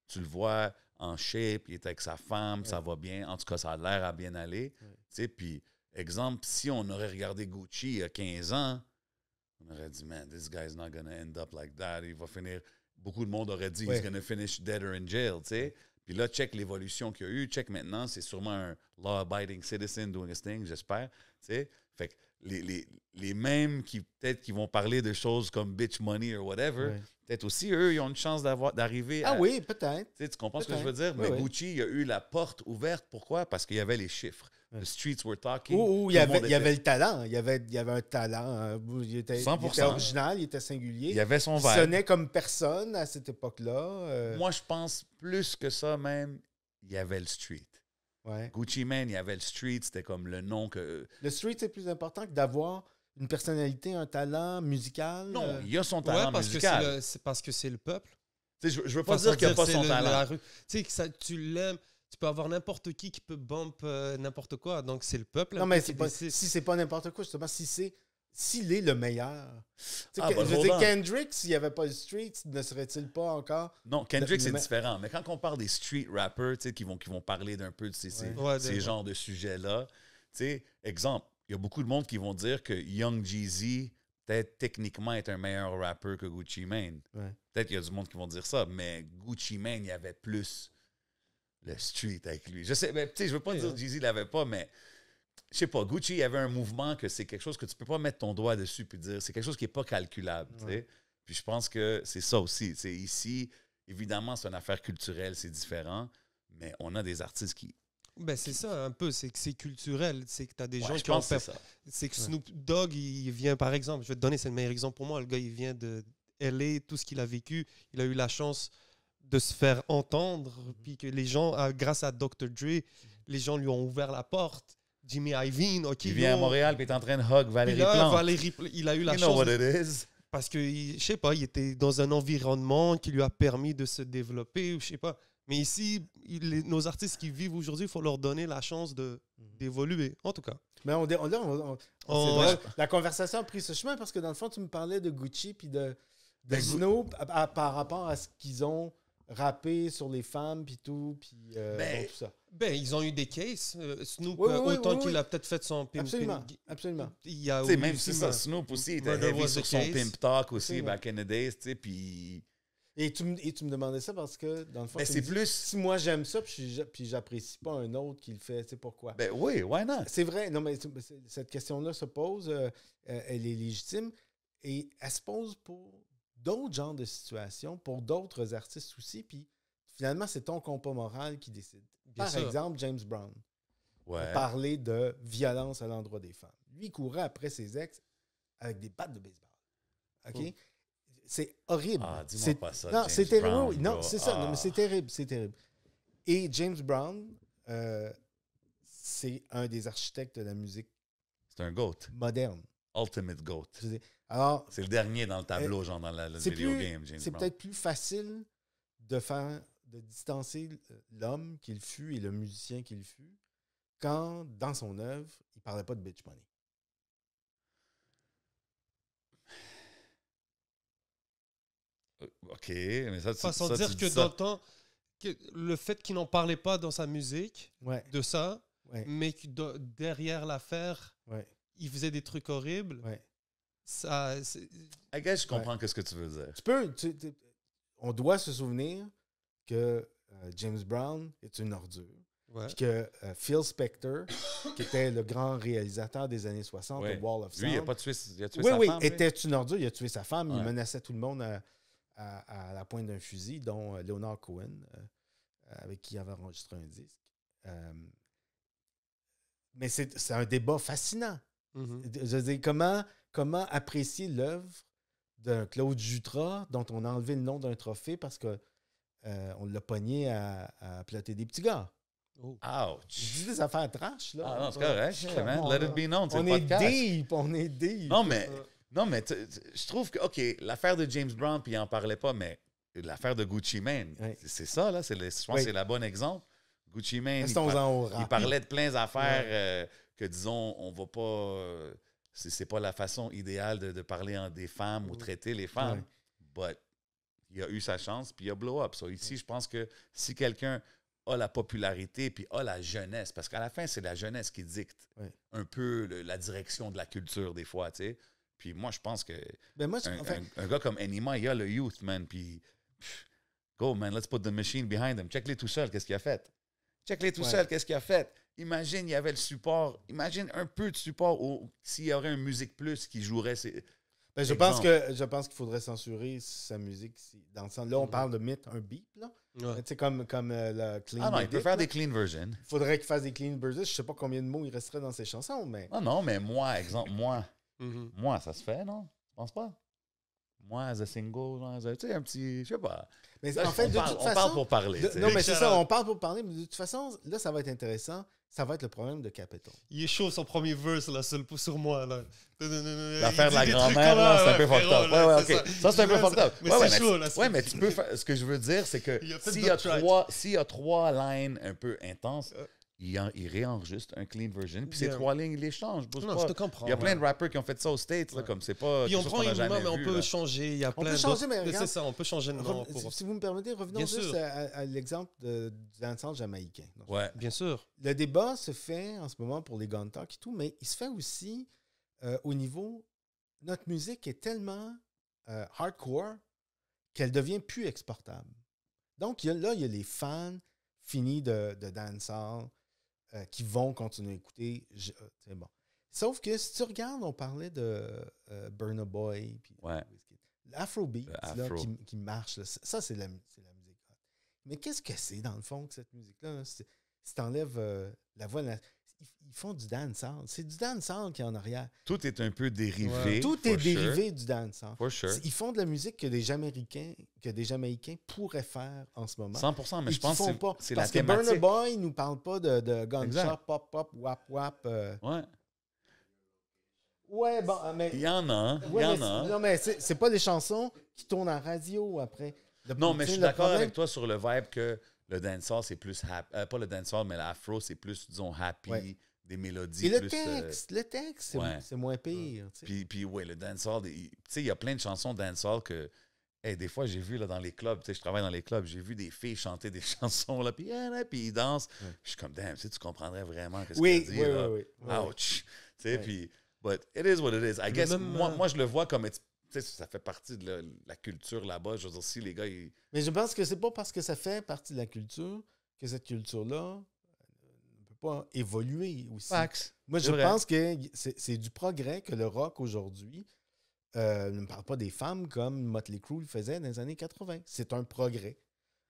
[SPEAKER 2] tu le vois en shape, il est avec sa femme, ça va bien. En tout cas, ça a l'air à bien aller. Tu sais, puis exemple, si on aurait regardé Gucci il y a 15 ans, on aurait dit, man, this guy's not gonna end up like that. Il va finir beaucoup de monde aurait dit he's gonna finish dead or in jail, tu sais. Puis là, check l'évolution qu'il y a eu, check maintenant, c'est sûrement un law-abiding citizen doing his thing, j'espère, tu sais. Fait que les, mêmes qui peut-être qui vont parler de choses comme bitch money or whatever, peut-être aussi eux, ils ont une chance d'avoir d'arriver Ah oui, peut-être.
[SPEAKER 3] Tu comprends ce que je veux dire? Mais Gucci,
[SPEAKER 2] il y a eu la porte ouverte. Pourquoi? Parce qu'il y avait les chiffres. The streets were talking. Où, il y avait, il avait le
[SPEAKER 3] talent. Il y avait, il avait un talent. Euh, il était, original, il était singulier. Il avait son Il sonnait comme personne à cette époque-là. Euh. Moi, je pense plus que ça même,
[SPEAKER 2] il y avait le street. Ouais. Gucci Mane, il y avait le street. C'était comme le nom que...
[SPEAKER 3] Le street, c'est plus important que d'avoir une personnalité, un talent musical. Non, euh. il y a son talent parce musical.
[SPEAKER 1] Que c'est parce que c'est le peuple. je, je veux pas dire qu'il n'y a pas son talent. Tu l'aimes tu peux avoir n'importe qui qui peut bump euh, n'importe quoi. Donc, c'est le peuple. Non, mais si c'est
[SPEAKER 3] pas n'importe quoi, justement, si c'est s'il est le meilleur. Ah, ben, je veux dire, Kendrick, s'il n'y avait pas le street, ne serait-il pas encore. Non, Kendrick, c'est
[SPEAKER 2] différent. Mais quand on parle des street rappers qui vont, qui vont parler d'un peu de ces, ces, genres de sujets-là, exemple, il y a beaucoup de monde qui vont dire que Young Jeezy, peut-être techniquement, est un meilleur rappeur que Gucci Mane. Peut-être qu'il y a du monde qui vont dire ça, mais Gucci Mane, il y avait plus le street avec lui. Je sais, mais tu je veux pas dire que hein. l'avait pas, mais je sais pas, Gucci, il avait un mouvement que c'est quelque chose que tu peux pas mettre ton doigt dessus puis dire, c'est quelque chose qui est pas calculable, Puis je pense que c'est ça aussi, C'est ici, évidemment, c'est une affaire culturelle, c'est différent, mais on a des artistes qui
[SPEAKER 1] ben, c'est ça un peu, c'est que c'est culturel, c'est que tu as des gens qui ont C'est que Snoop Dogg, il vient par exemple, je vais te donner, c'est le meilleur exemple pour moi, le gars il vient de LA, tout ce qu'il a vécu, il a eu la chance de se faire entendre, mhm. puis que les gens, ah, grâce à Dr. Dre, mhm. les gens lui ont ouvert la porte. Jimmy Iovine, ok. Il vient à Montréal, puis il est en train de hug Valérie Plante. il a eu la chance. Parce que, je sais pas, il était dans un environnement qui lui a permis de se développer, je sais pas. Mais ici, nos artistes qui vivent aujourd'hui, il faut leur donner la chance mhm. d'évoluer, en tout cas. Mais
[SPEAKER 3] on, on, la conversation a pris ce chemin parce que, dans le fond, tu me parlais de Gucci puis de, de ben, Snoop par rapport à ce qu'ils ont rapper sur les femmes, puis tout, puis euh, ben, tout ça.
[SPEAKER 1] Ben, ils ont eu des cases. Euh, Snoop, euh, autant qu'il a peut-être fait son Pimp Absolument,
[SPEAKER 3] absolument. même si
[SPEAKER 2] ça, Snoop aussi était heavy sur son Pimp Talk aussi, back in the days, tu sais,
[SPEAKER 3] puis... Et tu, et tu me demandais ça parce que, dans le fond, ben, c'est plus... si moi j'aime ça, puis j'apprécie pas un autre qui le fait, tu sais pourquoi? Ben oui, why not? C'est vrai, non, mais cette question-là se pose, elle est légitime, et elle se pose pour d'autres genres de situations pour d'autres artistes aussi. Puis finalement, c'est ton compas moral qui décide. Par exemple, James Brown. Ouais. Parler de violence à l'endroit des femmes. Lui courait après ses ex avec des pattes de baseball. OK? Oh. C'est horrible. Ah, pas ça. Non, c'est terrible. non, c'est ça. Ah. c'est terrible. C'est terrible. Et James Brown, euh, c'est un des architectes de la musique.
[SPEAKER 2] C'est un goat. Moderne. Ultimate goat. C'est le dernier dans le tableau, euh, genre dans la, le vidéo game, C'est peut-être
[SPEAKER 3] plus facile de faire, de distancer euh, l'homme qu'il fut et le musicien qu'il fut quand, dans son œuvre, il parlait pas de bitch money.
[SPEAKER 1] Euh,
[SPEAKER 2] OK, mais ça, tu, façon ça, dire que dans le
[SPEAKER 1] temps, le fait qu'il n'en parlait pas dans sa musique, de ça, mais derrière l'affaire,
[SPEAKER 3] il faisait des trucs horribles, je comprends
[SPEAKER 2] ce que tu veux dire.
[SPEAKER 3] peux. on doit se souvenir que euh, James Brown est une ordure. Puis que euh, Phil Spector, qui était le grand réalisateur des années 60 Wall of Sound. Lui, il a pas tué, il a oui, sa femme. Oui, oui, était une ordure. Il a tué sa femme. Il menaçait tout le monde à, la pointe d'un fusil, dont euh, Leonard Cohen, avec qui il avait enregistré un disque. mais c'est un débat fascinant. Mm-hmm. Je veux dire, comment comment apprécier l'œuvre de Claude Jutras, dont on a enlevé le nom d'un trophée parce qu'on euh, l'a pogné à, à des petits gars. Oh. Ouch! dis des affaires trash, là. Ah non, c'est correct, Let it be known, on est
[SPEAKER 2] deep, on est deep. Non, mais, je trouve que, OK, l'affaire de James Brown, puis il n'en parlait pas, mais l'affaire de Gucci Mane, c'est ça, là. je pense que c'est le bon exemple. Gucci Mane, il, parlait de plein d'affaires euh, que, disons, on
[SPEAKER 4] va pas... Euh,
[SPEAKER 2] c'est pas la façon idéale de, parler en, des femmes ou traiter les femmes. Mais But il a eu sa chance, puis il a blow up. ici, je pense que si quelqu'un a la popularité, puis a la jeunesse, parce qu'à la fin, c'est la jeunesse qui dicte un peu la direction de la culture des fois, tu sais. Puis moi, je pense que ben, un, gars comme Anima, il a le youth, man, puis go, man, let's put the machine behind him. Check-les tout seul, qu'est-ce qu'il a fait.
[SPEAKER 3] Check-les tout seul,
[SPEAKER 2] qu'est-ce qu'il a fait. Imagine, il y avait le support. Imagine un peu de support s'il y aurait un Musique Plus qui jouerait ben, je, pense que,
[SPEAKER 3] je pense qu'il faudrait censurer sa musique. Dans le sens, là, on mm-hmm. parle de mythe, un beat. Là. C'est comme, comme euh, la clean. Ah non, il peut faire des clean versions. il faudrait qu'il fasse des clean versions. Je sais pas combien de mots il resterait dans ses chansons, mais. Non, ah non, mais moi,
[SPEAKER 2] exemple, moi, mm-hmm. moi, ça se fait, non? Je pense pas moi, as a single,
[SPEAKER 3] tu sais, un petit, je sais pas.
[SPEAKER 1] Mais en fait, de toute façon... on parle pour parler. non, mais c'est ça, on
[SPEAKER 3] parle pour parler, mais de toute façon, là, ça va être intéressant. Ça va être le problème de Capitol. Il est chaud son premier verse là, sur, sur moi. Là. L'affaire de la grand-mère, là, c'est un peu fucked up. Ouais, ouais, ok. Ça, c'est un peu fucked up. Mais c'est chaud, là. Ouais, mais
[SPEAKER 2] tu peux Ce que je veux dire, c'est que s'il y, a trois lines un peu intenses, euh il, réenregistre un clean version, puis ces trois lignes, ils les changent. non, je te comprends. Il y a plein de
[SPEAKER 3] rappers qui ont fait ça aux States, là, comme c'est pas. on une mais on peut changer. Il y a peut C'est ça, on peut changer de nom. Pour... Si vous me permettez, revenons juste à, l'exemple de, du jamaïcain. ouais. Bien sûr. Le débat se fait en ce moment pour les gun talk et tout, mais il se fait aussi euh, au niveau. Notre musique est tellement euh, hardcore qu'elle devient plus exportable. Donc là, il y a les fans finis de, de dancehall euh, qui vont continuer à écouter. Euh, bon. Sauf que si tu regardes, on parlait de euh, Burna Boy, l'Afrobeat qui, marche, ça, c'est la, musique. Mais qu'est-ce que c'est dans le fond que cette musique-là? Si tu enlèves euh, la voix, la, ils font du dancehall. C'est du dancehall qui est en arrière.
[SPEAKER 2] Tout est un peu dérivé. Tout est dérivé du dancehall.
[SPEAKER 3] Ils font de la musique que des Jamaïcains, que des Jamaïcains pourraient faire en ce moment. 100%, mais je pense font que c'est la Parce que Burner Boy nous parle pas de, de gunshot, pop, pop, wap, wap. Euh. Ouais. Ouais, bon, ah, mais.
[SPEAKER 2] Il y en a, hein. il y en a. Non,
[SPEAKER 3] mais c'est pas des chansons qui tournent en radio après. non, mais je suis d'accord avec
[SPEAKER 2] toi sur le vibe que le dancehall, c'est plus happy. Euh, pas le dancehall, mais l'afro, c'est plus, disons, happy, des mélodies. Et le euh, texte, le texte, c'est moins pire. Puis, puis, ouais, le dancehall, tu sais, il y a plein de chansons dancehall que. Hey, des fois, j'ai vu là, dans les clubs, tu sais, je travaille dans les clubs, j'ai vu des filles chanter des chansons, là, puis, ah, là, puis ils dansent. Je suis comme, damn, tu, comprendrais vraiment ce oui, peu Oui, oui, oui, oui. Ouch. Tu sais, puis, but it is what it is. I guess, euh, moi, je le vois comme sais, ça fait partie de la, culture là-bas. Je veux dire, si les gars.
[SPEAKER 3] Mais je pense que c'est pas parce que ça fait partie de la culture que cette culture-là euh, ne peut pas évoluer aussi. Moi, je pense que c'est du progrès que le rock aujourd'hui. Euh, ne parle pas des femmes comme Motley Crue le faisait dans les années 80. C'est un progrès.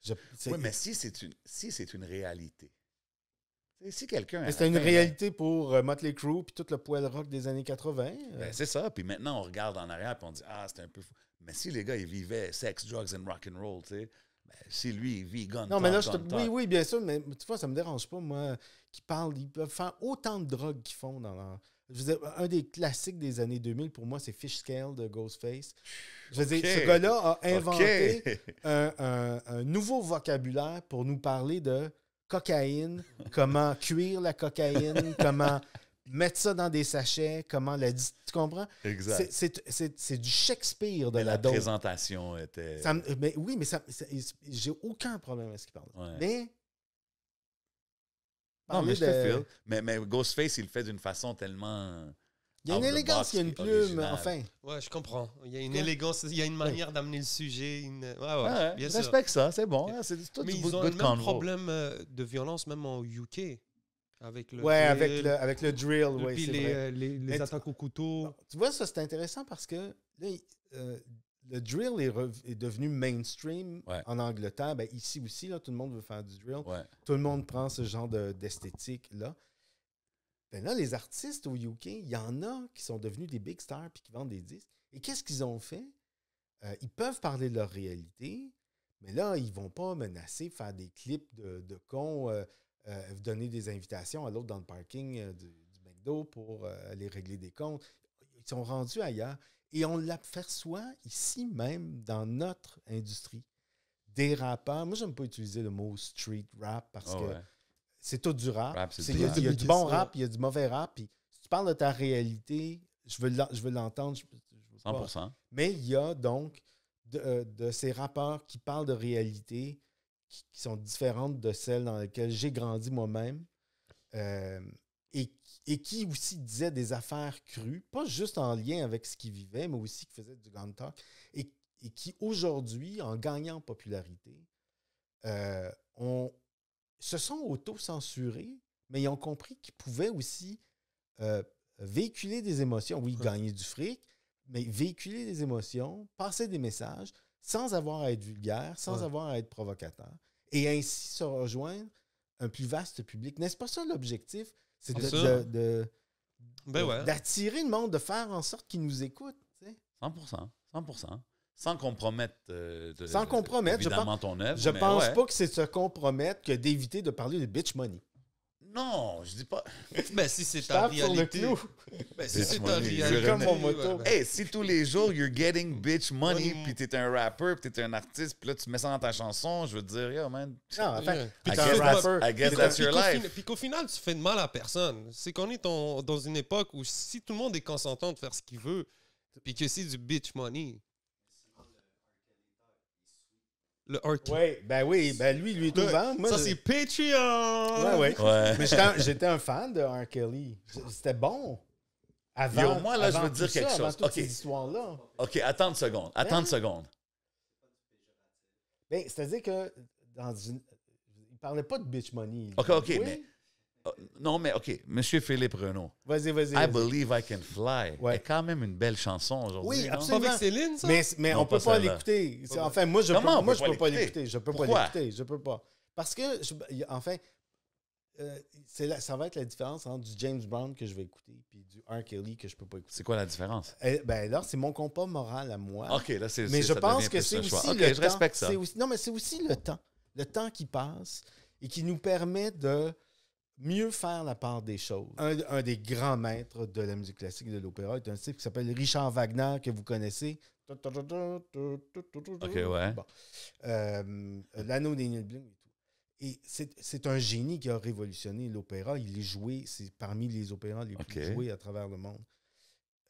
[SPEAKER 3] oui, mais si c'est une, si une réalité, quelqu'un. C'était une euh, réalité pour euh, Motley Crue puis tout le poil rock des années 80. Euh. Ben,
[SPEAKER 2] c'est ça. Puis maintenant, on regarde en arrière et on dit Ah, c'était un peu fou. Mais si les gars, ils vivaient sex, drugs and rock'n'roll, tu sais. Ben, si lui, il vit gun Non, mais là, je oui,
[SPEAKER 3] oui, bien sûr, mais tu vois, ça me dérange pas, moi, qu'ils parlent. Ils peuvent faire autant de drogues qu'ils font dans leur. un des classiques des années 2000, pour moi, c'est Fish Scale de Ghostface.
[SPEAKER 1] Je veux dire, ce gars-là a
[SPEAKER 3] inventé un nouveau vocabulaire pour nous parler de cocaïne, comment cuire la cocaïne, comment mettre ça dans des sachets, comment la... Tu comprends? Exact. C'est du Shakespeare de la,
[SPEAKER 2] présentation était...
[SPEAKER 3] mais oui, mais j'ai aucun problème avec ce qu'il parle. Mais... Non,
[SPEAKER 2] Mais, mais Ghostface, il le fait d'une façon tellement... Il y a une élégance, il y a une plume, enfin.
[SPEAKER 1] Ouais, je comprends. Il y a une élégance, il y a une manière d'amener le sujet. Une... Ouais, ouais, bien Respecte ça, c'est bon. Hein, c'est tout Mais ils ont le même problème euh, de violence même au UK. Avec le drill, avec le, avec le drill, oui, c'est les, Et euh, les, les attaques
[SPEAKER 3] au couteau. Ah, tu vois, ça, c'est intéressant parce que euh, le drill est, devenu mainstream en Angleterre. Ben, ici aussi, là, tout le monde veut faire du drill. Tout le monde prend ce genre d'esthétique-là. Ben là, les artistes au UK, il y en a qui sont devenus des big stars puis qui vendent des disques. Et qu'est-ce qu'ils ont fait? Euh, ils peuvent parler de leur réalité, mais là, ils ne vont pas menacer, faire des clips de, cons, euh, euh, donner des invitations à l'autre dans le parking du, McDo pour aller régler des comptes. Ils sont rendus ailleurs. Et on l'aperçoit ici même dans notre industrie. Des rappeurs, moi, j'aime pas utiliser le mot street rap parce ah que c'est tout du rap. il y a, du bon rap, il y a du mauvais rap. Puis si tu parles de ta réalité, je veux, l'entendre. 100%. Mais il y a donc euh, de, ces rappeurs qui parlent de réalité qui, sont différentes de celles dans lesquelles j'ai grandi moi-même. Euh, et, qui aussi disaient des affaires crues, pas juste en lien avec ce qu'ils vivaient, mais aussi qui faisaient du grand talk, et, qui aujourd'hui, en gagnant popularité, euh, ont, se sont auto-censurés, mais ils ont compris qu'ils pouvaient aussi euh, véhiculer des émotions. Oui, gagner du fric, mais véhiculer des émotions, passer des messages sans avoir à être vulgaire, sans avoir à être provocateur, et ainsi se rejoindre un plus vaste public. N'est-ce pas ça l'objectif? C'est de, de, ben le monde, de faire en sorte qu'il nous écoute. 100 100
[SPEAKER 2] sans compromettre. Euh, Sans compromettre, je pense, ton œuvre. Je pense pas
[SPEAKER 3] que c'est se compromettre que d'éviter de parler de bitch money.
[SPEAKER 2] Non, je dis pas. Mais ben, si c'est ta réalité. Ben, si c'est ta réalité. comme mon moto. Hey, si tous les jours, you're getting bitch money, puis t'es un rappeur, puis t'es un artiste, puis là, tu mets ça dans ta chanson, je veux te dire, yo, man. Non, I, guess that's your life.
[SPEAKER 1] Puis qu'au final, tu fais de mal à personne. C'est qu'on est dans une époque où si tout le monde est consentant de faire ce qu'il veut, puis que c'est du bitch money,
[SPEAKER 3] le Oui, ben oui, ben lui, lui, tout vendre. ça, c'est Patreon! Ouais, ouais. Mais j'étais un, fan de R. Kelly. C'était bon. Avant, moi, là, je veux dire quelque chose. OK. là
[SPEAKER 2] OK, attends une seconde. Attends ben, une seconde.
[SPEAKER 3] Ben, c'est-à-dire que dans une... Il parlait pas de bitch money. OK, OK, mais
[SPEAKER 2] euh, non, mais OK. Monsieur Philippe Renaud. Vas-y, vas-y. I Believe I Can Fly ouais. quand même une belle chanson aujourd'hui. Oui, absolument. Pas avec Céline, ça? Mais, mais on ne peut pas, l'écouter.
[SPEAKER 3] Enfin, moi, je ne peux, pas peux pas l'écouter. Je ne peux pas l'écouter. Je peux pas. Parce que, enfin, euh, ça va être la différence entre du James Brown que je vais écouter et du R. Kelly que je ne peux pas écouter. C'est quoi la différence? Euh, ben là, c'est mon compas moral à moi. OK, là, c'est Mais je pense que c'est aussi le temps. je respecte ça. non, mais c'est aussi le temps. Le temps qui passe et qui nous permet de mieux faire la part des choses. Un, des grands maîtres de la musique classique de l'opéra est un type qui s'appelle Richard Wagner, que vous connaissez. Euh, l'anneau des et tout. Et c'est un génie qui a révolutionné l'opéra. Il est joué, c'est parmi les opéras les plus joués à travers le monde.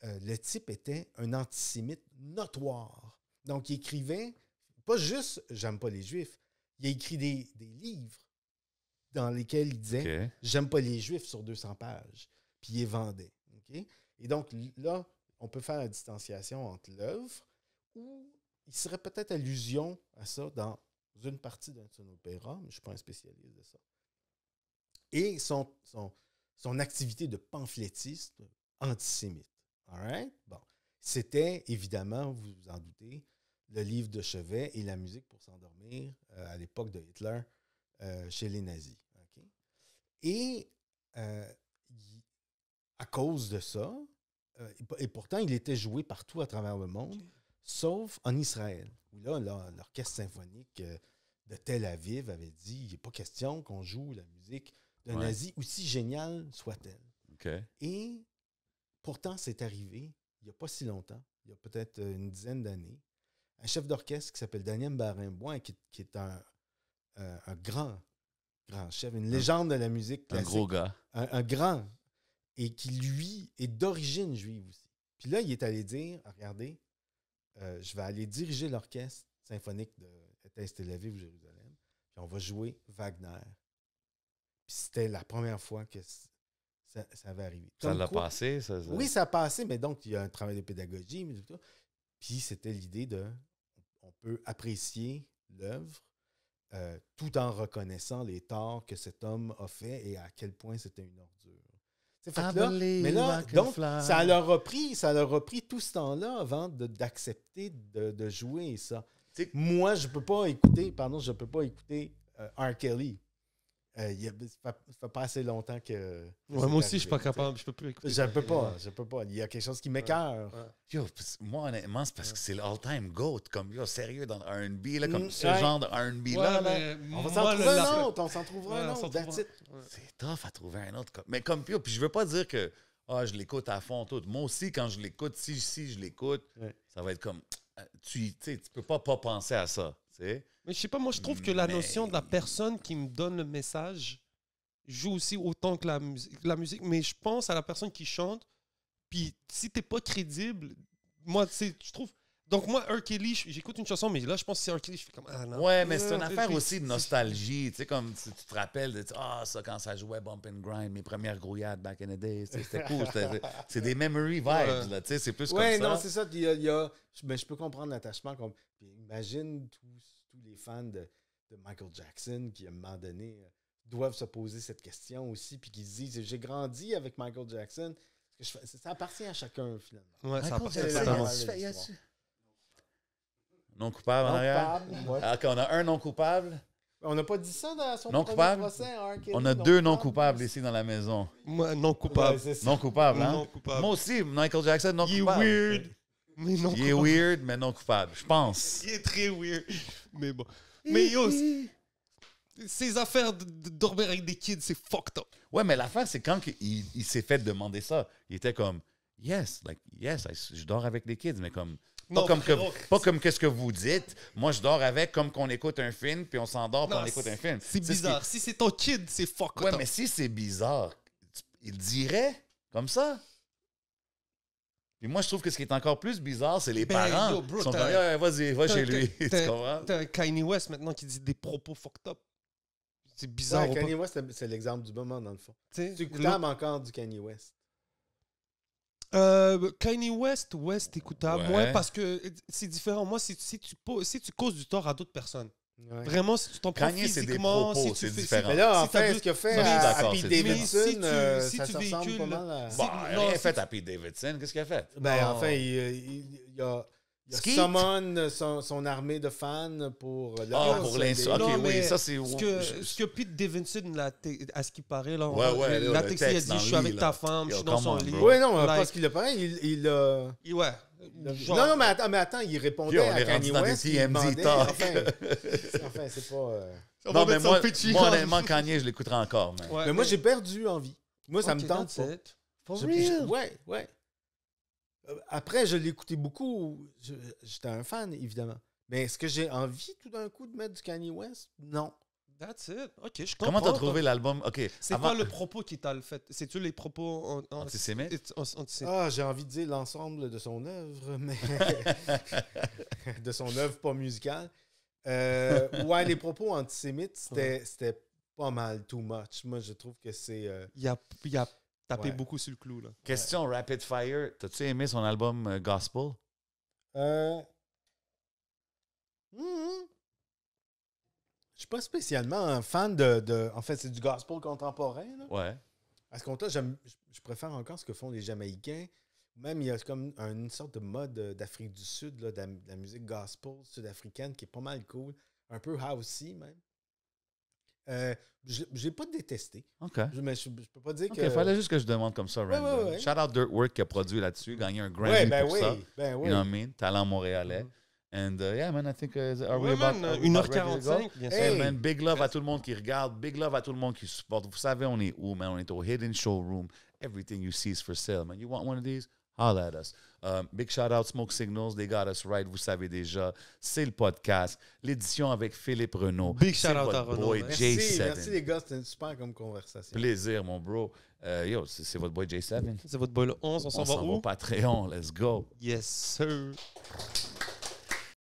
[SPEAKER 3] Euh, le type était un antisémite notoire. Donc, il écrivait, pas juste J'aime pas les Juifs, il a écrit des livres dans lesquels il disait J'aime pas les Juifs sur 200 pages. Puis il les vendait. Et donc là, on peut faire la distanciation entre l'œuvre où il serait peut-être allusion à ça dans une partie d'un son opéra, mais je ne suis pas un spécialiste de ça. Et son, son, activité de pamphlétiste antisémite. Bon. C'était évidemment, vous vous en doutez, le livre de chevet et la musique pour s'endormir euh, à l'époque de Hitler euh, chez les nazis. Et euh, à cause de ça, euh, et pourtant il était joué partout à travers le monde, sauf en Israël, où là, l'orchestre symphonique euh, de Tel Aviv avait dit, il a pas question qu'on joue la musique d'un Asie nazi, aussi géniale soit-elle. Et pourtant, c'est arrivé il n'y a pas si longtemps, il y a peut-être une dizaine d'années, un chef d'orchestre qui s'appelle Daniel Barimboin, qui, qui est un grand grand chef, une légende de la musique classique. Un gros gars. Un, grand. Et qui, lui, est d'origine juive aussi. Puis là, il est allé dire ah, regardez, euh, je vais aller diriger l'orchestre symphonique de Tel Aviv ou Jérusalem. Puis on va jouer Wagner. Puis c'était la première fois que ça, ça arrivé. arriver. ça l'a passé, ça, Oui, ça a passé, mais donc il y a un travail de pédagogie. Puis c'était l'idée de on peut apprécier l'œuvre euh, tout en reconnaissant les torts que cet homme a fait et à quel point c'était une ordure. mais là, donc, ça leur a pris, ça leur a tout ce temps-là avant d'accepter de, jouer ça. Moi, je peux pas écouter, pardon, je peux pas écouter euh, R. Kelly euh, il, ça fait pas assez longtemps que. moi aussi, je suis pas capable. Je peux plus écouter. Je peux pas. Je peux pas. Il y a quelque chose qui m'écœure.
[SPEAKER 2] Moi, honnêtement, c'est parce que c'est l'all-time GOAT. Comme, yo, sérieux, dans RB, comme mm, ce genre de RB-là. on va s'en trouver un
[SPEAKER 3] autre. On s'en trouvera un autre.
[SPEAKER 4] C'est
[SPEAKER 2] tough à trouver un autre. Mais comme, pio, puis je veux pas dire que ah, je l'écoute à fond tout. Moi aussi, quand je l'écoute, si, si je l'écoute, ça va être comme. Euh, tu sais, tu peux pas pas penser à ça. Mais
[SPEAKER 1] je sais pas, moi, je trouve que la notion de la personne qui me donne le message joue aussi autant que la musique. La musique mais je pense à la personne qui chante. Puis si t'es pas crédible, moi, tu sais, je trouve. Donc, moi, R. j'écoute une chanson, mais là, je pense que c'est R. comme. Ah, ouais, mais c'est une euh, affaire aussi de
[SPEAKER 2] nostalgie. Tu sais, comme tu, te rappelles de Ah, ça, quand ça jouait Bump and Grind, mes premières grouillades back in the day, c'était cool. C'est des memory vibes, Ouais. là. Tu sais, c'est plus Ouais, comme non, c'est
[SPEAKER 3] ça. il y a- mais ben, je peux comprendre l'attachement. imagine tout fans de, Michael Jackson qui, à un moment donné, euh, doivent se poser cette question aussi, puis qui se disent J'ai grandi avec Michael Jackson. ça appartient à chacun, finalement. ça appartient à chacun.
[SPEAKER 2] Non coupable en arrière. Alors ah, qu'on a un non coupable. On n'a pas dit
[SPEAKER 3] ça dans son non coupable. on a deux non
[SPEAKER 2] coupables ici dans la maison. non coupable. non hein? coupable, hein? Moi aussi, Michael Jackson, non coupable. weird. Mais non il est weird, mais non coupable, je pense.
[SPEAKER 1] Il est très weird. Mais bon. Mais yo, mm-hmm. ces affaires de, dormir avec des kids,
[SPEAKER 2] c'est fucked up. Ouais, mais l'affaire, c'est quand il, s'est fait demander ça, il était comme, yes, like, yes, je dors avec des kids, mais comme. Pas, comme, pas comme qu'est-ce que vous dites. Moi, je dors avec comme qu'on écoute un film, puis on s'endort, puis on écoute un film. C'est bizarre. Si
[SPEAKER 1] c'est ton kid, c'est fucked
[SPEAKER 2] Ouais, mais si c'est bizarre, il dirait comme ça. Puis moi, je trouve que ce qui est encore plus bizarre, c'est les ben, parents sont comme dire vas-y, va chez lui. tu comprends?
[SPEAKER 1] T'as Kanye West maintenant qui dit des propos fucked up. C'est bizarre. Kanye West,
[SPEAKER 3] c'est l'exemple du moment, dans le fond. tu clames encore du Kanye West.
[SPEAKER 1] Euh, Kanye West, West écoutable. Ouais. parce que euh, c'est différent. Moi, si, si, tu, si tu causes du tort à d'autres personnes, Vraiment, si tu t'en différent. en fait, ce qu'il euh,
[SPEAKER 2] euh, a fait Davidson, ça fait Davidson, qu'est-ce qu'il
[SPEAKER 1] a fait? Ben, enfin, oh. a... Il
[SPEAKER 3] a son, armée de fans pour Ah, pour oui, ça c'est. Ce que, que Pete Davidson,
[SPEAKER 1] à ce qu'il paraît, là, la texte, dit Je suis avec ta femme, je suis dans son lit. Oui, non, parce qu'il a pas
[SPEAKER 3] il. il euh, Ouais. Non, non, mais attends, mais attends, il répondait Yo, on à Kanye West. Il demandait, talk. Enfin, c'est pas. Euh, non, mais moi, moi, honnêtement, Kanye, je l'écouterai encore. Mais moi, j'ai perdu envie. Moi, ça me tente. For real? Ouais, ouais. Euh, après, je l'écoutais beaucoup. J'étais un fan, évidemment. Mais est-ce que j'ai envie tout d'un coup de mettre du Kanye West? Non. That's it. OK, je Comment t'as trouvé l'album? OK. C'est pas le propos qui t'a le fait. C'est-tu les propos antisémites? Ah, j'ai envie de dire l'ensemble de son œuvre, mais. de son œuvre pas musicale. Euh, ouais, les propos antisémites, c'était pas mal too much. Moi, je trouve que c'est. Euh, il euh taper beaucoup sur le clou. Là. Question Rapid Fire. T'as-tu
[SPEAKER 2] aimé son album euh, Gospel?
[SPEAKER 3] Euh... ne hmm. Je suis pas spécialement un fan de. En fait, c'est du gospel contemporain. Là. Ouais. À ce compte-là, je préfère encore ce que font les Jamaïcains. Même, il y a comme une sorte de mode euh, d'Afrique du Sud, là, de, la, musique gospel sud-africaine qui est pas mal cool. Un peu housey, même. Euh, je j'ai pas détesté. OK. Je, mais peux pas dire que. Il fallait juste que je demande comme ça, Shout
[SPEAKER 2] out Dirtwork qui a produit là-dessus, gagné un Grammy ben pour oui, ça. Ben oui. You know what I mean? Talent montréalais. Mhm. And uh, yeah, man, I think. Uh, are 1h45, bien sûr. big love à tout le monde qui regarde, big love à tout le monde qui supporte. Vous savez, on est où, man? On est au Hidden Showroom. Everything you see is for sale, man. You want one of these? holler at us. Euh, big shout out Smoke Signals, they got us right, vous savez déjà. C'est le podcast, l'édition avec Philippe Renault. Big shout out à Renault. J7. merci
[SPEAKER 3] les gars, c'était une super conversation.
[SPEAKER 2] Plaisir, mon bro. Euh, yo, c'est votre boy J7. C'est votre boy le 11, on s'en va, va, où? On Patreon, let's go.
[SPEAKER 1] Yes, sir.